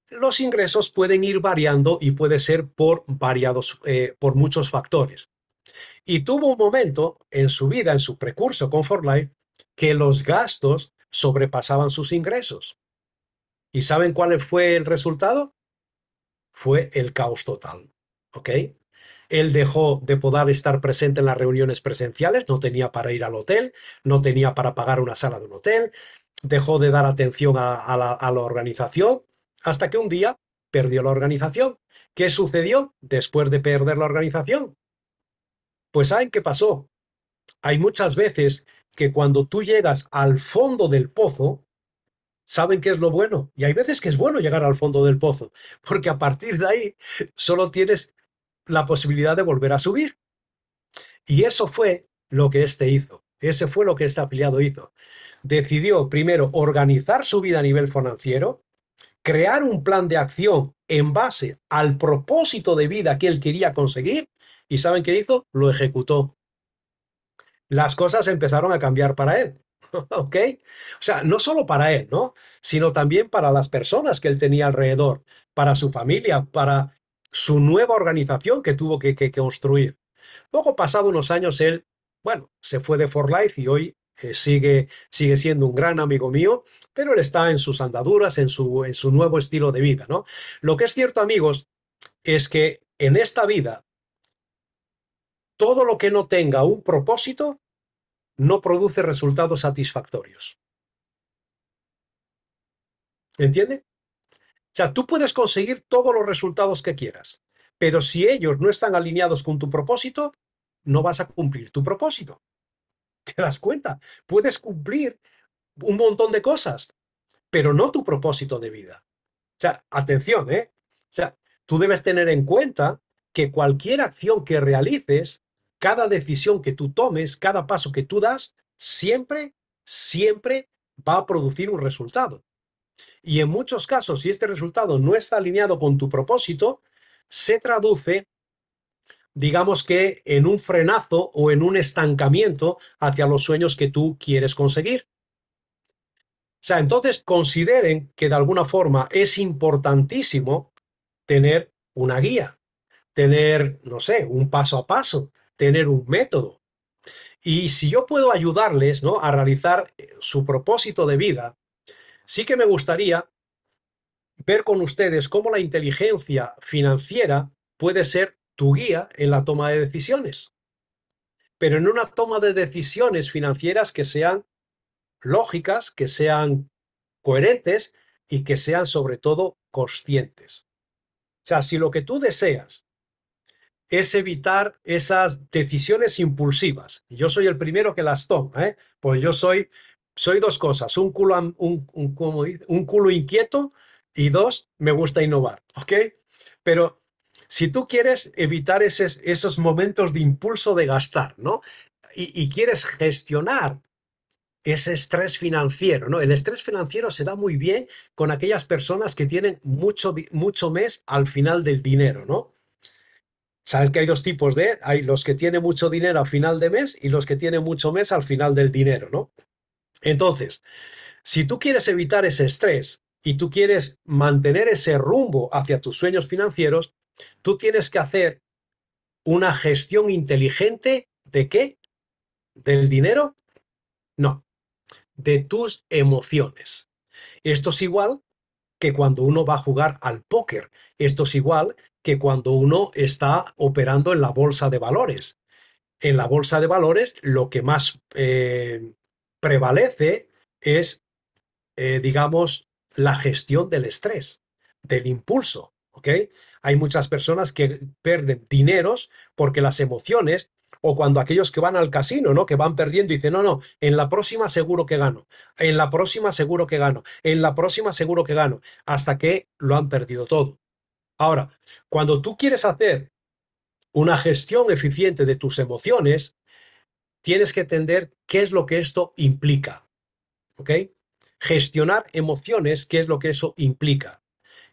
los ingresos pueden ir variando y puede ser por variados, eh, por muchos factores. Y tuvo un momento en su vida, en su precurso con For Life, que los gastos sobrepasaban sus ingresos. ¿Y saben cuál fue el resultado? Fue el caos total. ¿ok? Él dejó de poder estar presente en las reuniones presenciales, no tenía para ir al hotel, no tenía para pagar una sala de un hotel, dejó de dar atención a, la, organización, hasta que un día perdió la organización. ¿Qué sucedió después de perder la organización? Pues ¿saben qué pasó? Hay muchas veces que cuando tú llegas al fondo del pozo, saben qué es lo bueno. Y hay veces que es bueno llegar al fondo del pozo, porque a partir de ahí solo tienes la posibilidad de volver a subir. Y eso fue lo que este hizo. Ese fue lo que este afiliado hizo. Decidió primero organizar su vida a nivel financiero, crear un plan de acción en base al propósito de vida que él quería conseguir y ¿saben qué hizo? Lo ejecutó. Las cosas empezaron a cambiar para él. ¿Ok? O sea, no solo para él, ¿no? Sino también para las personas que él tenía alrededor, para su familia, para su nueva organización que tuvo que, construir. Luego, pasado unos años, él, bueno, se fue de For Life y hoy eh, sigue, sigue siendo un gran amigo mío, pero él está en sus andaduras, en su, en su nuevo estilo de vida, ¿no? Lo que es cierto, amigos, es que en esta vida, todo lo que no tenga un propósito no produce resultados satisfactorios. ¿Entiende? O sea, tú puedes conseguir todos los resultados que quieras, pero si ellos no están alineados con tu propósito, no vas a cumplir tu propósito. ¿Te das cuenta? Puedes cumplir un montón de cosas, pero no tu propósito de vida. O sea, atención, ¿eh? O sea, tú debes tener en cuenta que cualquier acción que realices, cada decisión que tú tomes, cada paso que tú das, siempre, siempre va a producir un resultado. Y en muchos casos, si este resultado no está alineado con tu propósito, se traduce, digamos que, en un frenazo o en un estancamiento hacia los sueños que tú quieres conseguir. O sea, entonces consideren que de alguna forma es importantísimo tener una guía, tener, no sé, un paso a paso, tener un método. Y si yo puedo ayudarles ¿no? a realizar eh, su propósito de vida, Sí que me gustaría ver con ustedes cómo la inteligencia financiera puede ser tu guía en la toma de decisiones, pero en una toma de decisiones financieras que sean lógicas, que sean coherentes y que sean sobre todo conscientes. O sea, si lo que tú deseas es evitar esas decisiones impulsivas, yo soy el primero que las toma, ¿eh? pues yo soy soy dos cosas, un culo, un, un culo inquieto y dos, me gusta innovar, ¿ok? Pero si tú quieres evitar esos, esos momentos de impulso de gastar, ¿no? Y, quieres gestionar ese estrés financiero, ¿no? El estrés financiero se da muy bien con aquellas personas que tienen mucho, mucho mes al final del dinero, ¿no? Sabes que hay dos tipos de, hay los que tienen mucho dinero al final de mes y los que tienen mucho mes al final del dinero, ¿no? Entonces, si tú quieres evitar ese estrés y tú quieres mantener ese rumbo hacia tus sueños financieros, tú tienes que hacer una gestión inteligente de qué? ¿Del dinero? No, de tus emociones. Esto es igual que cuando uno va a jugar al póker. Esto es igual que cuando uno está operando en la bolsa de valores. En la bolsa de valores, lo que más eh, prevalece es, eh, digamos, la gestión del estrés, del impulso. Hay muchas personas que pierden dineros porque las emociones o cuando aquellos que van al casino, ¿no? Que van perdiendo y dicen, no, no, en la próxima seguro que gano, en la próxima seguro que gano, en la próxima seguro que gano, hasta que lo han perdido todo. Ahora, cuando tú quieres hacer una gestión eficiente de tus emociones, tienes que entender qué es lo que esto implica. ¿Ok? Gestionar emociones, qué es lo que eso implica.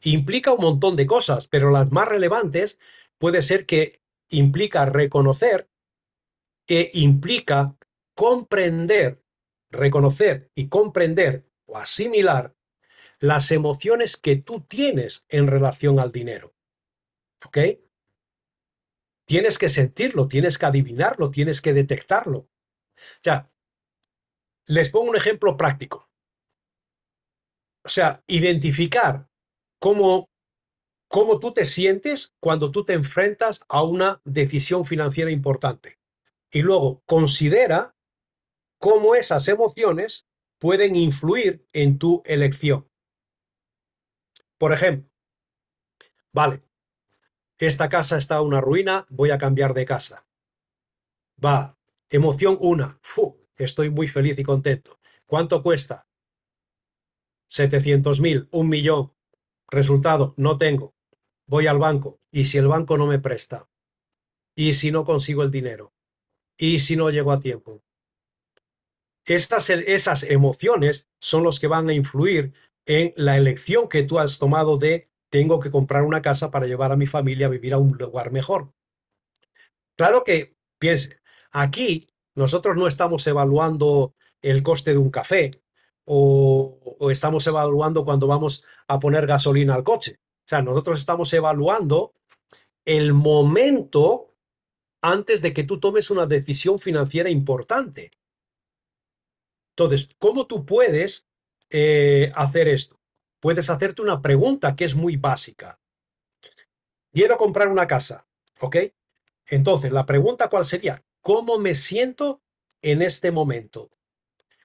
Implica un montón de cosas, pero las más relevantes puede ser que implica reconocer e implica comprender, reconocer y comprender o asimilar las emociones que tú tienes en relación al dinero. ¿Ok? Tienes que sentirlo, tienes que adivinarlo, tienes que detectarlo. Ya, les pongo un ejemplo práctico. O sea, identificar cómo, cómo tú te sientes cuando tú te enfrentas a una decisión financiera importante. Y luego considera cómo esas emociones pueden influir en tu elección. Por ejemplo, vale, esta casa está una ruina, voy a cambiar de casa. Va, emoción una. estoy muy feliz y contento. ¿Cuánto cuesta? 700.000, mil, un millón. Resultado, no tengo. Voy al banco. ¿Y si el banco no me presta? ¿Y si no consigo el dinero? ¿Y si no llego a tiempo? Esas, esas emociones son los que van a influir en la elección que tú has tomado de tengo que comprar una casa para llevar a mi familia a vivir a un lugar mejor. Claro que, piense, aquí nosotros no estamos evaluando el coste de un café o, estamos evaluando cuando vamos a poner gasolina al coche. O sea, nosotros estamos evaluando el momento antes de que tú tomes una decisión financiera importante. Entonces, ¿cómo tú puedes eh, hacer esto? puedes hacerte una pregunta que es muy básica. Quiero comprar una casa, ¿ok? Entonces, la pregunta cuál sería, ¿cómo me siento en este momento?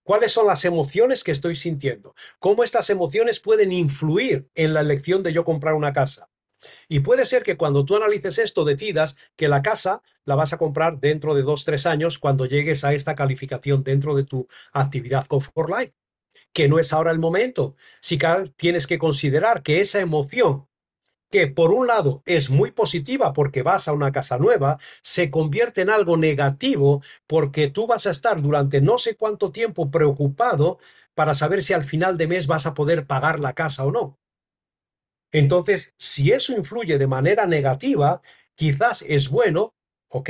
¿Cuáles son las emociones que estoy sintiendo? ¿Cómo estas emociones pueden influir en la elección de yo comprar una casa? Y puede ser que cuando tú analices esto decidas que la casa la vas a comprar dentro de dos, tres años cuando llegues a esta calificación dentro de tu actividad Comfort For Life que no es ahora el momento. Si tienes que considerar que esa emoción, que por un lado es muy positiva porque vas a una casa nueva, se convierte en algo negativo porque tú vas a estar durante no sé cuánto tiempo preocupado para saber si al final de mes vas a poder pagar la casa o no. Entonces, si eso influye de manera negativa, quizás es bueno, ¿ok?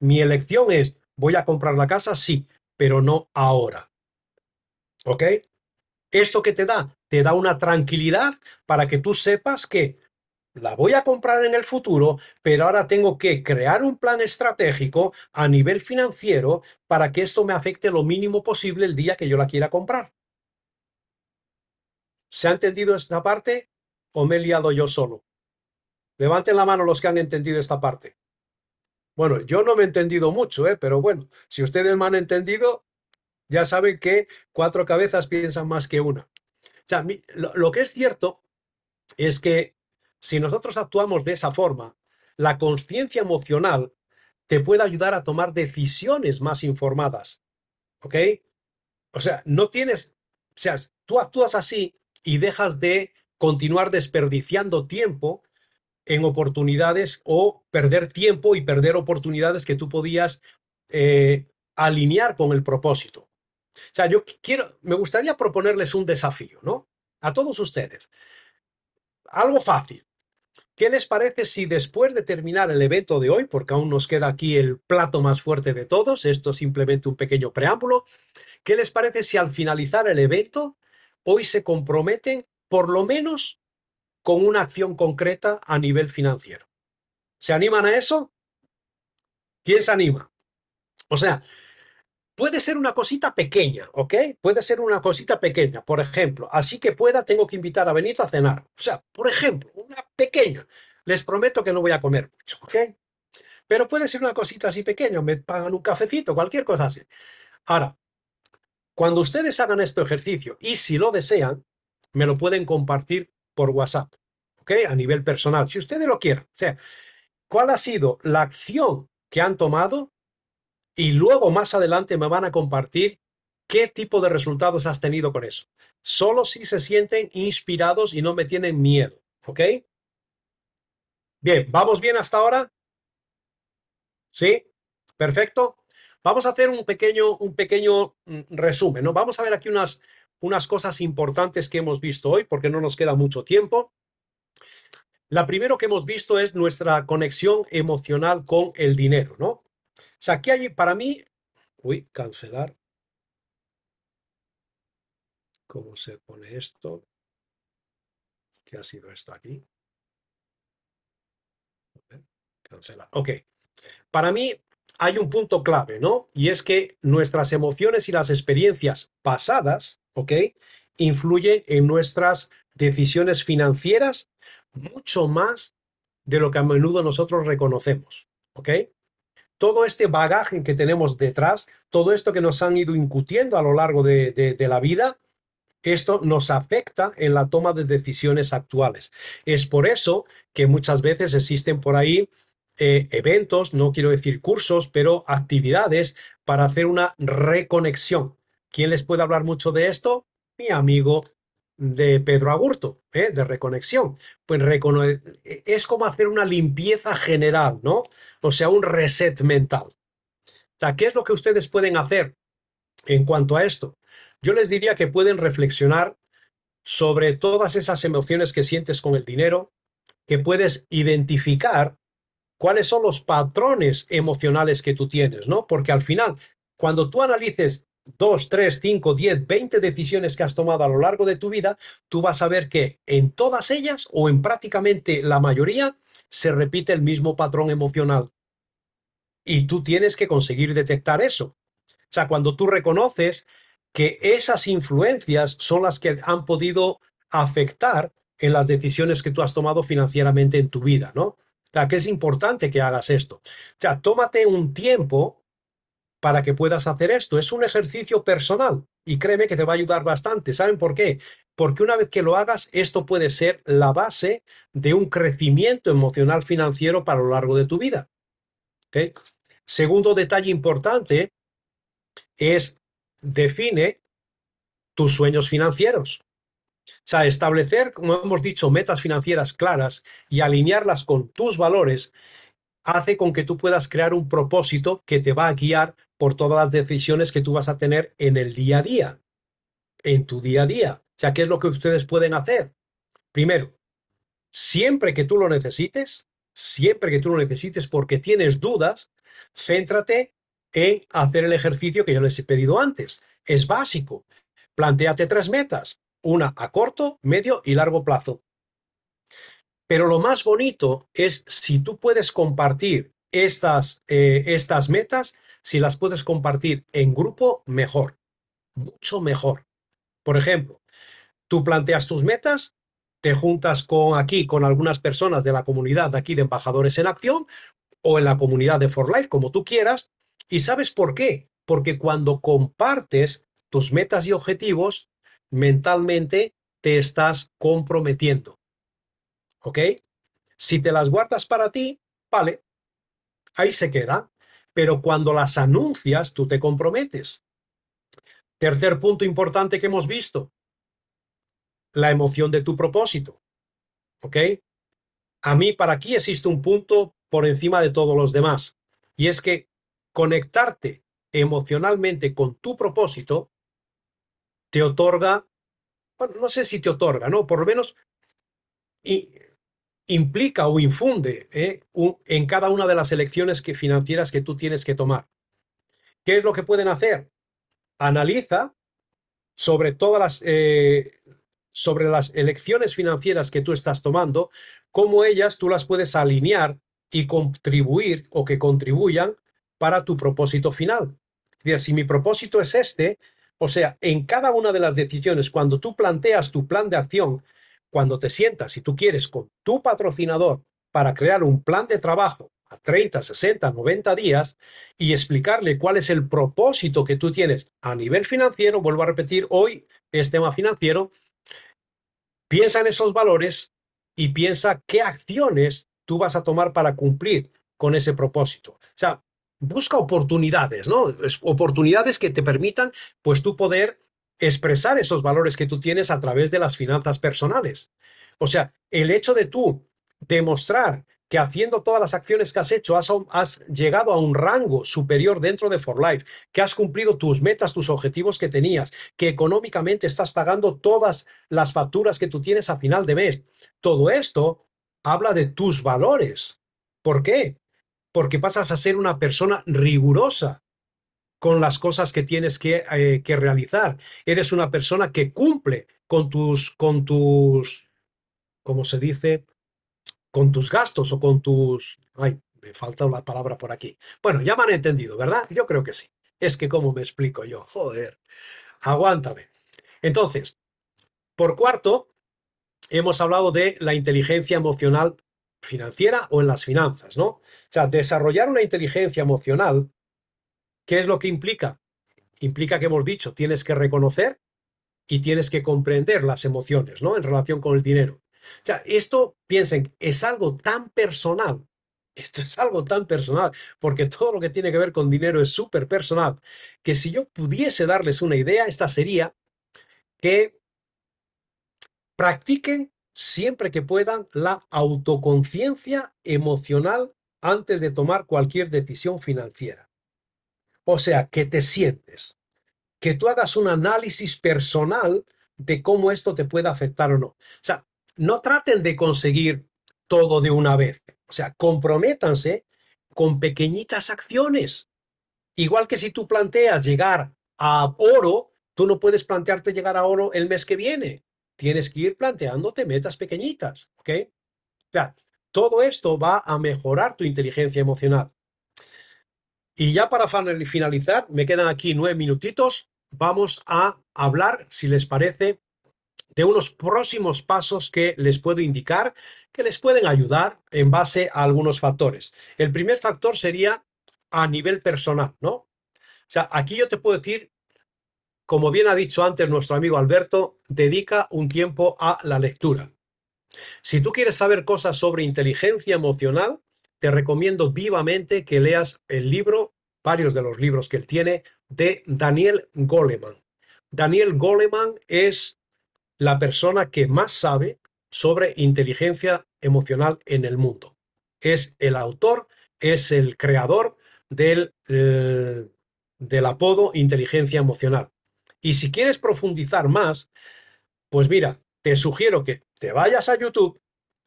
Mi elección es, voy a comprar la casa, sí, pero no ahora. ¿Ok? ¿Esto que te da? Te da una tranquilidad para que tú sepas que la voy a comprar en el futuro, pero ahora tengo que crear un plan estratégico a nivel financiero para que esto me afecte lo mínimo posible el día que yo la quiera comprar. ¿Se ha entendido esta parte o me he liado yo solo? Levanten la mano los que han entendido esta parte. Bueno, yo no me he entendido mucho, ¿eh? pero bueno, si ustedes me han entendido, ya saben que cuatro cabezas piensan más que una. O sea, lo que es cierto es que si nosotros actuamos de esa forma, la conciencia emocional te puede ayudar a tomar decisiones más informadas. ¿Ok? O sea, no tienes, o sea, tú actúas así y dejas de continuar desperdiciando tiempo en oportunidades o perder tiempo y perder oportunidades que tú podías eh, alinear con el propósito. O sea, yo quiero, me gustaría proponerles un desafío, ¿no? A todos ustedes. Algo fácil. ¿Qué les parece si después de terminar el evento de hoy, porque aún nos queda aquí el plato más fuerte de todos, esto es simplemente un pequeño preámbulo, ¿qué les parece si al finalizar el evento hoy se comprometen por lo menos con una acción concreta a nivel financiero? ¿Se animan a eso? ¿Quién se anima? O sea, Puede ser una cosita pequeña, ¿ok? Puede ser una cosita pequeña, por ejemplo. Así que pueda, tengo que invitar a Benito a cenar. O sea, por ejemplo, una pequeña. Les prometo que no voy a comer mucho, ¿ok? Pero puede ser una cosita así pequeña, me pagan un cafecito, cualquier cosa así. Ahora, cuando ustedes hagan este ejercicio y si lo desean, me lo pueden compartir por WhatsApp, ¿ok? A nivel personal, si ustedes lo quieren. O sea, ¿cuál ha sido la acción que han tomado y luego más adelante me van a compartir qué tipo de resultados has tenido con eso. Solo si se sienten inspirados y no me tienen miedo, ¿ok? Bien, ¿vamos bien hasta ahora? ¿Sí? Perfecto. Vamos a hacer un pequeño, un pequeño mm, resumen, ¿no? Vamos a ver aquí unas, unas cosas importantes que hemos visto hoy, porque no nos queda mucho tiempo. La primero que hemos visto es nuestra conexión emocional con el dinero, ¿no? O sea, aquí hay, para mí, uy, cancelar. ¿Cómo se pone esto? ¿Qué ha sido esto aquí? Cancelar. Ok. Para mí hay un punto clave, ¿no? Y es que nuestras emociones y las experiencias pasadas, ¿ok? Influyen en nuestras decisiones financieras mucho más de lo que a menudo nosotros reconocemos, ¿ok? todo este bagaje que tenemos detrás, todo esto que nos han ido incutiendo a lo largo de, la vida, esto nos afecta en la toma de decisiones actuales. Es por eso que muchas veces existen por ahí eh, eventos, no quiero decir cursos, pero actividades para hacer una reconexión. ¿Quién les puede hablar mucho de esto? Mi amigo de Pedro Agurto, ¿eh? de reconexión. Pues e-, es como hacer una limpieza general, ¿no? O sea, un reset mental. O sea, ¿qué es lo que ustedes pueden hacer en cuanto a esto? Yo les diría que pueden reflexionar sobre todas esas emociones que sientes con el dinero, que puedes identificar cuáles son los patrones emocionales que tú tienes, ¿no? Porque al final, cuando tú analices dos tres cinco diez 20 decisiones que has tomado a lo largo de tu vida, tú vas a ver que en todas ellas o en prácticamente la mayoría se repite el mismo patrón emocional. Y tú tienes que conseguir detectar eso. O sea, cuando tú reconoces que esas influencias son las que han podido afectar en las decisiones que tú has tomado financieramente en tu vida, ¿no? O sea, que es importante que hagas esto. O sea, tómate un tiempo para que puedas hacer esto. Es un ejercicio personal y créeme que te va a ayudar bastante. ¿Saben por qué? Porque una vez que lo hagas, esto puede ser la base de un crecimiento emocional financiero para lo largo de tu vida. Segundo detalle importante es define tus sueños financieros. O sea, establecer, como hemos dicho, metas financieras claras y alinearlas con tus valores hace con que tú puedas crear un propósito que te va a guiar por todas las decisiones que tú vas a tener en el día a día, en tu día a día. O sea, ¿qué es lo que ustedes pueden hacer? Primero, siempre que tú lo necesites, siempre que tú lo necesites porque tienes dudas, céntrate en hacer el ejercicio que yo les he pedido antes. Es básico. Plantéate tres metas, una a corto, medio y largo plazo. Pero lo más bonito es si tú puedes compartir estas, eh, estas metas si las puedes compartir en grupo, mejor, mucho mejor. Por ejemplo, tú planteas tus metas, te juntas con aquí, con algunas personas de la comunidad de aquí de Embajadores en Acción o en la comunidad de For Life, como tú quieras, y sabes por qué. Porque cuando compartes tus metas y objetivos, mentalmente te estás comprometiendo. ¿Ok? Si te las guardas para ti, vale, ahí se queda pero cuando las anuncias, tú te comprometes. Tercer punto importante que hemos visto, la emoción de tu propósito. ¿Ok? A mí, para aquí existe un punto por encima de todos los demás, y es que conectarte emocionalmente con tu propósito te otorga, bueno, no sé si te otorga, ¿no? Por lo menos y implica o infunde eh, en cada una de las elecciones financieras que tú tienes que tomar. ¿Qué es lo que pueden hacer? Analiza sobre todas las, eh, sobre las elecciones financieras que tú estás tomando, cómo ellas tú las puedes alinear y contribuir o que contribuyan para tu propósito final. Si mi propósito es este, o sea, en cada una de las decisiones, cuando tú planteas tu plan de acción, cuando te sientas, si tú quieres, con tu patrocinador para crear un plan de trabajo a 30, 60, 90 días y explicarle cuál es el propósito que tú tienes a nivel financiero, vuelvo a repetir, hoy es tema financiero, piensa en esos valores y piensa qué acciones tú vas a tomar para cumplir con ese propósito. O sea, busca oportunidades, ¿no? Oportunidades que te permitan, pues tú poder expresar esos valores que tú tienes a través de las finanzas personales. O sea, el hecho de tú demostrar que haciendo todas las acciones que has hecho, has, llegado a un rango superior dentro de For Life, que has cumplido tus metas, tus objetivos que tenías, que económicamente estás pagando todas las facturas que tú tienes a final de mes. Todo esto habla de tus valores. ¿Por qué? Porque pasas a ser una persona rigurosa, con las cosas que tienes eh, que, realizar. Eres una persona que cumple con tus, con tus, ¿cómo se dice? Con tus gastos o con tus... Ay, me falta la palabra por aquí. Bueno, ya me han entendido, ¿verdad? Yo creo que sí. Es que cómo me explico yo, joder, aguántame. Entonces, por cuarto, hemos hablado de la inteligencia emocional financiera o en las finanzas, ¿no? O sea, desarrollar una inteligencia emocional ¿Qué es lo que implica? Implica que hemos dicho, tienes que reconocer y tienes que comprender las emociones, ¿no? En relación con el dinero. esto, piensen, es algo tan personal, esto es algo tan personal, porque todo lo que tiene que ver con dinero es súper personal, que si yo pudiese darles una idea, esta sería que practiquen siempre que puedan la autoconciencia emocional antes de tomar cualquier decisión financiera. O sea, que te sientes, que tú hagas un análisis personal de cómo esto te puede afectar o no. O sea, no traten de conseguir todo de una vez. O sea, comprométanse con pequeñitas acciones. Igual que si tú planteas llegar a oro, tú no puedes plantearte llegar a oro el mes que viene. Tienes que ir planteándote metas pequeñitas, ¿ok? todo esto va a mejorar tu inteligencia emocional. Y ya para finalizar, me quedan aquí nueve minutitos, vamos a hablar, si les parece, de unos próximos pasos que les puedo indicar que les pueden ayudar en base a algunos factores. El primer factor sería a nivel personal, ¿no? O sea, aquí yo te puedo decir, como bien ha dicho antes nuestro amigo Alberto, dedica un tiempo a la lectura. Si tú quieres saber cosas sobre inteligencia emocional, te recomiendo vivamente que leas el libro, varios de los libros que él tiene, de Daniel Goleman. Daniel Goleman es la persona que más sabe sobre inteligencia emocional en el mundo. Es el autor, es el creador del, eh, del apodo inteligencia emocional. Y si quieres profundizar más, pues mira, te sugiero que te vayas a YouTube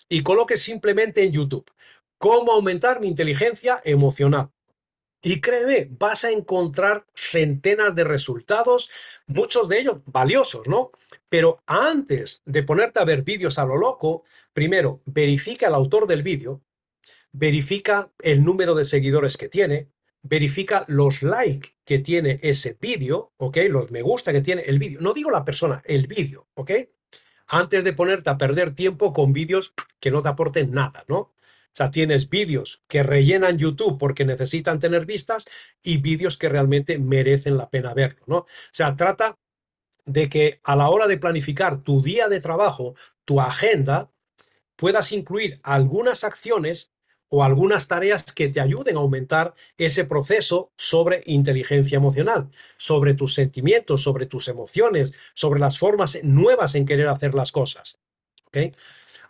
y coloques simplemente en YouTube cómo aumentar mi inteligencia emocional. Y créeme, vas a encontrar centenas de resultados, muchos de ellos valiosos, ¿no? Pero antes de ponerte a ver vídeos a lo loco, primero verifica el autor del vídeo, verifica el número de seguidores que tiene, verifica los likes que tiene ese vídeo, ¿ok? Los me gusta que tiene el vídeo. No digo la persona, el vídeo, ¿ok? Antes de ponerte a perder tiempo con vídeos que no te aporten nada, ¿no? O sea, tienes vídeos que rellenan YouTube porque necesitan tener vistas y vídeos que realmente merecen la pena verlo, ¿no? O sea, trata de que a la hora de planificar tu día de trabajo, tu agenda, puedas incluir algunas acciones o algunas tareas que te ayuden a aumentar ese proceso sobre inteligencia emocional, sobre tus sentimientos, sobre tus emociones, sobre las formas nuevas en querer hacer las cosas. ¿Okay?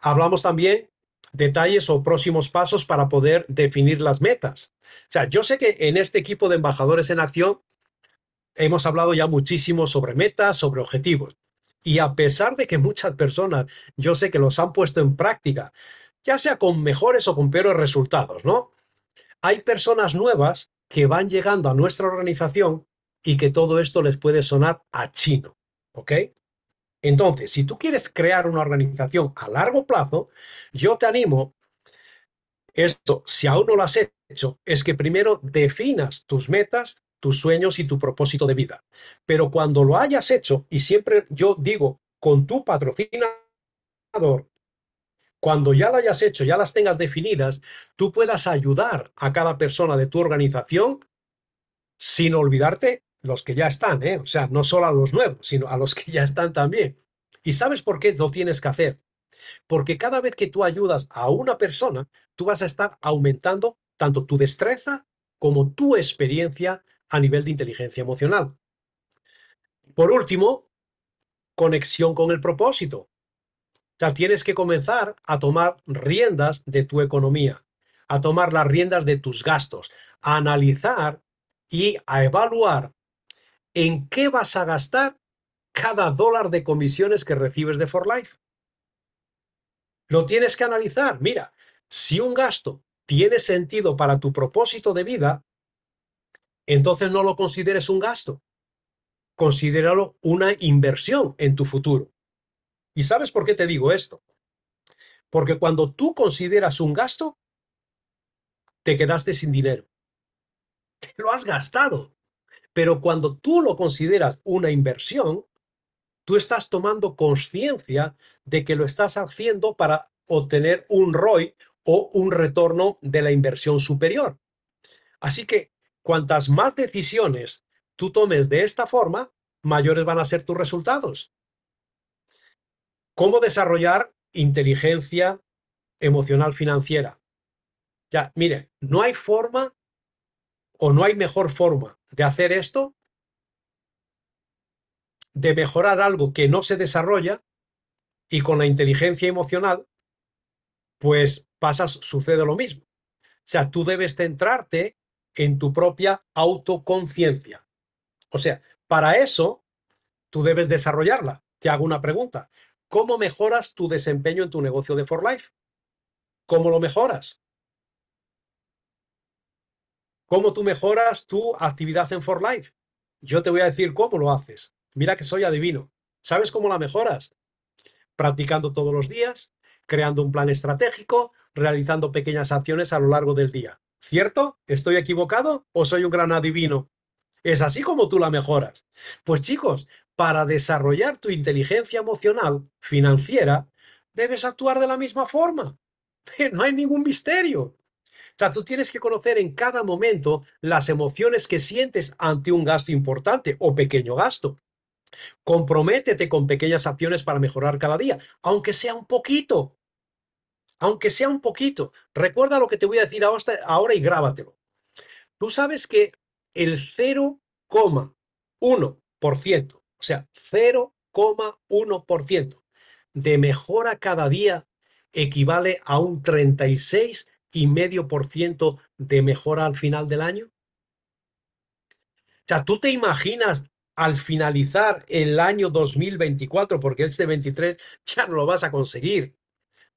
Hablamos también detalles o próximos pasos para poder definir las metas. O sea, yo sé que en este equipo de embajadores en acción hemos hablado ya muchísimo sobre metas, sobre objetivos. Y a pesar de que muchas personas, yo sé que los han puesto en práctica, ya sea con mejores o con peores resultados, ¿no? Hay personas nuevas que van llegando a nuestra organización y que todo esto les puede sonar a chino, ¿ok? Entonces, si tú quieres crear una organización a largo plazo, yo te animo, esto, si aún no lo has hecho, es que primero definas tus metas, tus sueños y tu propósito de vida. Pero cuando lo hayas hecho, y siempre yo digo, con tu patrocinador, cuando ya lo hayas hecho, ya las tengas definidas, tú puedas ayudar a cada persona de tu organización sin olvidarte los que ya están, ¿eh? o sea, no solo a los nuevos, sino a los que ya están también. ¿Y sabes por qué lo tienes que hacer? Porque cada vez que tú ayudas a una persona, tú vas a estar aumentando tanto tu destreza como tu experiencia a nivel de inteligencia emocional. Por último, conexión con el propósito. ya tienes que comenzar a tomar riendas de tu economía, a tomar las riendas de tus gastos, a analizar y a evaluar en qué vas a gastar cada dólar de comisiones que recibes de For Life. Lo tienes que analizar. Mira, si un gasto tiene sentido para tu propósito de vida, entonces no lo consideres un gasto. Considéralo una inversión en tu futuro. ¿Y sabes por qué te digo esto? Porque cuando tú consideras un gasto, te quedaste sin dinero. Te lo has gastado. Pero cuando tú lo consideras una inversión, tú estás tomando conciencia de que lo estás haciendo para obtener un ROI o un retorno de la inversión superior. Así que cuantas más decisiones tú tomes de esta forma, mayores van a ser tus resultados. ¿Cómo desarrollar inteligencia emocional financiera? Ya, mire, no hay forma o no hay mejor forma de hacer esto, de mejorar algo que no se desarrolla y con la inteligencia emocional, pues pasas, sucede lo mismo. O sea, tú debes centrarte en tu propia autoconciencia. O sea, para eso tú debes desarrollarla. Te hago una pregunta. ¿Cómo mejoras tu desempeño en tu negocio de For Life? ¿Cómo lo mejoras? ¿Cómo tú mejoras tu actividad en For Life? Yo te voy a decir cómo lo haces. Mira que soy adivino. ¿Sabes cómo la mejoras? Practicando todos los días, creando un plan estratégico, realizando pequeñas acciones a lo largo del día. ¿Cierto? ¿Estoy equivocado o soy un gran adivino? Es así como tú la mejoras. Pues chicos, para desarrollar tu inteligencia emocional financiera, debes actuar de la misma forma. No hay ningún misterio. O sea, tú tienes que conocer en cada momento las emociones que sientes ante un gasto importante o pequeño gasto. Comprométete con pequeñas acciones para mejorar cada día, aunque sea un poquito. Aunque sea un poquito. Recuerda lo que te voy a decir ahora y grábatelo. Tú sabes que el 0,1%, o sea, 0,1% de mejora cada día equivale a un 36 y medio por ciento de mejora al final del año? O sea, ¿tú te imaginas al finalizar el año 2024, porque este 23 ya no lo vas a conseguir?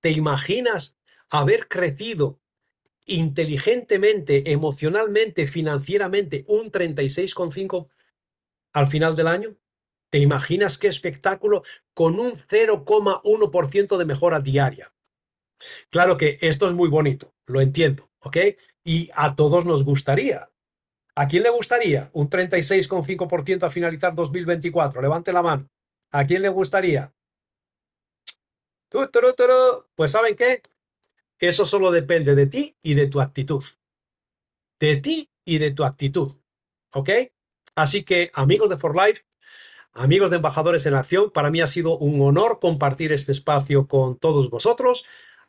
¿Te imaginas haber crecido inteligentemente, emocionalmente, financieramente un 36,5 al final del año? ¿Te imaginas qué espectáculo con un 0,1% de mejora diaria? Claro que esto es muy bonito, lo entiendo, ¿ok? Y a todos nos gustaría. ¿A quién le gustaría un 36,5% a finalizar 2024? Levante la mano. ¿A quién le gustaría? Pues ¿saben qué? Eso solo depende de ti y de tu actitud. De ti y de tu actitud. ¿Ok? Así que, amigos de For Life, amigos de Embajadores en Acción, para mí ha sido un honor compartir este espacio con todos vosotros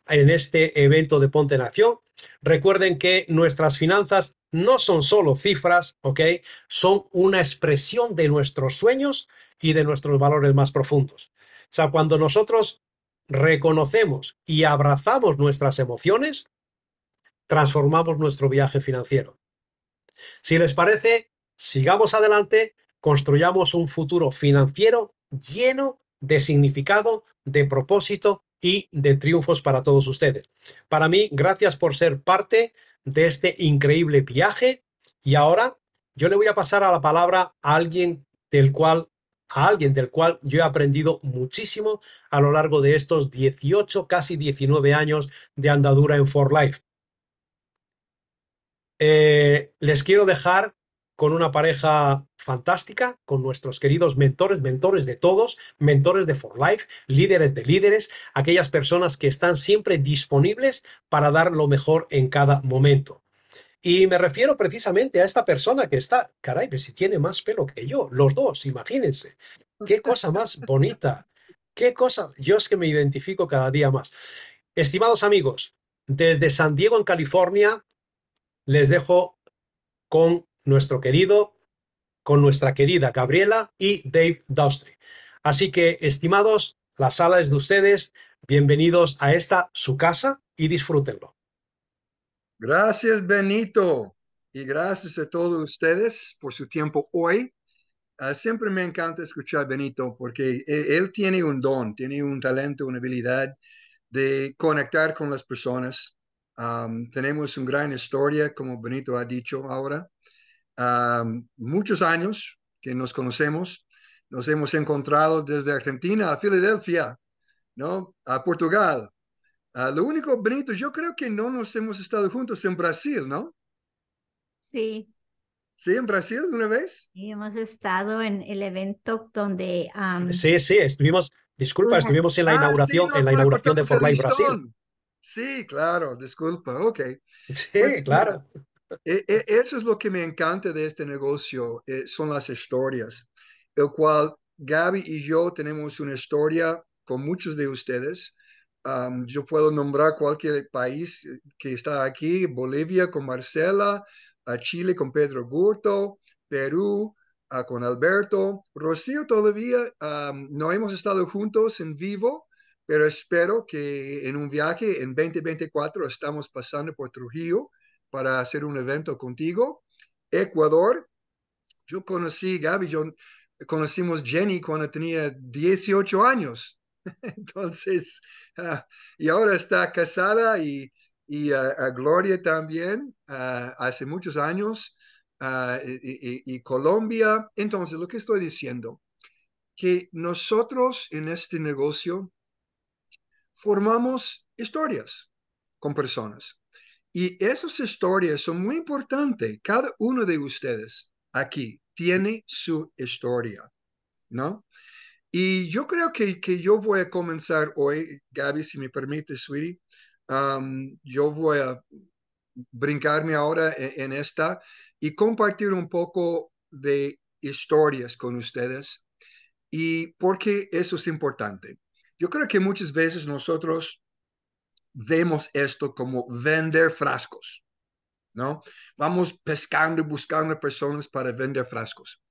en este evento de Ponte Nación, Recuerden que nuestras finanzas no son solo cifras, ¿ok? Son una expresión de nuestros sueños y de nuestros valores más profundos. O sea, cuando nosotros reconocemos y abrazamos nuestras emociones, transformamos nuestro viaje financiero. Si les parece, sigamos adelante, construyamos un futuro financiero lleno de significado, de propósito y de triunfos para todos ustedes. Para mí, gracias por ser parte de este increíble viaje y ahora yo le voy a pasar a la palabra a alguien del cual a alguien del cual yo he aprendido muchísimo a lo largo de estos 18, casi 19 años de andadura en For Life. Eh, les quiero dejar con una pareja fantástica, con nuestros queridos mentores, mentores de todos, mentores de For Life, líderes de líderes, aquellas personas que están siempre disponibles para dar lo mejor en cada momento. Y me refiero precisamente a esta persona que está, caray, pero pues, si tiene más pelo que yo, los dos, imagínense. Qué cosa más bonita, qué cosa, yo es que me identifico cada día más. Estimados amigos, desde San Diego, en California, les dejo con nuestro querido, con nuestra querida Gabriela y Dave Dowstry. Así que, estimados, la sala es de ustedes. Bienvenidos a esta, su casa, y disfrútenlo. Gracias, Benito, y gracias a todos ustedes por su tiempo hoy. Ah, siempre me encanta escuchar a Benito porque e, él, tiene un don, tiene un talento, una habilidad de conectar con las personas. tenemos una gran historia, como Benito ha dicho ahora, muchos años que nos conocemos. Nos hemos encontrado desde Argentina a Filadelfia, ¿no? A Portugal. Ah, lo único, Benito, yo creo que no nos hemos estado juntos en Brasil, ¿no? Sí. ¿Sí, en Brasil una vez? Sí, hemos estado en el evento donde... Sí, sí, estuvimos, disculpa, estuvimos en la ah, inauguración, en la inauguración de forma Brasil. Sí, claro, disculpa, ok. Sí, claro. E, e, eso es lo que me encanta de este negocio, eh, son las historias, el cual Gaby y yo tenemos una historia con muchos de ustedes. yo puedo nombrar cualquier país que está aquí, Bolivia con Marcela, a Chile con Pedro Gurto, Perú ah, con Alberto. Rocío todavía no hemos estado juntos en vivo, pero espero que en un viaje en 2024 estamos pasando por Trujillo para hacer un evento contigo. Ecuador, yo conocí, Gaby, yo conocimos Jenny cuando tenía 18 años. Entonces, ah, y ahora está casada y, a Gloria también, ah, hace muchos años, ah, y, y Colombia. Entonces, lo que estoy diciendo, que nosotros en este negocio formamos historias con personas. Y esas historias son muy importantes. Cada uno de ustedes aquí tiene su historia, ¿no? Y yo creo que, que yo voy a comenzar hoy, Gaby, si me permite, Sweetie. Um, yo voy a brincarme ahora e-, en, esta y compartir un poco de historias con ustedes y qué eso es importante. Yo creo que muchas veces nosotros vemos esto como vender frascos, ¿no? Vamos pescando y buscando personas para vender frascos.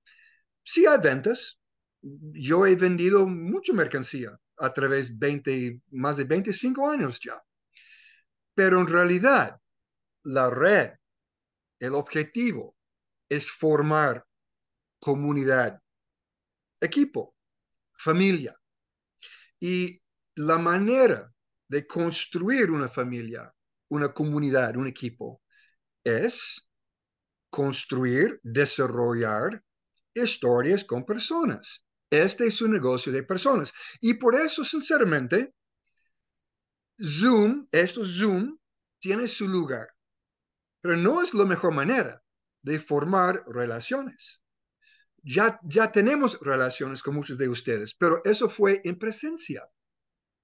Sí hay ventas, yo he vendido mucha mercancía a través de 20, más de 25 años ya. Pero en realidad, la red, el objetivo es formar comunidad, equipo, familia. Y la manera de construir una familia, una comunidad, un equipo, es construir, desarrollar historias con personas. Este es un negocio de personas. Y por eso, sinceramente, Zoom, esto Zoom, tiene su lugar. Pero no es la mejor manera de formar relaciones. Ya, ya tenemos relaciones con muchos de ustedes, pero eso fue en presencia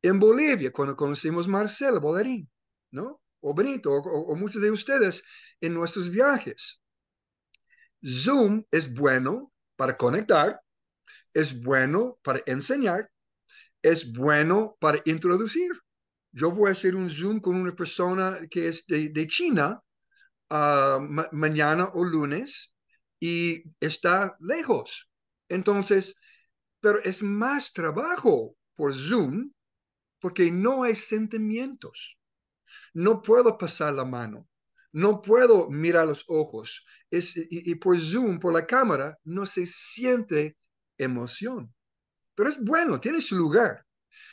en Bolivia, cuando conocimos Marcelo Bolerín, ¿no? O Benito, o, muchos de ustedes en nuestros viajes. Zoom es bueno para conectar, es bueno para enseñar, es bueno para introducir. Yo voy a hacer un Zoom con una persona que es de, China ah, mañana o lunes y está lejos. Entonces, pero es más trabajo por Zoom porque no hay sentimientos. No puedo pasar la mano, no puedo mirar los ojos. y, y, por Zoom, por la cámara, no se siente emoción. Pero es bueno, tiene su lugar.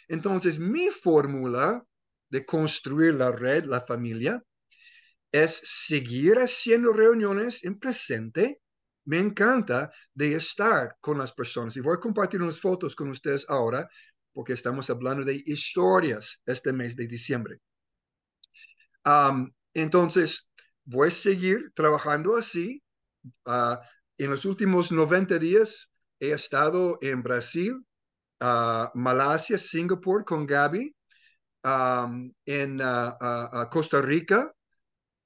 Entonces, mi fórmula de construir la red, la familia, es seguir haciendo reuniones en presente. Me encanta de estar con las personas. Y voy a compartir unas fotos con ustedes ahora porque estamos hablando de historias este mes de diciembre. entonces, voy a seguir trabajando así. Ah, en los últimos 90 días he estado en Brasil, a ah, Malasia, Singapur con Gaby, en ah, Costa Rica,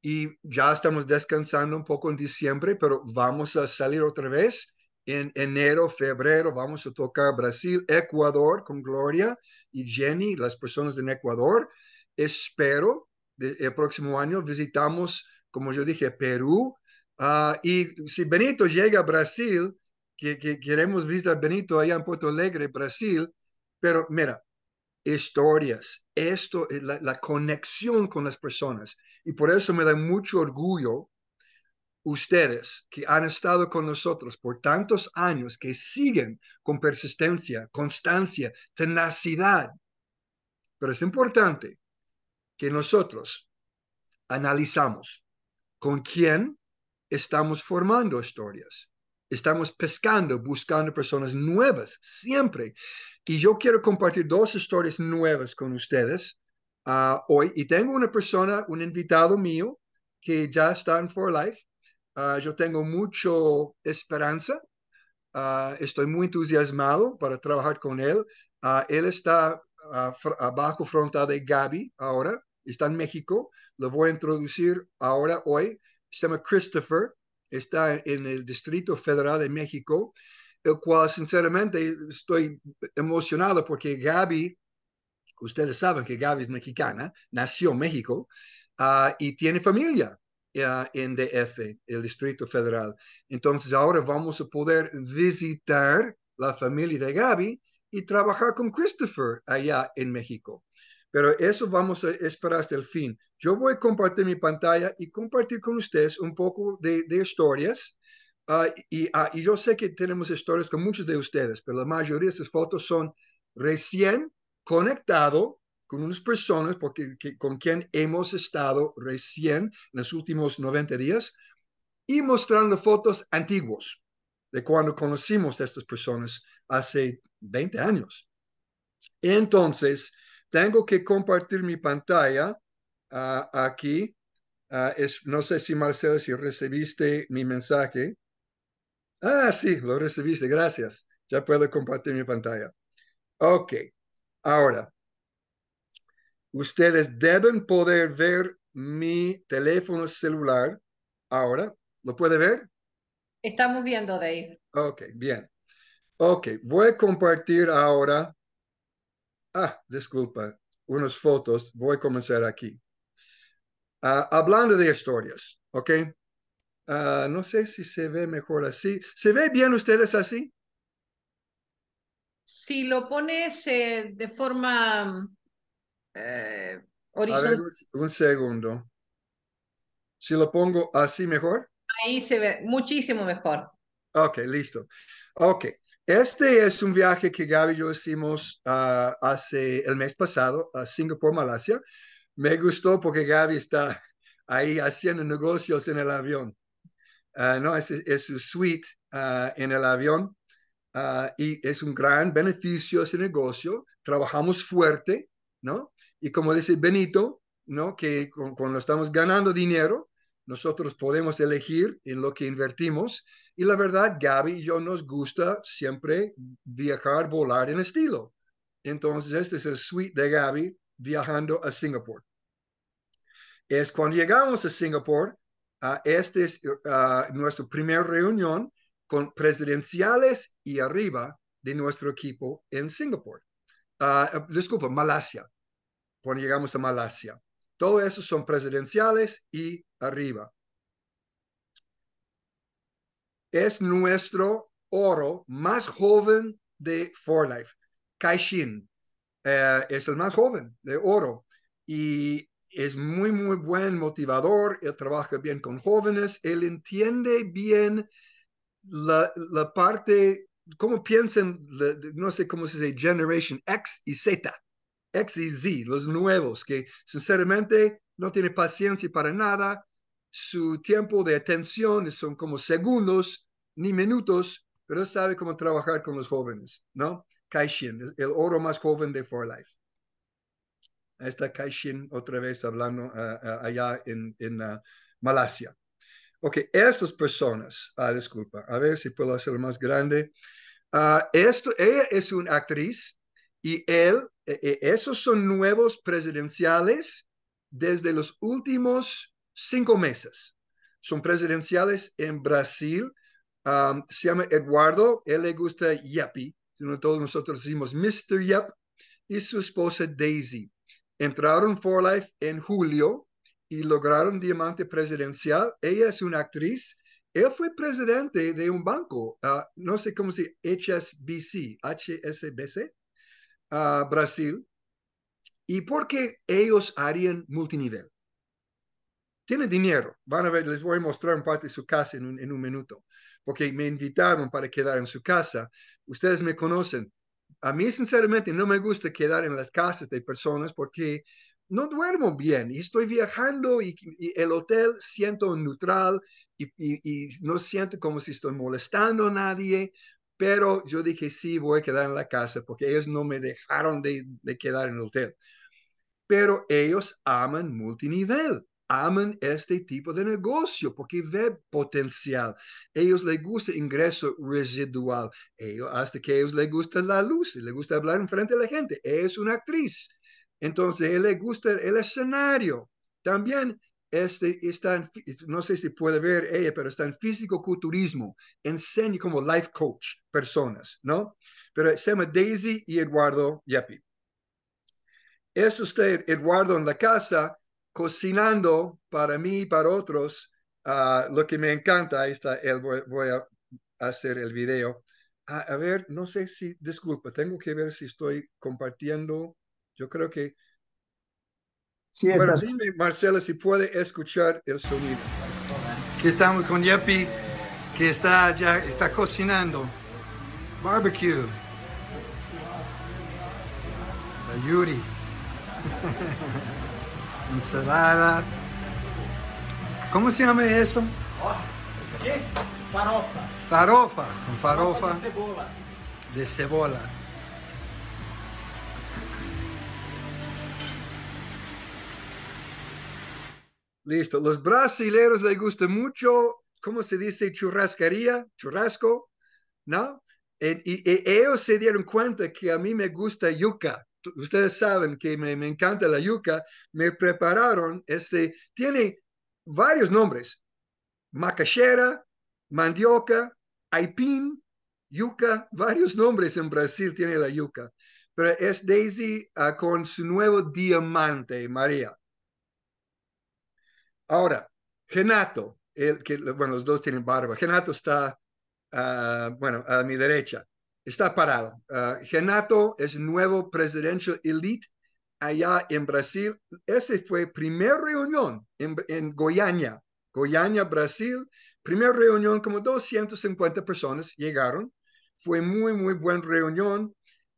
y ya estamos descansando un poco en diciembre, pero vamos a salir otra vez en enero, febrero vamos a tocar Brasil, Ecuador con Gloria y Jenny, las personas en Ecuador. Espero, el próximo año visitamos, como yo dije, Perú. Ah, y si Benito llega a Brasil, que, queremos visitar Benito allá en Porto Alegre, Brasil, pero mira, historias, esto, eh, la conexión con las personas. Y por eso me da mucho orgullo ustedes que han estado con nosotros por tantos años, que siguen con persistencia, constancia, tenacidad. Pero es importante que nosotros analizamos con quién estamos formando historias. Estamos pescando, buscando personas nuevas, siempre. Y yo quiero compartir dos historias nuevas con ustedes ah, hoy. Y tengo una persona, un invitado mío, que ya está en For Life, Ah, yo tengo mucha esperanza. Ah, estoy muy entusiasmado para trabajar con él. Ah, él está abajo frontal de Gaby ahora. Está en México. Lo voy a introducir ahora, hoy. Se llama Christopher. Está en el Distrito Federal de México, el cual sinceramente estoy emocionado porque Gaby, ustedes saben que Gaby es mexicana, nació en México y tiene familia en eh, DF, el Distrito Federal. Entonces ahora vamos a poder visitar la familia de Gaby y trabajar con Christopher allá en México. Pero eso vamos a esperar hasta el fin. Yo voy a compartir mi pantalla y compartir con ustedes un poco de, de historias. Ah, y, ah, y, yo sé que tenemos historias con muchos de ustedes, pero la mayoría de esas fotos son recién conectado con unas personas porque, con quien hemos estado recién en los últimos 90 días y mostrando fotos antiguos de cuando conocimos a estas personas hace 20 años. Entonces, tengo que compartir mi pantalla ah, aquí. Ah, no sé si Marcelo, si recibiste mi mensaje. Ah, sí, lo recibiste, gracias. Ya puedo compartir mi pantalla. Ok, ahora Ustedes deben poder ver mi teléfono celular ahora. ¿Lo puede ver? Estamos viendo, Dave. Ok, bien. Ok, voy a compartir ahora. Ah, disculpa, unas fotos. Voy a comenzar aquí. Ah, hablando de historias, ¿ok? Ah, no sé si se ve mejor así. ¿Se ve bien ustedes así? Si lo pones eh, de forma eh, un, segundo. Si lo pongo así mejor. Ahí se ve muchísimo mejor. Ok, listo. Ok. Este es un viaje que Gaby y yo hicimos ah, hace el mes pasado a Singapur, Malasia. Me gustó porque Gaby está ahí haciendo negocios en el avión. Ah, no, es, su suite ah, en el avión y es un gran beneficio ese negocio. Trabajamos fuerte, ¿no? Y como dice Benito, ¿no? que cuando estamos ganando dinero, nosotros podemos elegir en lo que invertimos. Y la verdad, Gaby y yo nos gusta siempre viajar, volar en estilo. Entonces, este es el suite de Gaby viajando a Singapur. Es cuando llegamos a Singapur, a ah, esta es ah, nuestro nuestra primera reunión con presidenciales y arriba de nuestro equipo en Singapur. Ah, disculpa, Malasia cuando llegamos a Malasia. Todo eso son presidenciales y arriba. Es nuestro oro más joven de For Life, Kaishin. Eh, es el más joven de oro y es muy, muy buen motivador. Él trabaja bien con jóvenes. Él entiende bien la, la parte, cómo piensan, no sé cómo se dice, Generation X y Z X y Z, los nuevos, que sinceramente no tiene paciencia para nada. Su tiempo de atención son como segundos, ni minutos, pero sabe cómo trabajar con los jóvenes, ¿no? Kaishin, el oro más joven de For Life. Ahí está Kaishin otra vez hablando ah, ah, allá en, en ah, Malasia. Ok, estas personas, ah, disculpa, a ver si puedo hacerlo más grande. esto, ella es una actriz y él e, e, esos son nuevos presidenciales desde los últimos cinco meses. Son presidenciales en Brasil. Um, se llama Eduardo, él le gusta sino todos nosotros decimos Mr. Yep, y su esposa Daisy. Entraron for Life en julio y lograron diamante presidencial. Ella es una actriz. Él fue presidente de un banco, ah, no sé cómo se HSBC, HSBC, a Brasil y porque ellos harían multinivel. Tienen dinero. Van a ver, les voy a mostrar un parte de su casa en un, minuto, porque me invitaron para quedar en su casa. Ustedes me conocen. A mí, sinceramente, no me gusta quedar en las casas de personas porque no duermo bien y estoy viajando y, el hotel siento neutral y, y, no siento como si estoy molestando a nadie pero yo dije, sí, voy a quedar en la casa porque ellos no me dejaron de, quedar en el hotel. Pero ellos aman multinivel aman este tipo de negocio porque ve potencial. Ellos les gusta ingreso residual. Ellos, hasta que ellos les gusta la luz, les gusta hablar en frente a la gente. es una actriz. Entonces, él le gusta el escenario. También este está no sé si puede ver ella, pero está en físico-culturismo, enseña como life coach personas, ¿no? Pero se llama Daisy y Eduardo Yepi. Es usted, Eduardo, en la casa, cocinando para mí y para otros, ah, lo que me encanta, ahí está, él, voy, a hacer el video. Ah, a ver, no sé si, disculpa, tengo que ver si estoy compartiendo, yo creo que dime, Marcela, si puede escuchar el sonido. Aquí estamos con Yepi, que está ya está cocinando. Barbecue. La Yuri. Ensalada. ¿Cómo se llama eso? Oh, farofa. Farofa, con farofa. de cebola. De cebola. Listo. Los brasileños les gusta mucho, ¿cómo se dice? Churrascaría, churrasco, ¿no? Y, ellos se dieron cuenta que a mí me gusta yuca. Ustedes saben que me, encanta la yuca. Me prepararon este, tiene varios nombres. Macachera, mandioca, aipín, yuca, varios nombres en Brasil tiene la yuca. Pero es Daisy ah, con su nuevo diamante, María. Ahora, Genato, el, que, bueno, los dos tienen barba. Genato está, ah, bueno, a mi derecha, está parado. Renato ah, Genato es nuevo presidential elite allá en Brasil. Ese fue primera reunión en, Goiânia, Goiânia, Brasil. Primera reunión, como 250 personas llegaron. Fue muy, muy buena reunión.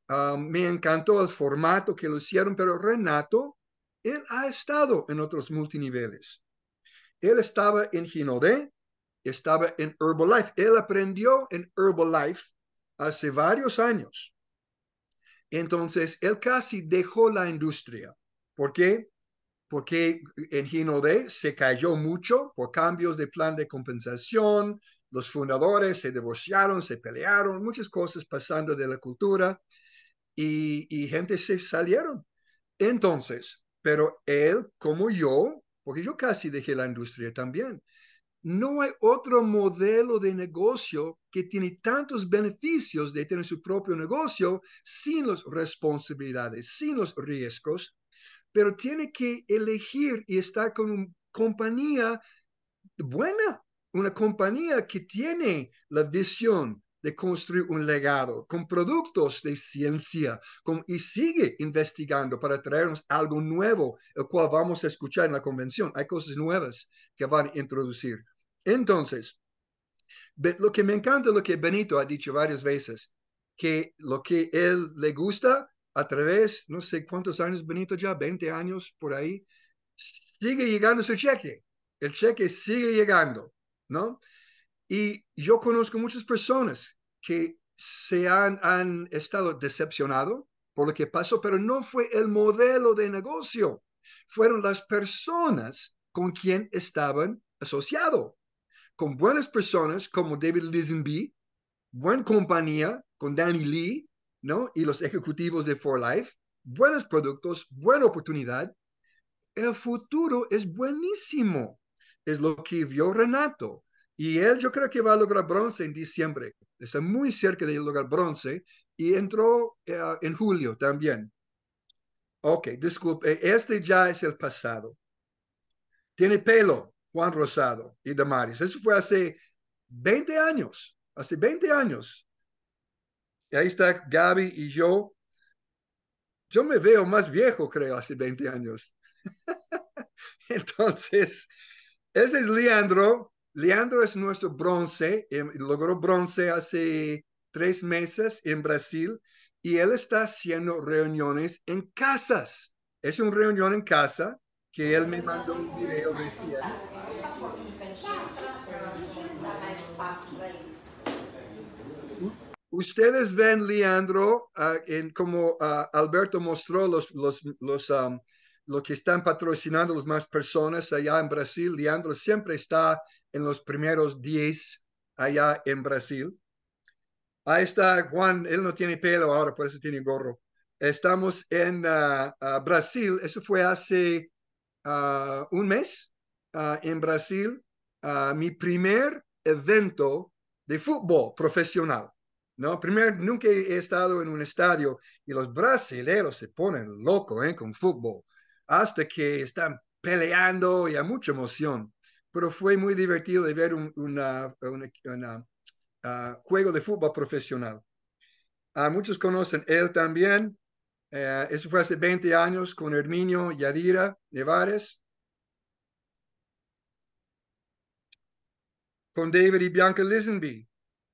Ah, me encantó el formato que lo hicieron, pero Renato, él ha estado en otros multiniveles. Él estaba en Ginodé, estaba en Herbalife. Él aprendió en Herbalife hace varios años. Entonces, él casi dejó la industria. ¿Por qué? Porque en Ginodé se cayó mucho por cambios de plan de compensación. Los fundadores se divorciaron, se pelearon, muchas cosas pasando de la cultura y, y gente se salieron. Entonces, pero él, como yo, porque yo casi dejé la industria también. No hay otro modelo de negocio que tiene tantos beneficios de tener su propio negocio sin las responsabilidades, sin los riesgos, pero tiene que elegir y estar con una compañía buena, una compañía que tiene la visión, de construir un legado con productos de ciencia y sigue investigando para traernos algo nuevo, el cual vamos a escuchar en la convención. Hay cosas nuevas que van a introducir. Entonces, lo que me encanta lo que Benito ha dicho varias veces, que lo que él le gusta a través, no sé cuántos años Benito ya, 20 años por ahí, sigue llegando su cheque. El cheque sigue llegando, ¿no? Y yo conozco muchas personas que se han, estado decepcionados por lo que pasó, pero no fue el modelo de negocio, fueron las personas con quien estaban asociados, con buenas personas como David Lisenby, buena compañía con Danny Lee, ¿no? Y los ejecutivos de For Life, buenos productos, buena oportunidad. El futuro es buenísimo. Es lo que vio Renato, y él yo creo que va a lograr bronce en diciembre. Está muy cerca de lograr bronce y entró eh, en julio también. Ok, disculpe, este ya es el pasado. Tiene pelo, Juan Rosado y Damaris. Eso fue hace 20 años, hace 20 años. Y ahí está Gaby y yo. Yo me veo más viejo, creo, hace 20 años. Entonces, ese es Leandro, Leandro es nuestro bronce, em, logró bronce hace tres meses en Brasil y él está haciendo reuniones en casas. Es una reunión en casa que él me mandó un video Ustedes ven, Leandro, ah, en como ah, Alberto mostró los, los, lo que están patrocinando las más personas allá en Brasil. Leandro siempre está en los primeros 10 allá en Brasil. Ahí está Juan, él no tiene pelo ahora, por eso tiene gorro. Estamos en ah, ah, Brasil, eso fue hace ah, un mes en Brasil, mi primer evento de fútbol profesional. ¿no? Primero, nunca he estado en un estadio y los brasileños se ponen locos ¿eh? con fútbol hasta que están peleando y a mucha emoción. Pero fue muy divertido de ver un ah, juego de fútbol profesional. A ah, muchos conocen él también. Eh, eso fue hace 20 años con Herminio Yadira Nevares. Con David y Bianca Lisenby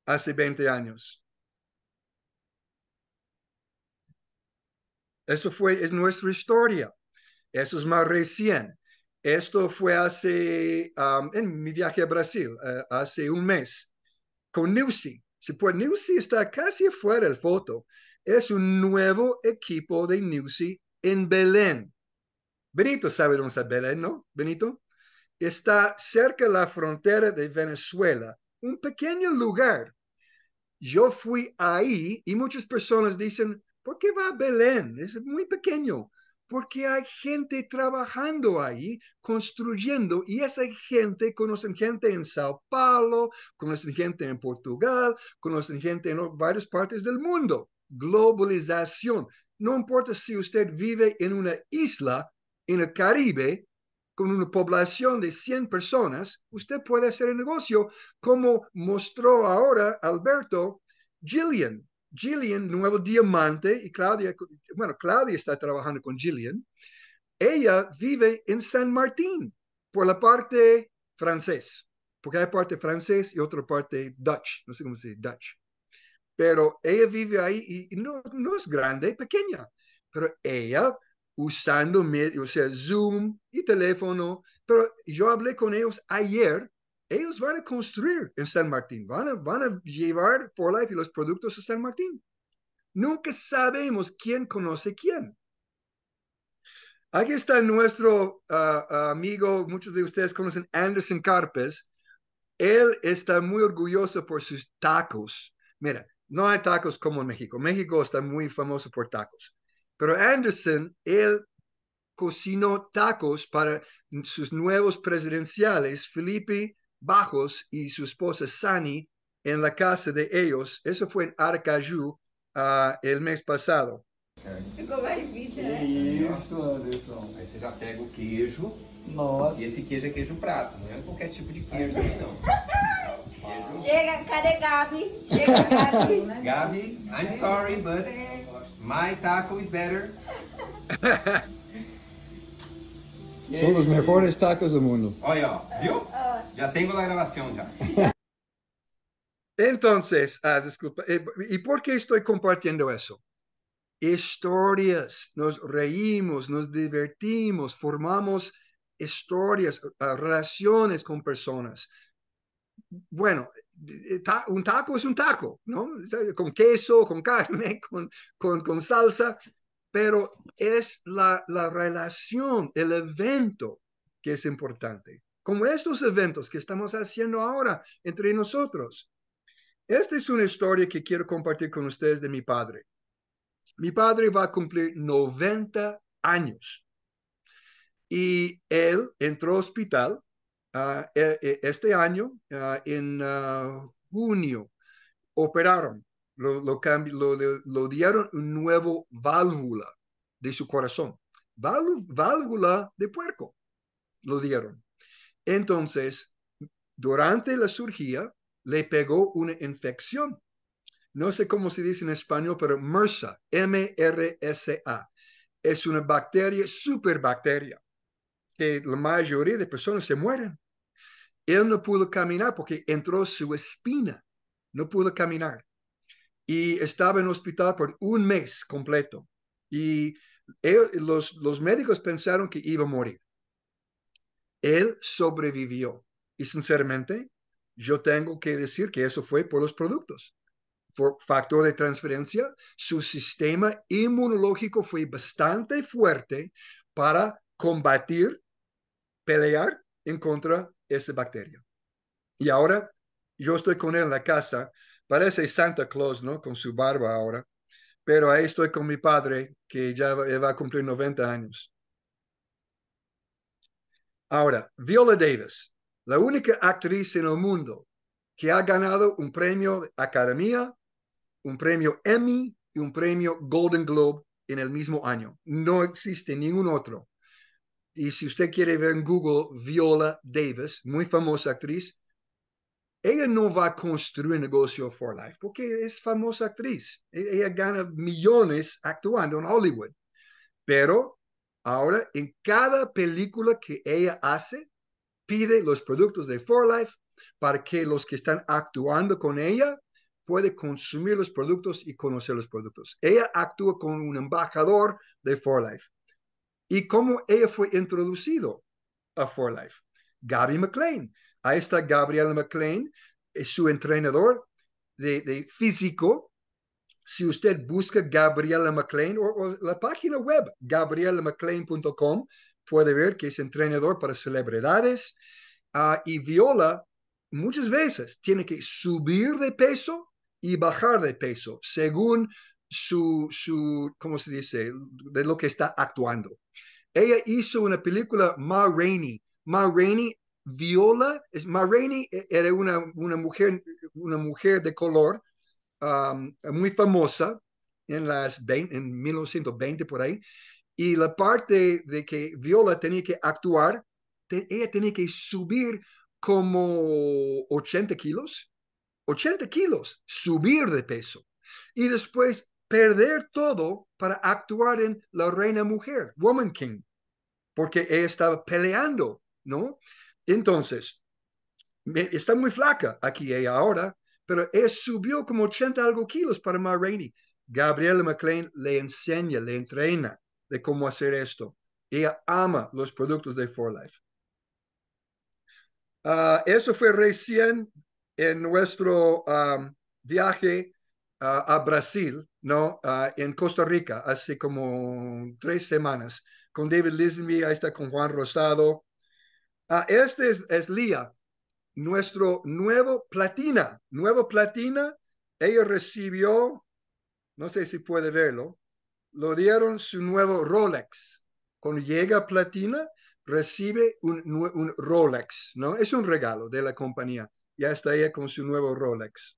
hace 20 años. Eso fue, es nuestra historia. Eso es más recién. Esto fue hace, um, en mi viaje a Brasil, eh, hace un mes, con Newsy. Si puede, Newsy está casi fuera del foto, es un nuevo equipo de Newsy en Belén. Benito sabe dónde está Belén, ¿no? Benito. Está cerca de la frontera de Venezuela, un pequeño lugar. Yo fui ahí y muchas personas dicen, ¿por qué va a Belén? Es muy pequeño porque hay gente trabajando ahí, construyendo, y esa gente, conocen gente en Sao Paulo, conocen gente en Portugal, conocen gente en varias partes del mundo. Globalización. No importa si usted vive en una isla en el Caribe con una población de 100 personas, usted puede hacer el negocio, como mostró ahora Alberto Gillian, Gillian, nuevo diamante, y Claudia, bueno, Claudia está trabajando con Gillian. Ella vive en San Martín, por la parte francés, porque hay parte francés y otra parte Dutch, no sé cómo se dice Dutch. Pero ella vive ahí y no, no es grande, pequeña, pero ella usando o sea, Zoom y teléfono, pero yo hablé con ellos ayer ellos van a construir en San Martín, van a, llevar For Life y los productos a San Martín. Nunca sabemos quién conoce quién. Aquí está nuestro ah, ah, amigo, muchos de ustedes conocen Anderson Carpes. Él está muy orgulloso por sus tacos. Mira, no hay tacos como en México. México está muy famoso por tacos. Pero Anderson, él cocinó tacos para sus nuevos presidenciales, Felipe Bajos y su esposa Sani en la casa de ellos. Eso fue en Arcaju, uh, ah, el mes pasado. Isso, ¿eh? Anderson. Aí você já pega o queijo. Nossa. E esse queijo é queijo prato, não é qualquer tipo de queijo também, não. Queijo. Chega, cadê Gabi? Chega, Gabi. Gabi, I'm sorry, but my taco is better. Son los mejores tacos del mundo. Oye, ¿vio? Ya tengo la grabación ya. Entonces, ah, disculpa, eh, ¿y por qué estoy compartiendo eso? Historias, nos reímos, nos divertimos, formamos historias, ah, relaciones con personas. Bueno, eh, un taco es un taco, ¿no? Con queso, con carne, con, con, con salsa pero es la, relación, el evento que es importante, como estos eventos que estamos haciendo ahora entre nosotros. Esta es una historia que quiero compartir con ustedes de mi padre. Mi padre va a cumplir 90 años y él entró al hospital ah, e, e, este año, ah, en ah, junio, operaron lo, dieron un nuevo válvula de su corazón. Válvula de puerco lo dieron. Entonces, durante la cirugía, le pegó una infección. No sé cómo se dice en español, pero MRSA, M-R-S-A. Es una bacteria, superbacteria, que la mayoría de personas se mueren. Él no pudo caminar porque entró su espina. No pudo caminar y estaba en hospital por un mes completo. Y los, médicos pensaron que iba a morir. Él sobrevivió. Y sinceramente, yo tengo que decir que eso fue por los productos. Por factor de transferencia, su sistema inmunológico fue bastante fuerte para combatir, pelear en contra de esa bacteria. Y ahora yo estoy con él en la casa Parece Santa Claus, ¿no? Con su barba ahora. Pero ahí estoy con mi padre, que ya va a cumplir 90 años. Ahora, Viola Davis, la única actriz en el mundo que ha ganado un premio Academia, un premio Emmy y un premio Golden Globe en el mismo año. No existe ningún otro. Y si usted quiere ver en Google Viola Davis, muy famosa actriz, ella no va a construir un negocio for life porque es famosa actriz. E-, ella gana millones actuando en Hollywood. Pero ahora en cada película que ella hace, pide los productos de for life para que los que están actuando con ella puedan consumir los productos y conocer los productos. Ella actúa como un embajador de for life. ¿Y cómo ella fue introducido a for life? Gabby McLean ahí está Gabriela McLean, eh, su entrenador de, físico. Si usted busca Gabriela McLean o, la página web gabriela.mclean.com puede ver que es entrenador para celebridades ah, y Viola muchas veces tiene que subir de peso y bajar de peso según su, su ¿cómo se dice?, de lo que está actuando. Ella hizo una película, Ma Rainey. Ma Rainey viola, es, Ma e, era una, una, mujer, una mujer de color um, muy famosa en, las en 1920 por ahí, y la parte de que Viola tenía que actuar, ella tenía que subir como 80 kilos, 80 kilos, subir de peso y después perder todo para actuar en La Reina Mujer, Woman King, porque ella estaba peleando, ¿no? Entonces, está muy flaca aquí y ahora, pero ella subió como 80 algo kilos para Ma Rainey. Gabriela McLean le enseña, le entrena de cómo hacer esto. Ella ama los productos de For Life. Ah, eso fue recién en nuestro viaje a Brasil, ¿no? Ah, en Costa Rica, hace como tres semanas, con David Lisby, ahí está con Juan Rosado, Ah, este es, es Lía, nuestro nuevo platina. Nuevo platina, ella recibió, no sé si puede verlo, lo dieron su nuevo Rolex. Cuando llega platina, recibe un, Rolex, ¿no? Es un regalo de la compañía. Ya está ella con su nuevo Rolex.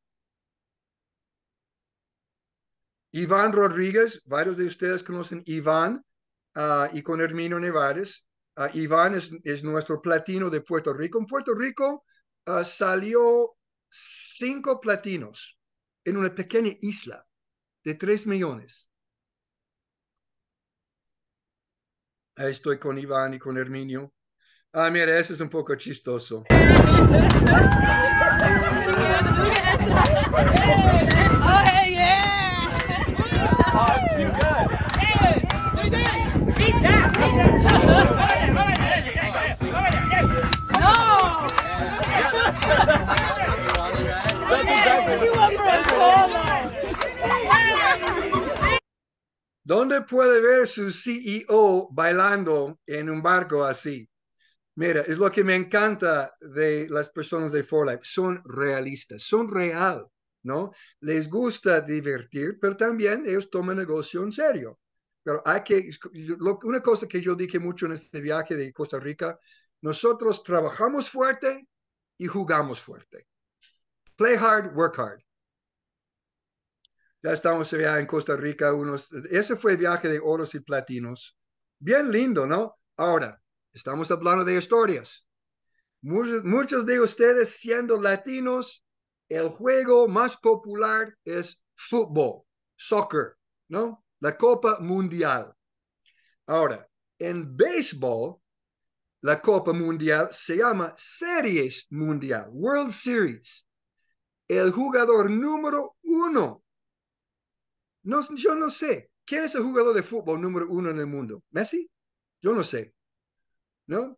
Iván Rodríguez, varios de ustedes conocen Iván ah, y con Hermino Nevares. Iván es, nuestro platino de Puerto Rico. En Puerto Rico salió cinco platinos en una pequeña isla de tres millones. Ahí estoy con Iván y con Herminio. Ah, mira, ese es un poco chistoso. Oh, yeah! Oh, ¿Dónde puede ver su CEO bailando en un barco así? Mira, es lo que me encanta de las personas de For Son realistas, son real, ¿no? Les gusta divertir, pero también ellos toman negocio en serio. Pero hay que, una cosa que yo dije mucho en este viaje de Costa Rica, nosotros trabajamos fuerte y jugamos fuerte. Play hard, work hard. Ya estamos en Costa Rica, unos, ese fue el viaje de oros y platinos. Bien lindo, ¿no? Ahora, estamos hablando de historias. Muchos, muchos de ustedes siendo latinos, el juego más popular es fútbol, soccer, ¿no? La Copa Mundial. Ahora, en béisbol, la Copa Mundial se llama Series Mundial, World Series. El jugador número uno no, yo no sé. ¿Quién es el jugador de fútbol número uno en el mundo? ¿Messi? Yo no sé. ¿No?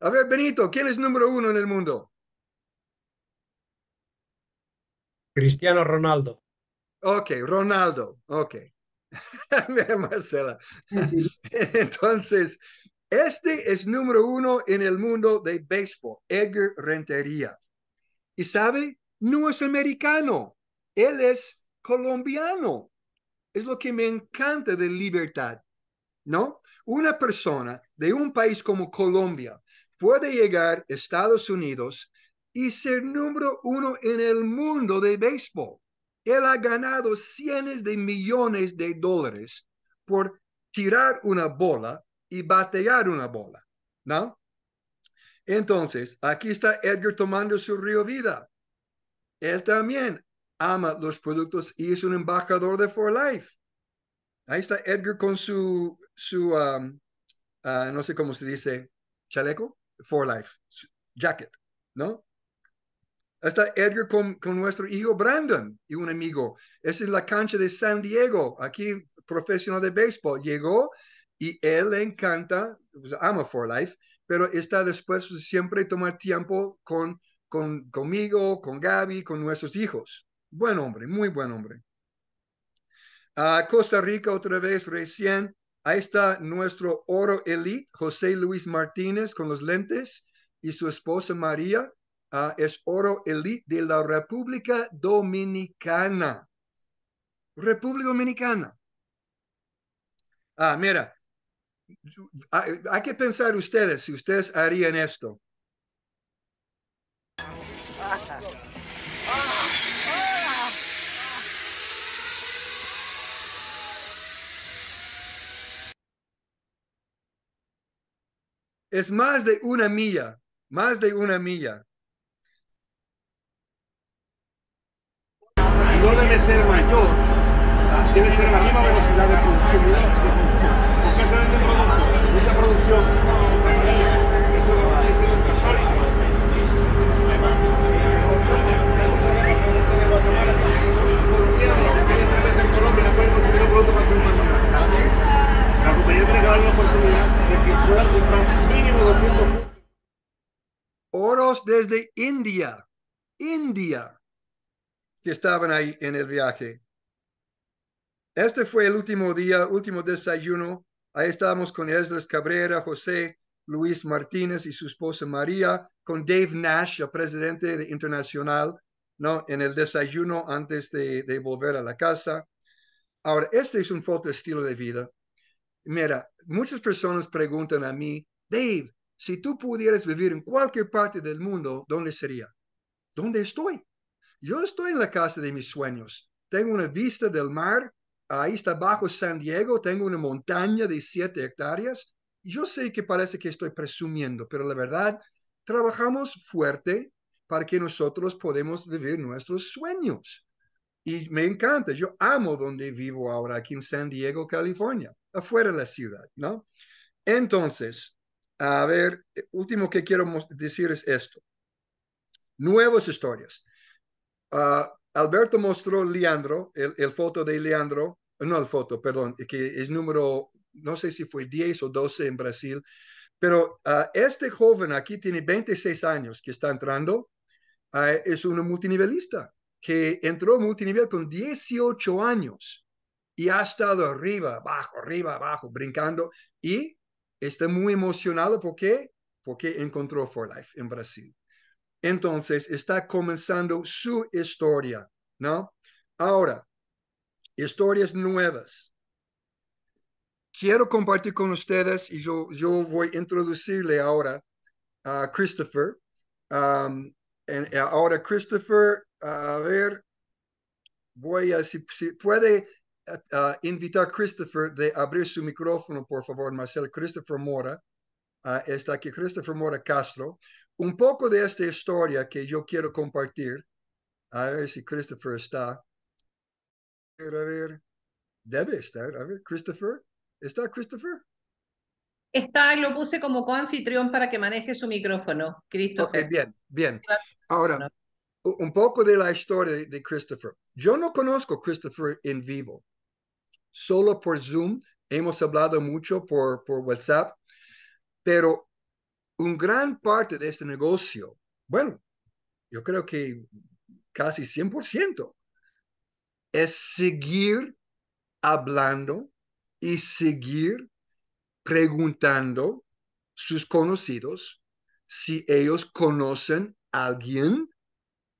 A ver, Benito, ¿quién es número uno en el mundo? Cristiano Ronaldo. Ok, Ronaldo. Ok. Marcela. Entonces, este es número uno en el mundo de béisbol, Edgar Rentería. Y sabe, no es americano, él es colombiano. Es lo que me encanta de libertad, ¿no? Una persona de un país como Colombia puede llegar a Estados Unidos y ser número uno en el mundo de béisbol. Él ha ganado cientos de millones de dólares por tirar una bola y batear una bola, ¿no? Entonces, aquí está Edgar tomando su río vida. Él también ama los productos y es un embajador de For Life. Ahí está Edgar con su, su um, ah, no sé cómo se dice, chaleco, For Life, jacket, ¿no? Ahí está Edgar con, nuestro hijo Brandon y un amigo. Esa es la cancha de San Diego, aquí profesional de béisbol. Llegó y él le encanta, pues, ama For Life, pero está después siempre tomar tiempo con, con, conmigo, con Gaby, con nuestros hijos. Buen hombre, muy buen hombre. Costa Rica otra vez recién. Ahí está nuestro oro elite, José Luis Martínez con los lentes y su esposa María. Ah, es oro elite de la República Dominicana. República Dominicana. Ah, mira, ah, hay que pensar ustedes si ustedes harían esto. es más de una milla, más de una milla. No debe ser mayor, debe ser la misma velocidad de producción. Porque se vende el producto, mucha producción. Oros desde India, India, que estaban ahí en el viaje. Este fue el último día, último desayuno. Ahí estábamos con Esdras Cabrera, José Luis Martínez y su esposa María, con Dave Nash, el presidente de internacional, ¿no? en el desayuno antes de, de volver a la casa. Ahora, este es un foto estilo de vida. Mira, muchas personas preguntan a mí, Dave, si tú pudieras vivir en cualquier parte del mundo, ¿dónde sería? ¿Dónde estoy? Yo estoy en la casa de mis sueños. Tengo una vista del mar. Ahí está bajo San Diego. Tengo una montaña de siete hectáreas. Yo sé que parece que estoy presumiendo, pero la verdad, trabajamos fuerte para que nosotros podamos vivir nuestros sueños. Y me encanta. Yo amo donde vivo ahora, aquí en San Diego, California afuera de la ciudad, ¿no? Entonces, a ver, último que quiero decir es esto. Nuevas historias. Ah, Alberto mostró Leandro, el, foto de Leandro, no el foto, perdón, que es número, no sé si fue 10 o 12 en Brasil, pero ah, este joven aquí tiene 26 años que está entrando, ah, es un multinivelista que entró multinivel con 18 años y ha estado arriba, abajo, arriba, abajo, brincando y está muy emocionado porque, porque encontró For Life en Brasil. Entonces está comenzando su historia, ¿no? Ahora, historias nuevas. Quiero compartir con ustedes y yo, yo voy a introducirle ahora a Christopher. Um, ahora, Christopher, a ver, voy a, si puede eh, eh, invitar a Christopher de abrir su micrófono, por favor, Marcel. Christopher Mora. Eh, está aquí Christopher Mora Castro. Un poco de esta historia que yo quiero compartir. A ver si Christopher está. A ver, Debe estar. A ver, Christopher. ¿Está Christopher? Está, lo puse como coanfitrión para que maneje su micrófono, Christopher. Ok, bien, bien. Ahora, un poco de la historia de Christopher. Yo no conozco Christopher en vivo solo por Zoom, hemos hablado mucho por, WhatsApp, pero un gran parte de este negocio, bueno, yo creo que casi 100%, es seguir hablando y seguir preguntando sus conocidos si ellos conocen a alguien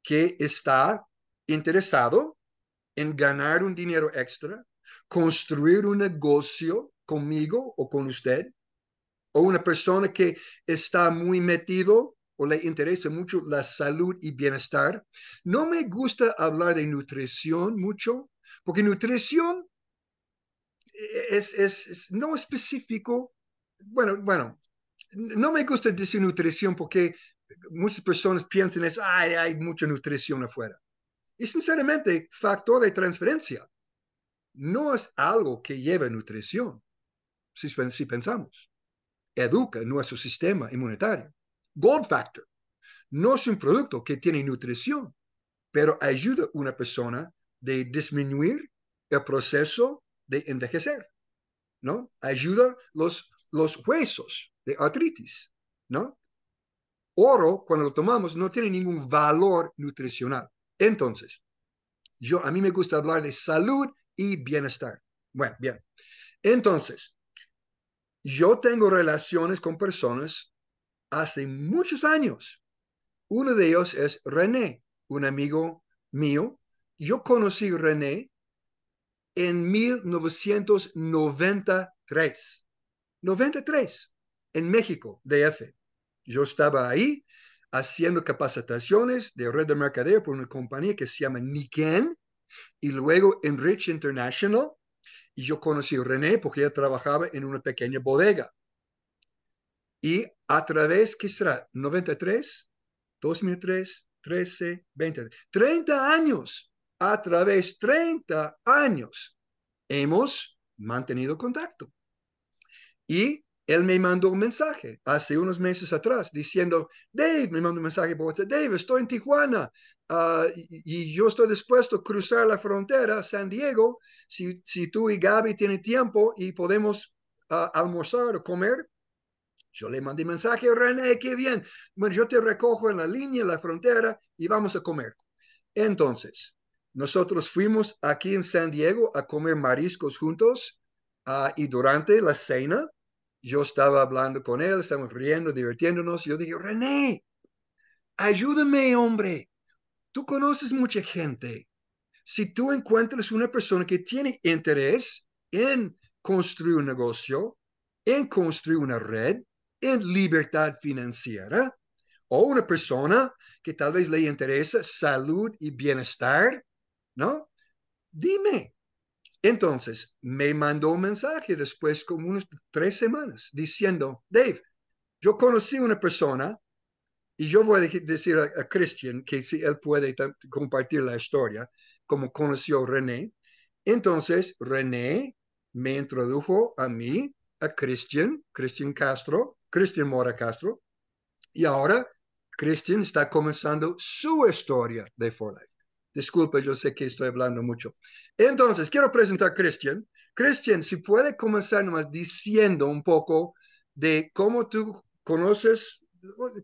que está interesado en ganar un dinero extra construir un negocio conmigo o con usted, o una persona que está muy metido o le interesa mucho la salud y bienestar. No me gusta hablar de nutrición mucho, porque nutrición es, no específico. Bueno, bueno, no me gusta decir nutrición porque muchas personas piensan es, hay mucha nutrición afuera. Y sinceramente, factor de transferencia no es algo que lleva nutrición, si, pensamos. Educa nuestro sistema inmunitario. Gold Factor no es un producto que tiene nutrición, pero ayuda a una persona de disminuir el proceso de envejecer, ¿no? Ayuda los, los huesos de artritis, ¿no? Oro, cuando lo tomamos, no tiene ningún valor nutricional. Entonces, yo, a mí me gusta hablar de salud y bienestar. Bueno, bien. Entonces, yo tengo relaciones con personas hace muchos años. Uno de ellos es René, un amigo mío. Yo conocí a René en 1993. 93, en México, DF. Yo estaba ahí haciendo capacitaciones de red de mercadeo por una compañía que se llama Niken, y luego en Rich International. Y yo conocí a René porque ella trabajaba en una pequeña bodega. Y a través, ¿qué será? 93, 2003, 13, 20, 30 años. A través 30 años hemos mantenido contacto. Y él me mandó un mensaje hace unos meses atrás diciendo, Dave, me mandó un mensaje por WhatsApp, Dave, estoy en Tijuana, Ah, y, yo estoy dispuesto a cruzar la frontera San Diego si, si tú y Gaby tienen tiempo y podemos ah, almorzar o comer. Yo le mandé mensaje, René, qué bien. Bueno, yo te recojo en la línea, en la frontera y vamos a comer. Entonces, nosotros fuimos aquí en San Diego a comer mariscos juntos ah, y durante la cena yo estaba hablando con él, estábamos riendo, divirtiéndonos. Yo dije, René, ayúdame, hombre tú conoces mucha gente. Si tú encuentras una persona que tiene interés en construir un negocio, en construir una red, en libertad financiera, o una persona que tal vez le interesa salud y bienestar, ¿no? Dime. Entonces, me mandó un mensaje después como unas tres semanas diciendo, Dave, yo conocí una persona y yo voy a decir a, a Christian que si él puede compartir la historia, como conoció René. Entonces, René me introdujo a mí, a Christian, Christian Castro, Christian Mora Castro, y ahora Christian está comenzando su historia de For Life. Disculpe, yo sé que estoy hablando mucho. Entonces, quiero presentar a Christian. Christian, si puede comenzar más diciendo un poco de cómo tú conoces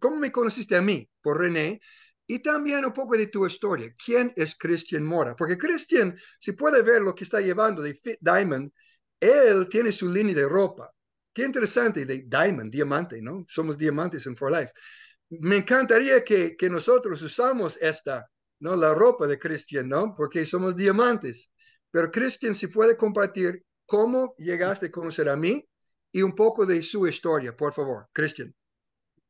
¿Cómo me conociste a mí? Por René. Y también un poco de tu historia. ¿Quién es Christian Mora? Porque Christian, si puede ver lo que está llevando de Fit Diamond, él tiene su línea de ropa. Qué interesante, de Diamond, diamante, ¿no? Somos diamantes en For Life. Me encantaría que, que nosotros usamos esta, ¿no? La ropa de Christian, ¿no? Porque somos diamantes. Pero Christian, si puede compartir cómo llegaste a conocer a mí y un poco de su historia, por favor, Christian.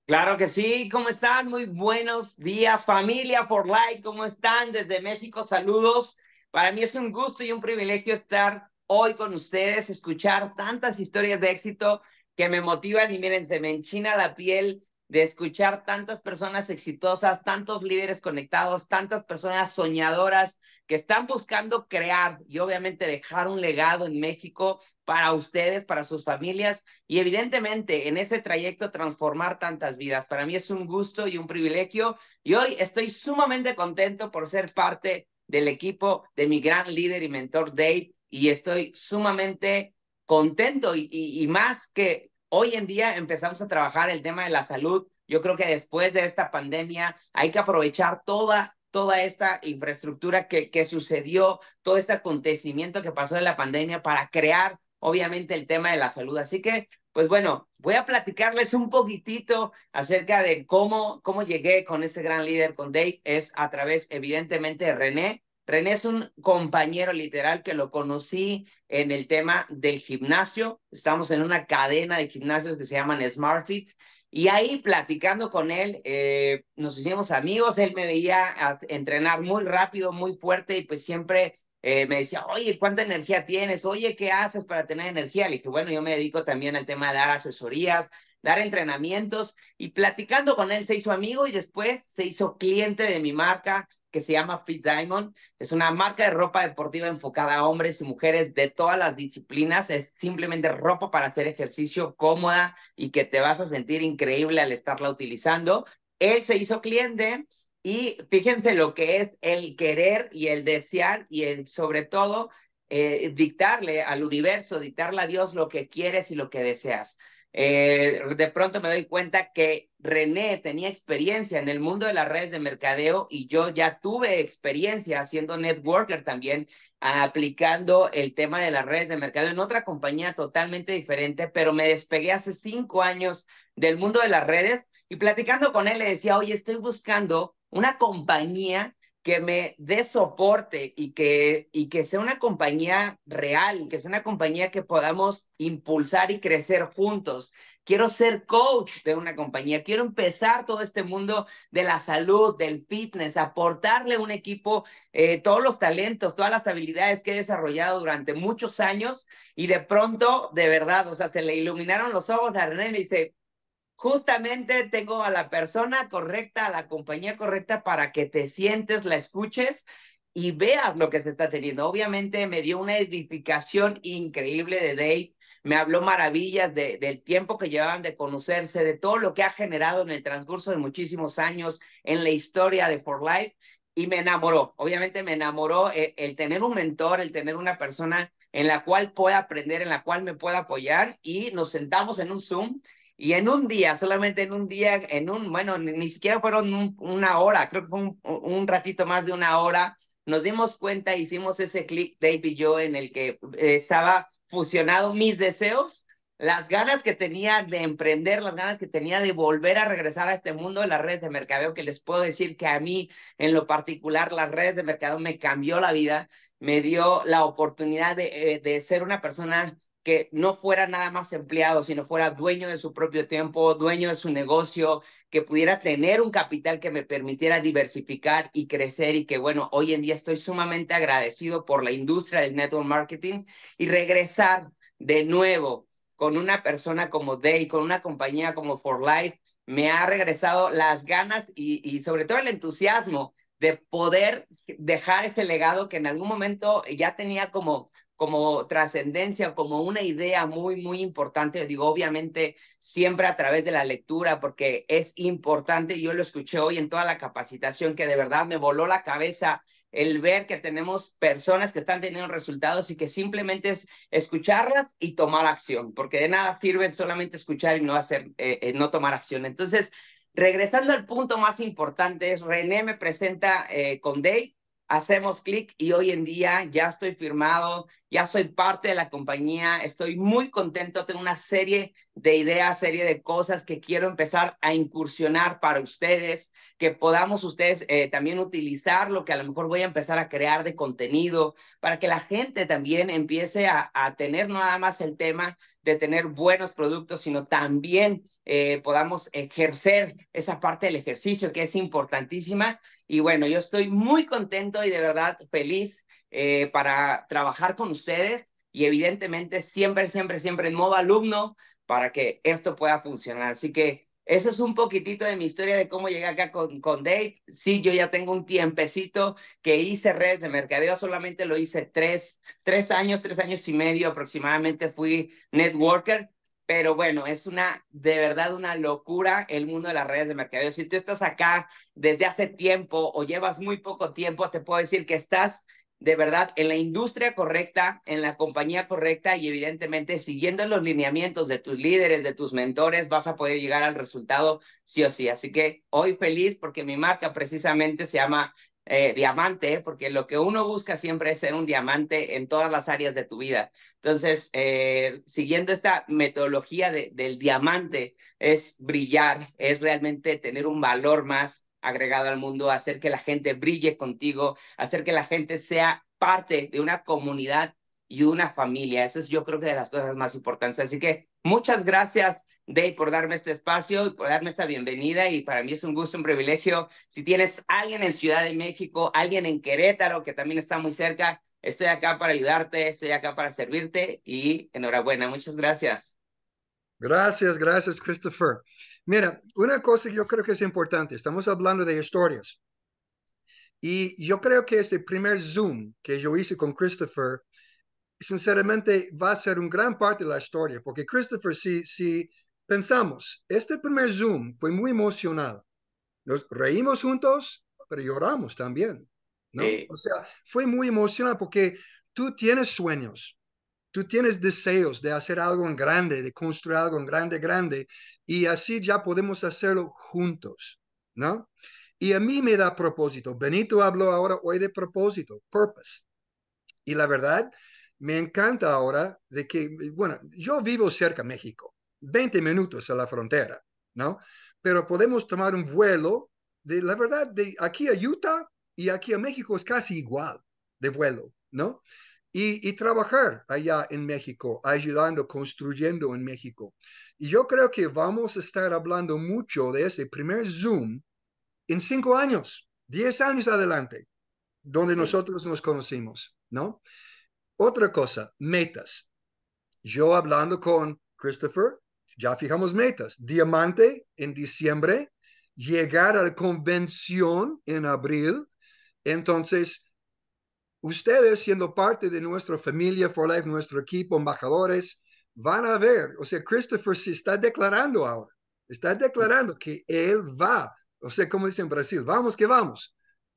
Claro que sí, ¿cómo están? Muy buenos días, familia por like, ¿cómo están? Desde México, saludos. Para mí es un gusto y un privilegio estar hoy con ustedes, escuchar tantas historias de éxito que me motivan y miren, se me enchina la piel de escuchar tantas personas exitosas, tantos líderes conectados, tantas personas soñadoras, que están buscando crear y obviamente dejar un legado en México para ustedes, para sus familias y evidentemente en ese trayecto transformar tantas vidas. Para mí es un gusto y un privilegio y hoy estoy sumamente contento por ser parte del equipo de mi gran líder y mentor Dave y estoy sumamente contento y, más que hoy en día empezamos a trabajar el tema de la salud. Yo creo que después de esta pandemia hay que aprovechar toda toda esta infraestructura que, que sucedió, todo este acontecimiento que pasó en la pandemia para crear, obviamente, el tema de la salud. Así que, pues bueno, voy a platicarles un poquitito acerca de cómo, cómo llegué con este gran líder, con Dave, es a través, evidentemente, de René. René es un compañero literal que lo conocí en el tema del gimnasio. Estamos en una cadena de gimnasios que se llaman SmartFit y ahí platicando con él, eh, nos hicimos amigos, él me veía entrenar muy rápido, muy fuerte y pues siempre eh, me decía, oye, ¿cuánta energía tienes? Oye, ¿qué haces para tener energía? Le dije, bueno, yo me dedico también al tema de dar asesorías, dar entrenamientos y platicando con él se hizo amigo y después se hizo cliente de mi marca, que se llama Fit Diamond. Es una marca de ropa deportiva enfocada a hombres y mujeres de todas las disciplinas. Es simplemente ropa para hacer ejercicio cómoda y que te vas a sentir increíble al estarla utilizando. Él se hizo cliente y fíjense lo que es el querer y el desear y el, sobre todo eh, dictarle al universo, dictarle a Dios lo que quieres y lo que deseas. Eh, de pronto me doy cuenta que René tenía experiencia en el mundo de las redes de mercadeo y yo ya tuve experiencia haciendo networker también, aplicando el tema de las redes de mercadeo en otra compañía totalmente diferente, pero me despegué hace cinco años del mundo de las redes y platicando con él le decía, oye, estoy buscando una compañía que me dé soporte y que, y que sea una compañía real, que sea una compañía que podamos impulsar y crecer juntos. Quiero ser coach de una compañía, quiero empezar todo este mundo de la salud, del fitness, aportarle a un equipo eh, todos los talentos, todas las habilidades que he desarrollado durante muchos años y de pronto, de verdad, o sea, se le iluminaron los ojos a René y me dice, justamente tengo a la persona correcta, a la compañía correcta para que te sientes, la escuches y veas lo que se está teniendo. Obviamente me dio una edificación increíble de Dave, me habló maravillas de, del tiempo que llevaban de conocerse, de todo lo que ha generado en el transcurso de muchísimos años en la historia de For Life y me enamoró. Obviamente me enamoró el, el tener un mentor, el tener una persona en la cual pueda aprender, en la cual me pueda apoyar y nos sentamos en un Zoom y en un día, solamente en un día, en un, bueno, ni, siquiera fueron una hora, creo que fue un, ratito más de una hora, nos dimos cuenta, hicimos ese click Dave y yo, en el que eh, estaba fusionado mis deseos, las ganas que tenía de emprender, las ganas que tenía de volver a regresar a este mundo de las redes de mercadeo, que les puedo decir que a mí, en lo particular, las redes de mercadeo me cambió la vida, me dio la oportunidad de, eh, de ser una persona que no fuera nada más empleado, sino fuera dueño de su propio tiempo, dueño de su negocio, que pudiera tener un capital que me permitiera diversificar y crecer y que, bueno, hoy en día estoy sumamente agradecido por la industria del network marketing y regresar de nuevo con una persona como Day, con una compañía como For Life, me ha regresado las ganas y, y sobre todo el entusiasmo de poder dejar ese legado que en algún momento ya tenía como como trascendencia, como una idea muy, muy importante. Digo, obviamente, siempre a través de la lectura, porque es importante. Yo lo escuché hoy en toda la capacitación, que de verdad me voló la cabeza el ver que tenemos personas que están teniendo resultados y que simplemente es escucharlas y tomar acción, porque de nada sirve solamente escuchar y no hacer, eh, eh, no tomar acción. Entonces, regresando al punto más importante, es René me presenta eh, con Day hacemos clic y hoy en día ya estoy firmado, ya soy parte de la compañía, estoy muy contento, tengo una serie de ideas, serie de cosas que quiero empezar a incursionar para ustedes, que podamos ustedes eh, también utilizar lo que a lo mejor voy a empezar a crear de contenido, para que la gente también empiece a, tener no nada más el tema de tener buenos productos, sino también eh, podamos ejercer esa parte del ejercicio que es importantísima y bueno, yo estoy muy contento y de verdad feliz eh, para trabajar con ustedes y evidentemente siempre, siempre, siempre en modo alumno para que esto pueda funcionar. Así que eso es un poquitito de mi historia de cómo llegué acá con, con Dave. Sí, yo ya tengo un tiempecito que hice redes de mercadeo, solamente lo hice tres, tres años, tres años y medio aproximadamente fui networker, pero bueno, es una, de verdad, una locura el mundo de las redes de mercadeo. Si tú estás acá desde hace tiempo o llevas muy poco tiempo, te puedo decir que estás de verdad en la industria correcta, en la compañía correcta y evidentemente siguiendo los lineamientos de tus líderes, de tus mentores, vas a poder llegar al resultado sí o sí. Así que hoy feliz porque mi marca precisamente se llama eh, diamante, porque lo que uno busca siempre es ser un diamante en todas las áreas de tu vida. Entonces, eh, siguiendo esta metodología del diamante, es brillar, es realmente tener un valor más agregado al mundo, hacer que la gente brille contigo, hacer que la gente sea parte de una comunidad y una familia. Eso es yo creo que de las cosas más importantes. Así que muchas gracias Dave, por darme este espacio y por darme esta bienvenida. Y para mí es un gusto, un privilegio. Si tienes alguien en Ciudad de México, alguien en Querétaro, que también está muy cerca, estoy acá para ayudarte, estoy acá para servirte y enhorabuena. Muchas gracias. Gracias, gracias, Christopher. Mira, una cosa que yo creo que es importante, estamos hablando de historias. Y yo creo que este primer Zoom que yo hice con Christopher, sinceramente va a ser un gran parte de la historia, porque Christopher sí, sí Pensamos, este primer Zoom fue muy emocional. Nos reímos juntos, pero lloramos también. ¿no? O sea, fue muy emocional porque tú tienes sueños, tú tienes deseos de hacer algo en grande, de construir algo en grande, grande, y así ya podemos hacerlo juntos, ¿no? Y a mí me da propósito. Benito habló ahora hoy de propósito, purpose. Y la verdad, me encanta ahora de que, bueno, yo vivo cerca de México, 20 minutos a la frontera, ¿no? Pero podemos tomar un vuelo de, la verdad, de aquí a Utah y aquí a México es casi igual de vuelo, ¿no? Y, y trabajar allá en México, ayudando, construyendo en México. Y yo creo que vamos a estar hablando mucho de ese primer Zoom en cinco años, diez años adelante, donde nosotros nos conocimos, ¿no? Otra cosa, metas. Yo hablando con Christopher, ya fijamos metas. Diamante en diciembre, llegar a la convención en abril. Entonces, ustedes siendo parte de nuestra familia For Life, nuestro equipo, embajadores, van a ver, o sea, Christopher se está declarando ahora, está declarando que él va, o sea, como dicen en Brasil, vamos que vamos.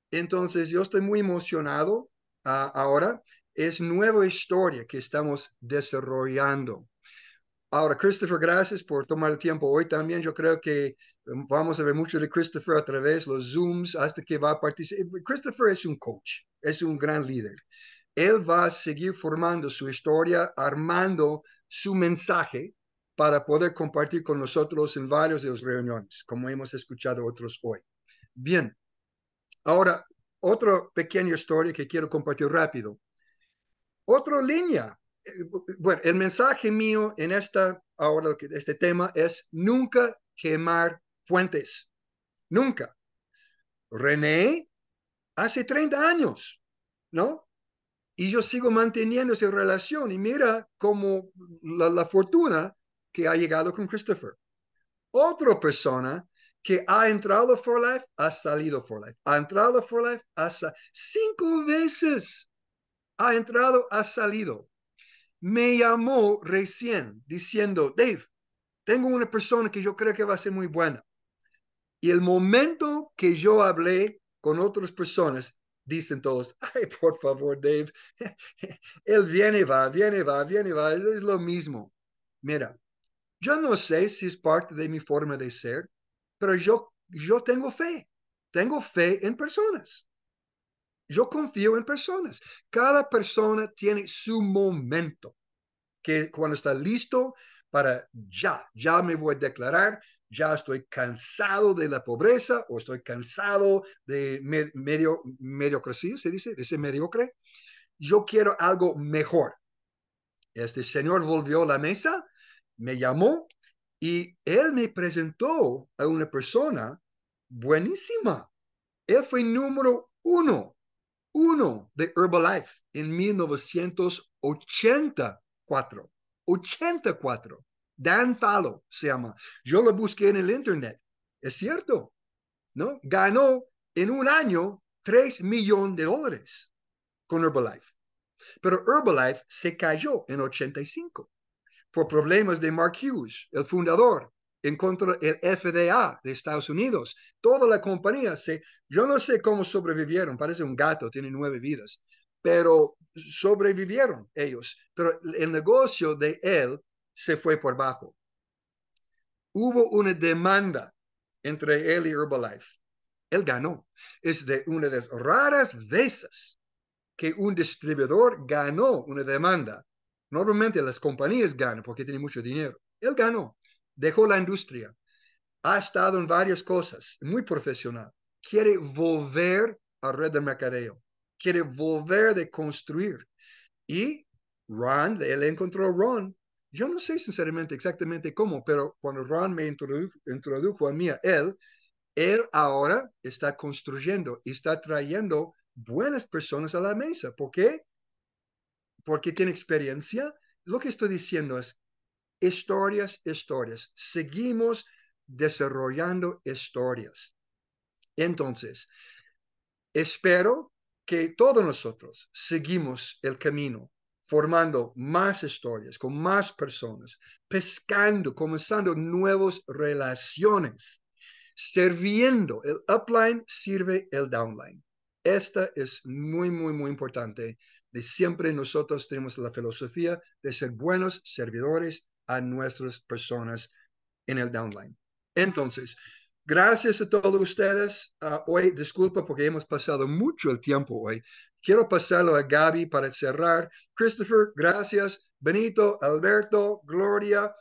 Entonces, yo estoy muy emocionado ah, ahora. Es nueva historia que estamos desarrollando. Ahora, Christopher, gracias por tomar el tiempo hoy también. Yo creo que em, vamos a ver mucho de Christopher a través de los Zooms hasta que va a participar. Christopher es un coach, es un gran líder. Él va a seguir formando su historia, armando su mensaje para poder compartir con nosotros en varios de las reuniones, como hemos escuchado otros hoy. Bien, ahora, otra pequeña historia que quiero compartir rápido. Otra línea bueno, el mensaje mío en esta, ahora este tema es nunca quemar fuentes. Nunca. René, hace 30 años, ¿no? Y yo sigo manteniendo esa relación y mira cómo la, fortuna que ha llegado con Christopher. Otra persona que ha entrado for life, ha salido for life. Ha entrado for life, hasta cinco veces. Ha entrado, ha salido me llamó recién diciendo, Dave, tengo una persona que yo creo que va a ser muy buena. Y el momento que yo hablé con otras personas, dicen todos, ay, por favor, Dave, él viene y va, viene y va, viene y va, es lo mismo. Mira, yo no sé si es parte de mi forma de ser, pero yo, yo tengo fe, tengo fe en personas. Yo confío en personas. Cada persona tiene su momento, que cuando está listo para ya, ya me voy a declarar, ya estoy cansado de la pobreza o estoy cansado de medio, mediocresía, se dice, de ser mediocre. Yo quiero algo mejor. Este señor volvió a la mesa, me llamó y él me presentó a una persona buenísima. Él fue número uno uno de Herbalife en 1984. 84. Dan Fallow se llama. Yo lo busqué en el internet. Es cierto, ¿no? Ganó en un año 3 millones de dólares con Herbalife. Pero Herbalife se cayó en 85 por problemas de Mark Hughes, el fundador, Encontró el FDA de Estados Unidos. Toda la compañía, se, yo no sé cómo sobrevivieron, parece un gato, tiene nueve vidas, pero sobrevivieron ellos. Pero el negocio de él se fue por bajo. Hubo una demanda entre él y Herbalife. Él ganó. Es de una de las raras veces que un distribuidor ganó una demanda. Normalmente las compañías ganan porque tienen mucho dinero. Él ganó dejó la industria, ha estado en varias cosas, muy profesional, quiere volver a red de mercadeo, quiere volver de construir. Y Ron, él encontró a Ron. Yo no sé sinceramente exactamente cómo, pero cuando Ron me introdujo, a mí, a él, él ahora está construyendo y está trayendo buenas personas a la mesa. ¿Por qué? Porque tiene experiencia. Lo que estoy diciendo es, historias, historias. Seguimos desarrollando historias. Entonces, espero que todos nosotros seguimos el camino formando más historias con más personas, pescando, comenzando nuevas relaciones, sirviendo. El upline sirve el downline. Esta es muy, muy, muy importante. De siempre nosotros tenemos la filosofía de ser buenos servidores a nuestras personas en el downline. Entonces, gracias a todos ustedes. Ah, hoy, disculpa porque hemos pasado mucho el tiempo hoy. Quiero pasarlo a Gaby para cerrar. Christopher, gracias. Benito, Alberto, Gloria,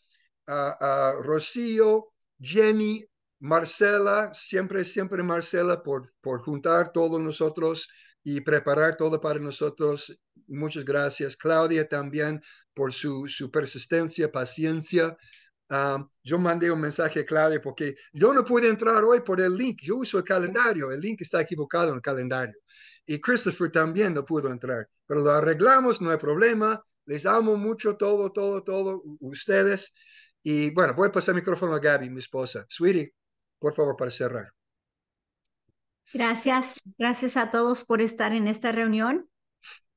uh, Rocío, Jenny, Marcela, siempre, siempre Marcela por, por juntar todos nosotros y preparar todo para nosotros. Muchas gracias, Claudia, también por su, su persistencia, paciencia. Ah, yo mandé un mensaje a Claudia porque yo no pude entrar hoy por el link. Yo uso el calendario. El link está equivocado en el calendario. Y Christopher también no pudo entrar. Pero lo arreglamos, no hay problema. Les amo mucho todo, todo, todo, ustedes. Y bueno, voy a pasar el micrófono a Gaby, mi esposa. Sweetie, por favor, para cerrar. Gracias, gracias a todos por estar en esta reunión.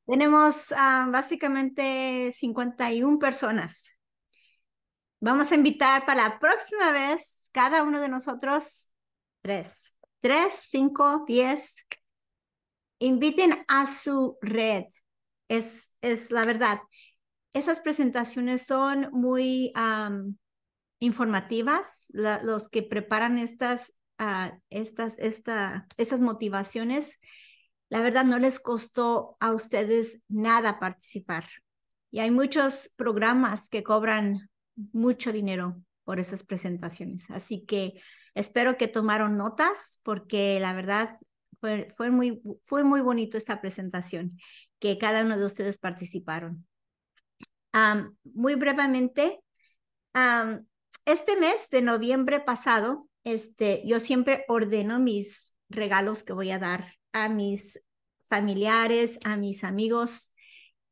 Tenemos ah, básicamente 51 personas. Vamos a invitar para la próxima vez cada uno de nosotros tres, tres, cinco, diez. Inviten a su red. Es, es la verdad. Esas presentaciones son muy informativas. los que preparan estas a estas, esta, estas motivaciones, la verdad no les costó a ustedes nada participar. Y hay muchos programas que cobran mucho dinero por esas presentaciones. Así que espero que tomaron notas porque la verdad fue, muy, fue muy bonito esta presentación que cada uno de ustedes participaron. muy brevemente, este mes de noviembre pasado este, yo siempre ordeno mis regalos que voy a dar a mis familiares, a mis amigos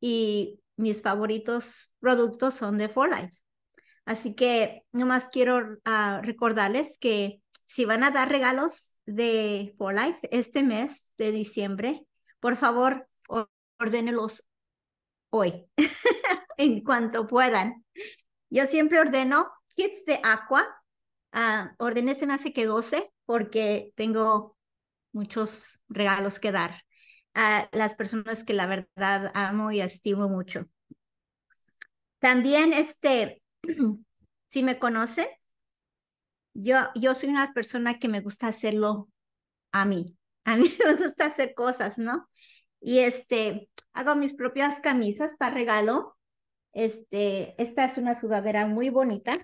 y mis favoritos productos son de For Life. Así que nomás quiero ah, recordarles que si van a dar regalos de For Life este mes de diciembre, por favor, ordénelos hoy, en cuanto puedan. Yo siempre ordeno kits de agua Uh, ordené se me hace que 12 porque tengo muchos regalos que dar a las personas que la verdad amo y estimo mucho. También, este, si me conocen, yo, yo soy una persona que me gusta hacerlo a mí. A mí me gusta hacer cosas, ¿no? Y este, hago mis propias camisas para regalo. Este, esta es una sudadera muy bonita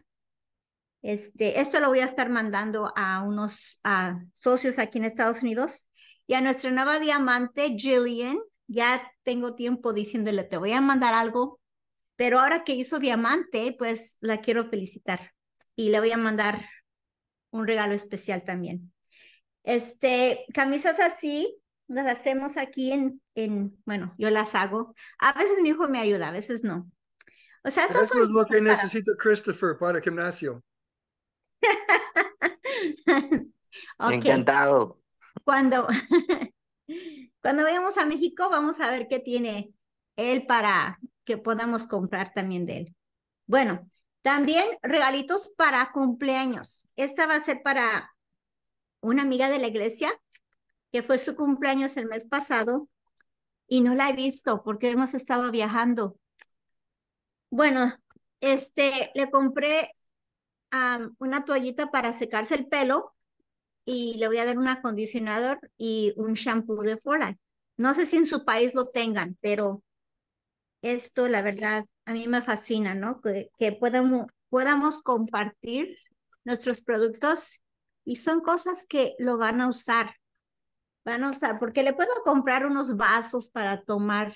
este, esto lo voy a estar mandando a unos a socios aquí en Estados Unidos y a nuestra nueva diamante, Jillian. Ya tengo tiempo diciéndole, te voy a mandar algo, pero ahora que hizo diamante, pues la quiero felicitar y le voy a mandar un regalo especial también. Este, camisas así, las hacemos aquí en, en, bueno, yo las hago. A veces mi hijo me ayuda, a veces no. O sea, Eso es lo que necesito, Christopher para el gimnasio. Encantado. Cuando, cuando vayamos a México, vamos a ver qué tiene él para que podamos comprar también de él. Bueno, también regalitos para cumpleaños. Esta va a ser para una amiga de la iglesia que fue su cumpleaños el mes pasado y no la he visto porque hemos estado viajando. Bueno, este, le compré una toallita para secarse el pelo y le voy a dar un acondicionador y un shampoo de fora No sé si en su país lo tengan, pero esto la verdad a mí me fascina, ¿no? Que, que podamos, podamos compartir nuestros productos y son cosas que lo van a usar. Van a usar, porque le puedo comprar unos vasos para tomar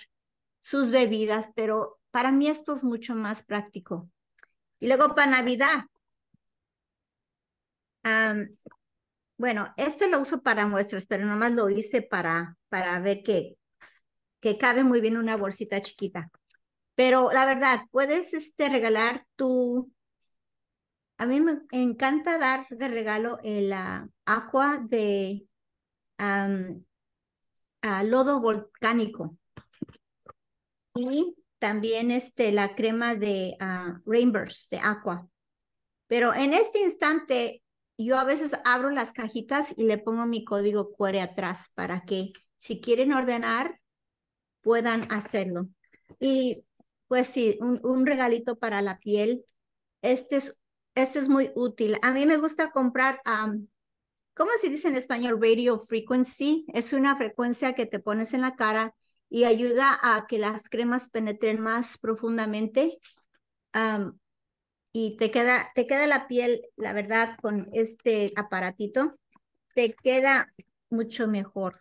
sus bebidas, pero para mí esto es mucho más práctico. Y luego para Navidad, bueno, esto lo uso para muestras, pero nomás lo hice para, para ver que, que cabe muy bien una bolsita chiquita. Pero la verdad, puedes este, regalar tu... A mí me encanta dar de regalo el ah, agua de lodo volcánico. Y también este, la crema de ah, Rainbows de agua. Pero en este instante yo a veces abro las cajitas y le pongo mi código QR atrás para que si quieren ordenar, puedan hacerlo. Y pues sí, un, regalito para la piel. Este es, este es muy útil. A mí me gusta comprar, a ¿cómo se dice en español? Radio frequency. Es una frecuencia que te pones en la cara y ayuda a que las cremas penetren más profundamente y te queda, te queda la piel, la verdad, con este aparatito, te queda mucho mejor.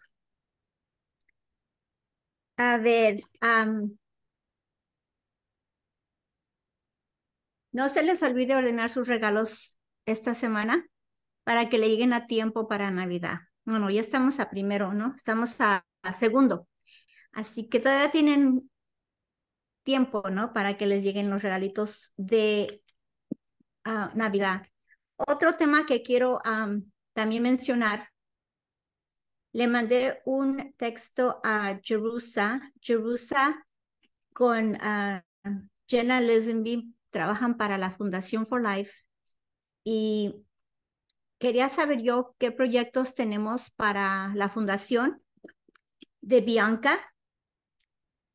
A ver, no se les olvide ordenar sus regalos esta semana para que le lleguen a tiempo para Navidad. Bueno, ya estamos a primero, ¿no? Estamos a segundo. Así que todavía tienen tiempo, ¿no? Para que les lleguen los regalitos de Ah, Navidad. Otro tema que quiero también mencionar. Le mandé un texto a Jerusa. Jerusa con ah, Jenna Lesenby, trabajan para la Fundación for Life y quería saber yo qué proyectos tenemos para la fundación de Bianca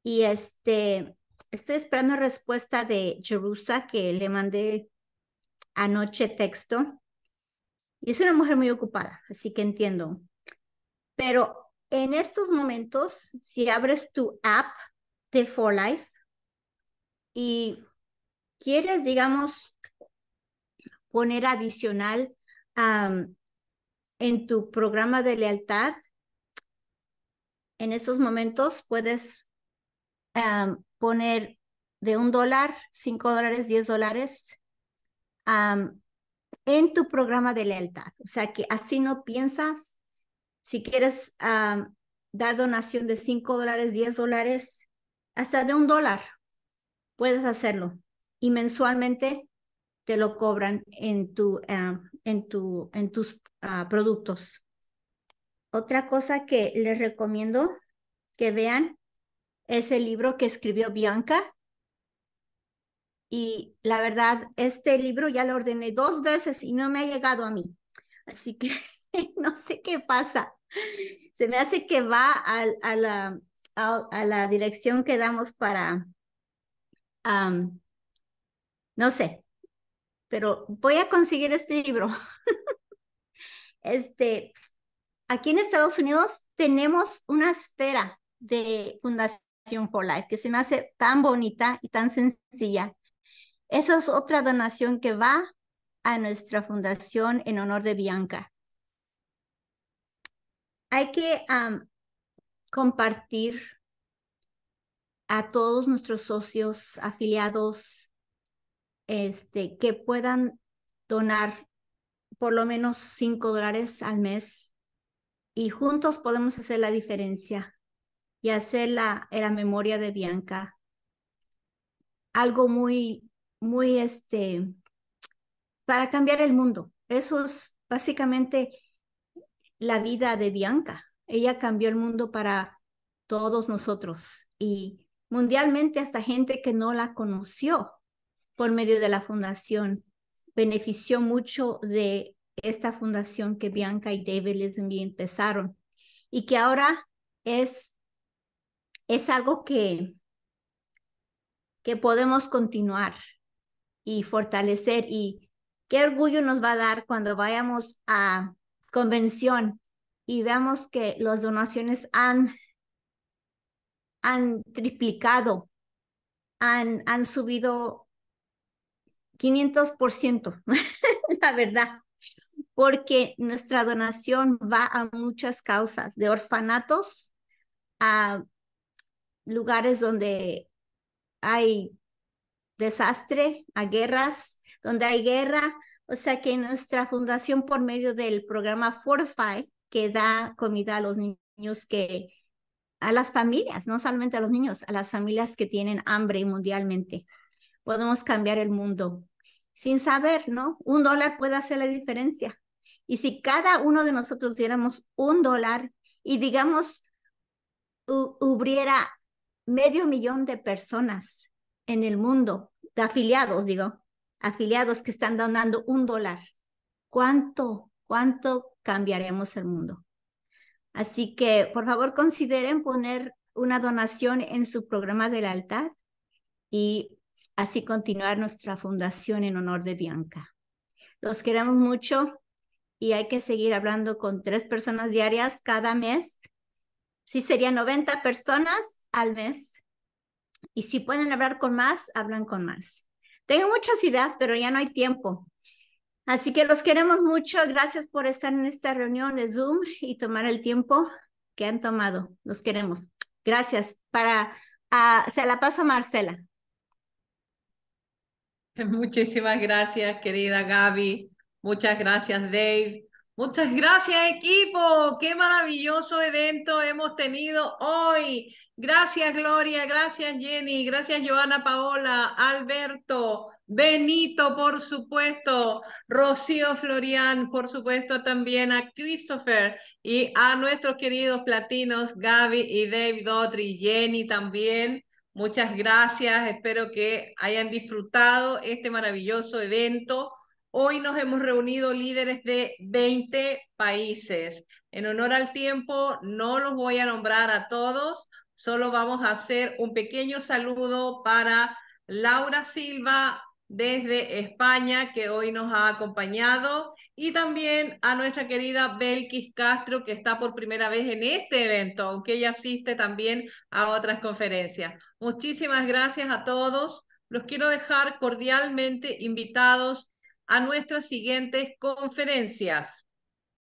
y este estoy esperando respuesta de Jerusa que le mandé anoche texto. Y es una mujer muy ocupada, así que entiendo. Pero en estos momentos, si abres tu app de For Life y quieres, digamos, poner adicional en tu programa de lealtad, en estos momentos puedes poner de un dólar, cinco dólares, diez dólares en tu programa de lealtad. O sea, que así no piensas, si quieres dar donación de 5 dólares, 10 dólares, hasta de un dólar, puedes hacerlo. Y mensualmente te lo cobran en, tu, en, tu, en tus ah, productos. Otra cosa que les recomiendo que vean es el libro que escribió Bianca, y la verdad, este libro ya lo ordené dos veces y no me ha llegado a mí. Así que no sé qué pasa. Se me hace que va a, a, la, a, la, dirección que damos para, no sé, pero voy a conseguir este libro. este, aquí en Estados Unidos tenemos una esfera de fundación for life que se me hace tan bonita y tan sencilla esa es otra donación que va a nuestra fundación en honor de Bianca. Hay que compartir a todos nuestros socios afiliados este, que puedan donar por lo menos 5 dólares al mes y juntos podemos hacer la diferencia y hacer la, la memoria de Bianca algo muy muy, este, para cambiar el mundo. Eso es básicamente la vida de Bianca. Ella cambió el mundo para todos nosotros y mundialmente hasta gente que no la conoció por medio de la fundación benefició mucho de esta fundación que Bianca y David les empezaron y que ahora es, es algo que, que podemos continuar y fortalecer y qué orgullo nos va a dar cuando vayamos a convención y veamos que las donaciones han, han triplicado, han, han subido 500%, la verdad, porque nuestra donación va a muchas causas, de orfanatos a lugares donde hay desastre, a guerras, donde hay guerra. O sea que nuestra fundación, por medio del programa Fortify, que da comida a los niños que, a las familias, no solamente a los niños, a las familias que tienen hambre mundialmente. Podemos cambiar el mundo sin saber, ¿no? Un dólar puede hacer la diferencia. Y si cada uno de nosotros diéramos un dólar y digamos, hubiera medio millón de personas en el mundo, de afiliados, digo, afiliados que están donando un dólar. ¿Cuánto, cuánto cambiaremos el mundo? Así que, por favor, consideren poner una donación en su programa de lealtad y así continuar nuestra fundación en honor de Bianca. Los queremos mucho y hay que seguir hablando con tres personas diarias cada mes. si serían 90 personas al mes y si pueden hablar con más, hablan con más. Tengo muchas ideas, pero ya no hay tiempo. Así que los queremos mucho. Gracias por estar en esta reunión de Zoom y tomar el tiempo que han tomado. Los queremos. Gracias. Para, ah, se la paso a Marcela. Muchísimas gracias, querida Gaby. Muchas gracias, Dave. Muchas gracias equipo, qué maravilloso evento hemos tenido hoy. Gracias Gloria, gracias Jenny, gracias Joana Paola, Alberto, Benito, por supuesto, Rocío Florian, por supuesto también a Christopher y a nuestros queridos platinos Gaby y David Dotry, Jenny también. Muchas gracias, espero que hayan disfrutado este maravilloso evento Hoy nos hemos reunido líderes de 20 países. En honor al tiempo, no los voy a nombrar a todos, solo vamos a hacer un pequeño saludo para Laura Silva desde España, que hoy nos ha acompañado, y también a nuestra querida Belkis Castro, que está por primera vez en este evento, aunque ella asiste también a otras conferencias. Muchísimas gracias a todos. Los quiero dejar cordialmente invitados a nuestras siguientes conferencias.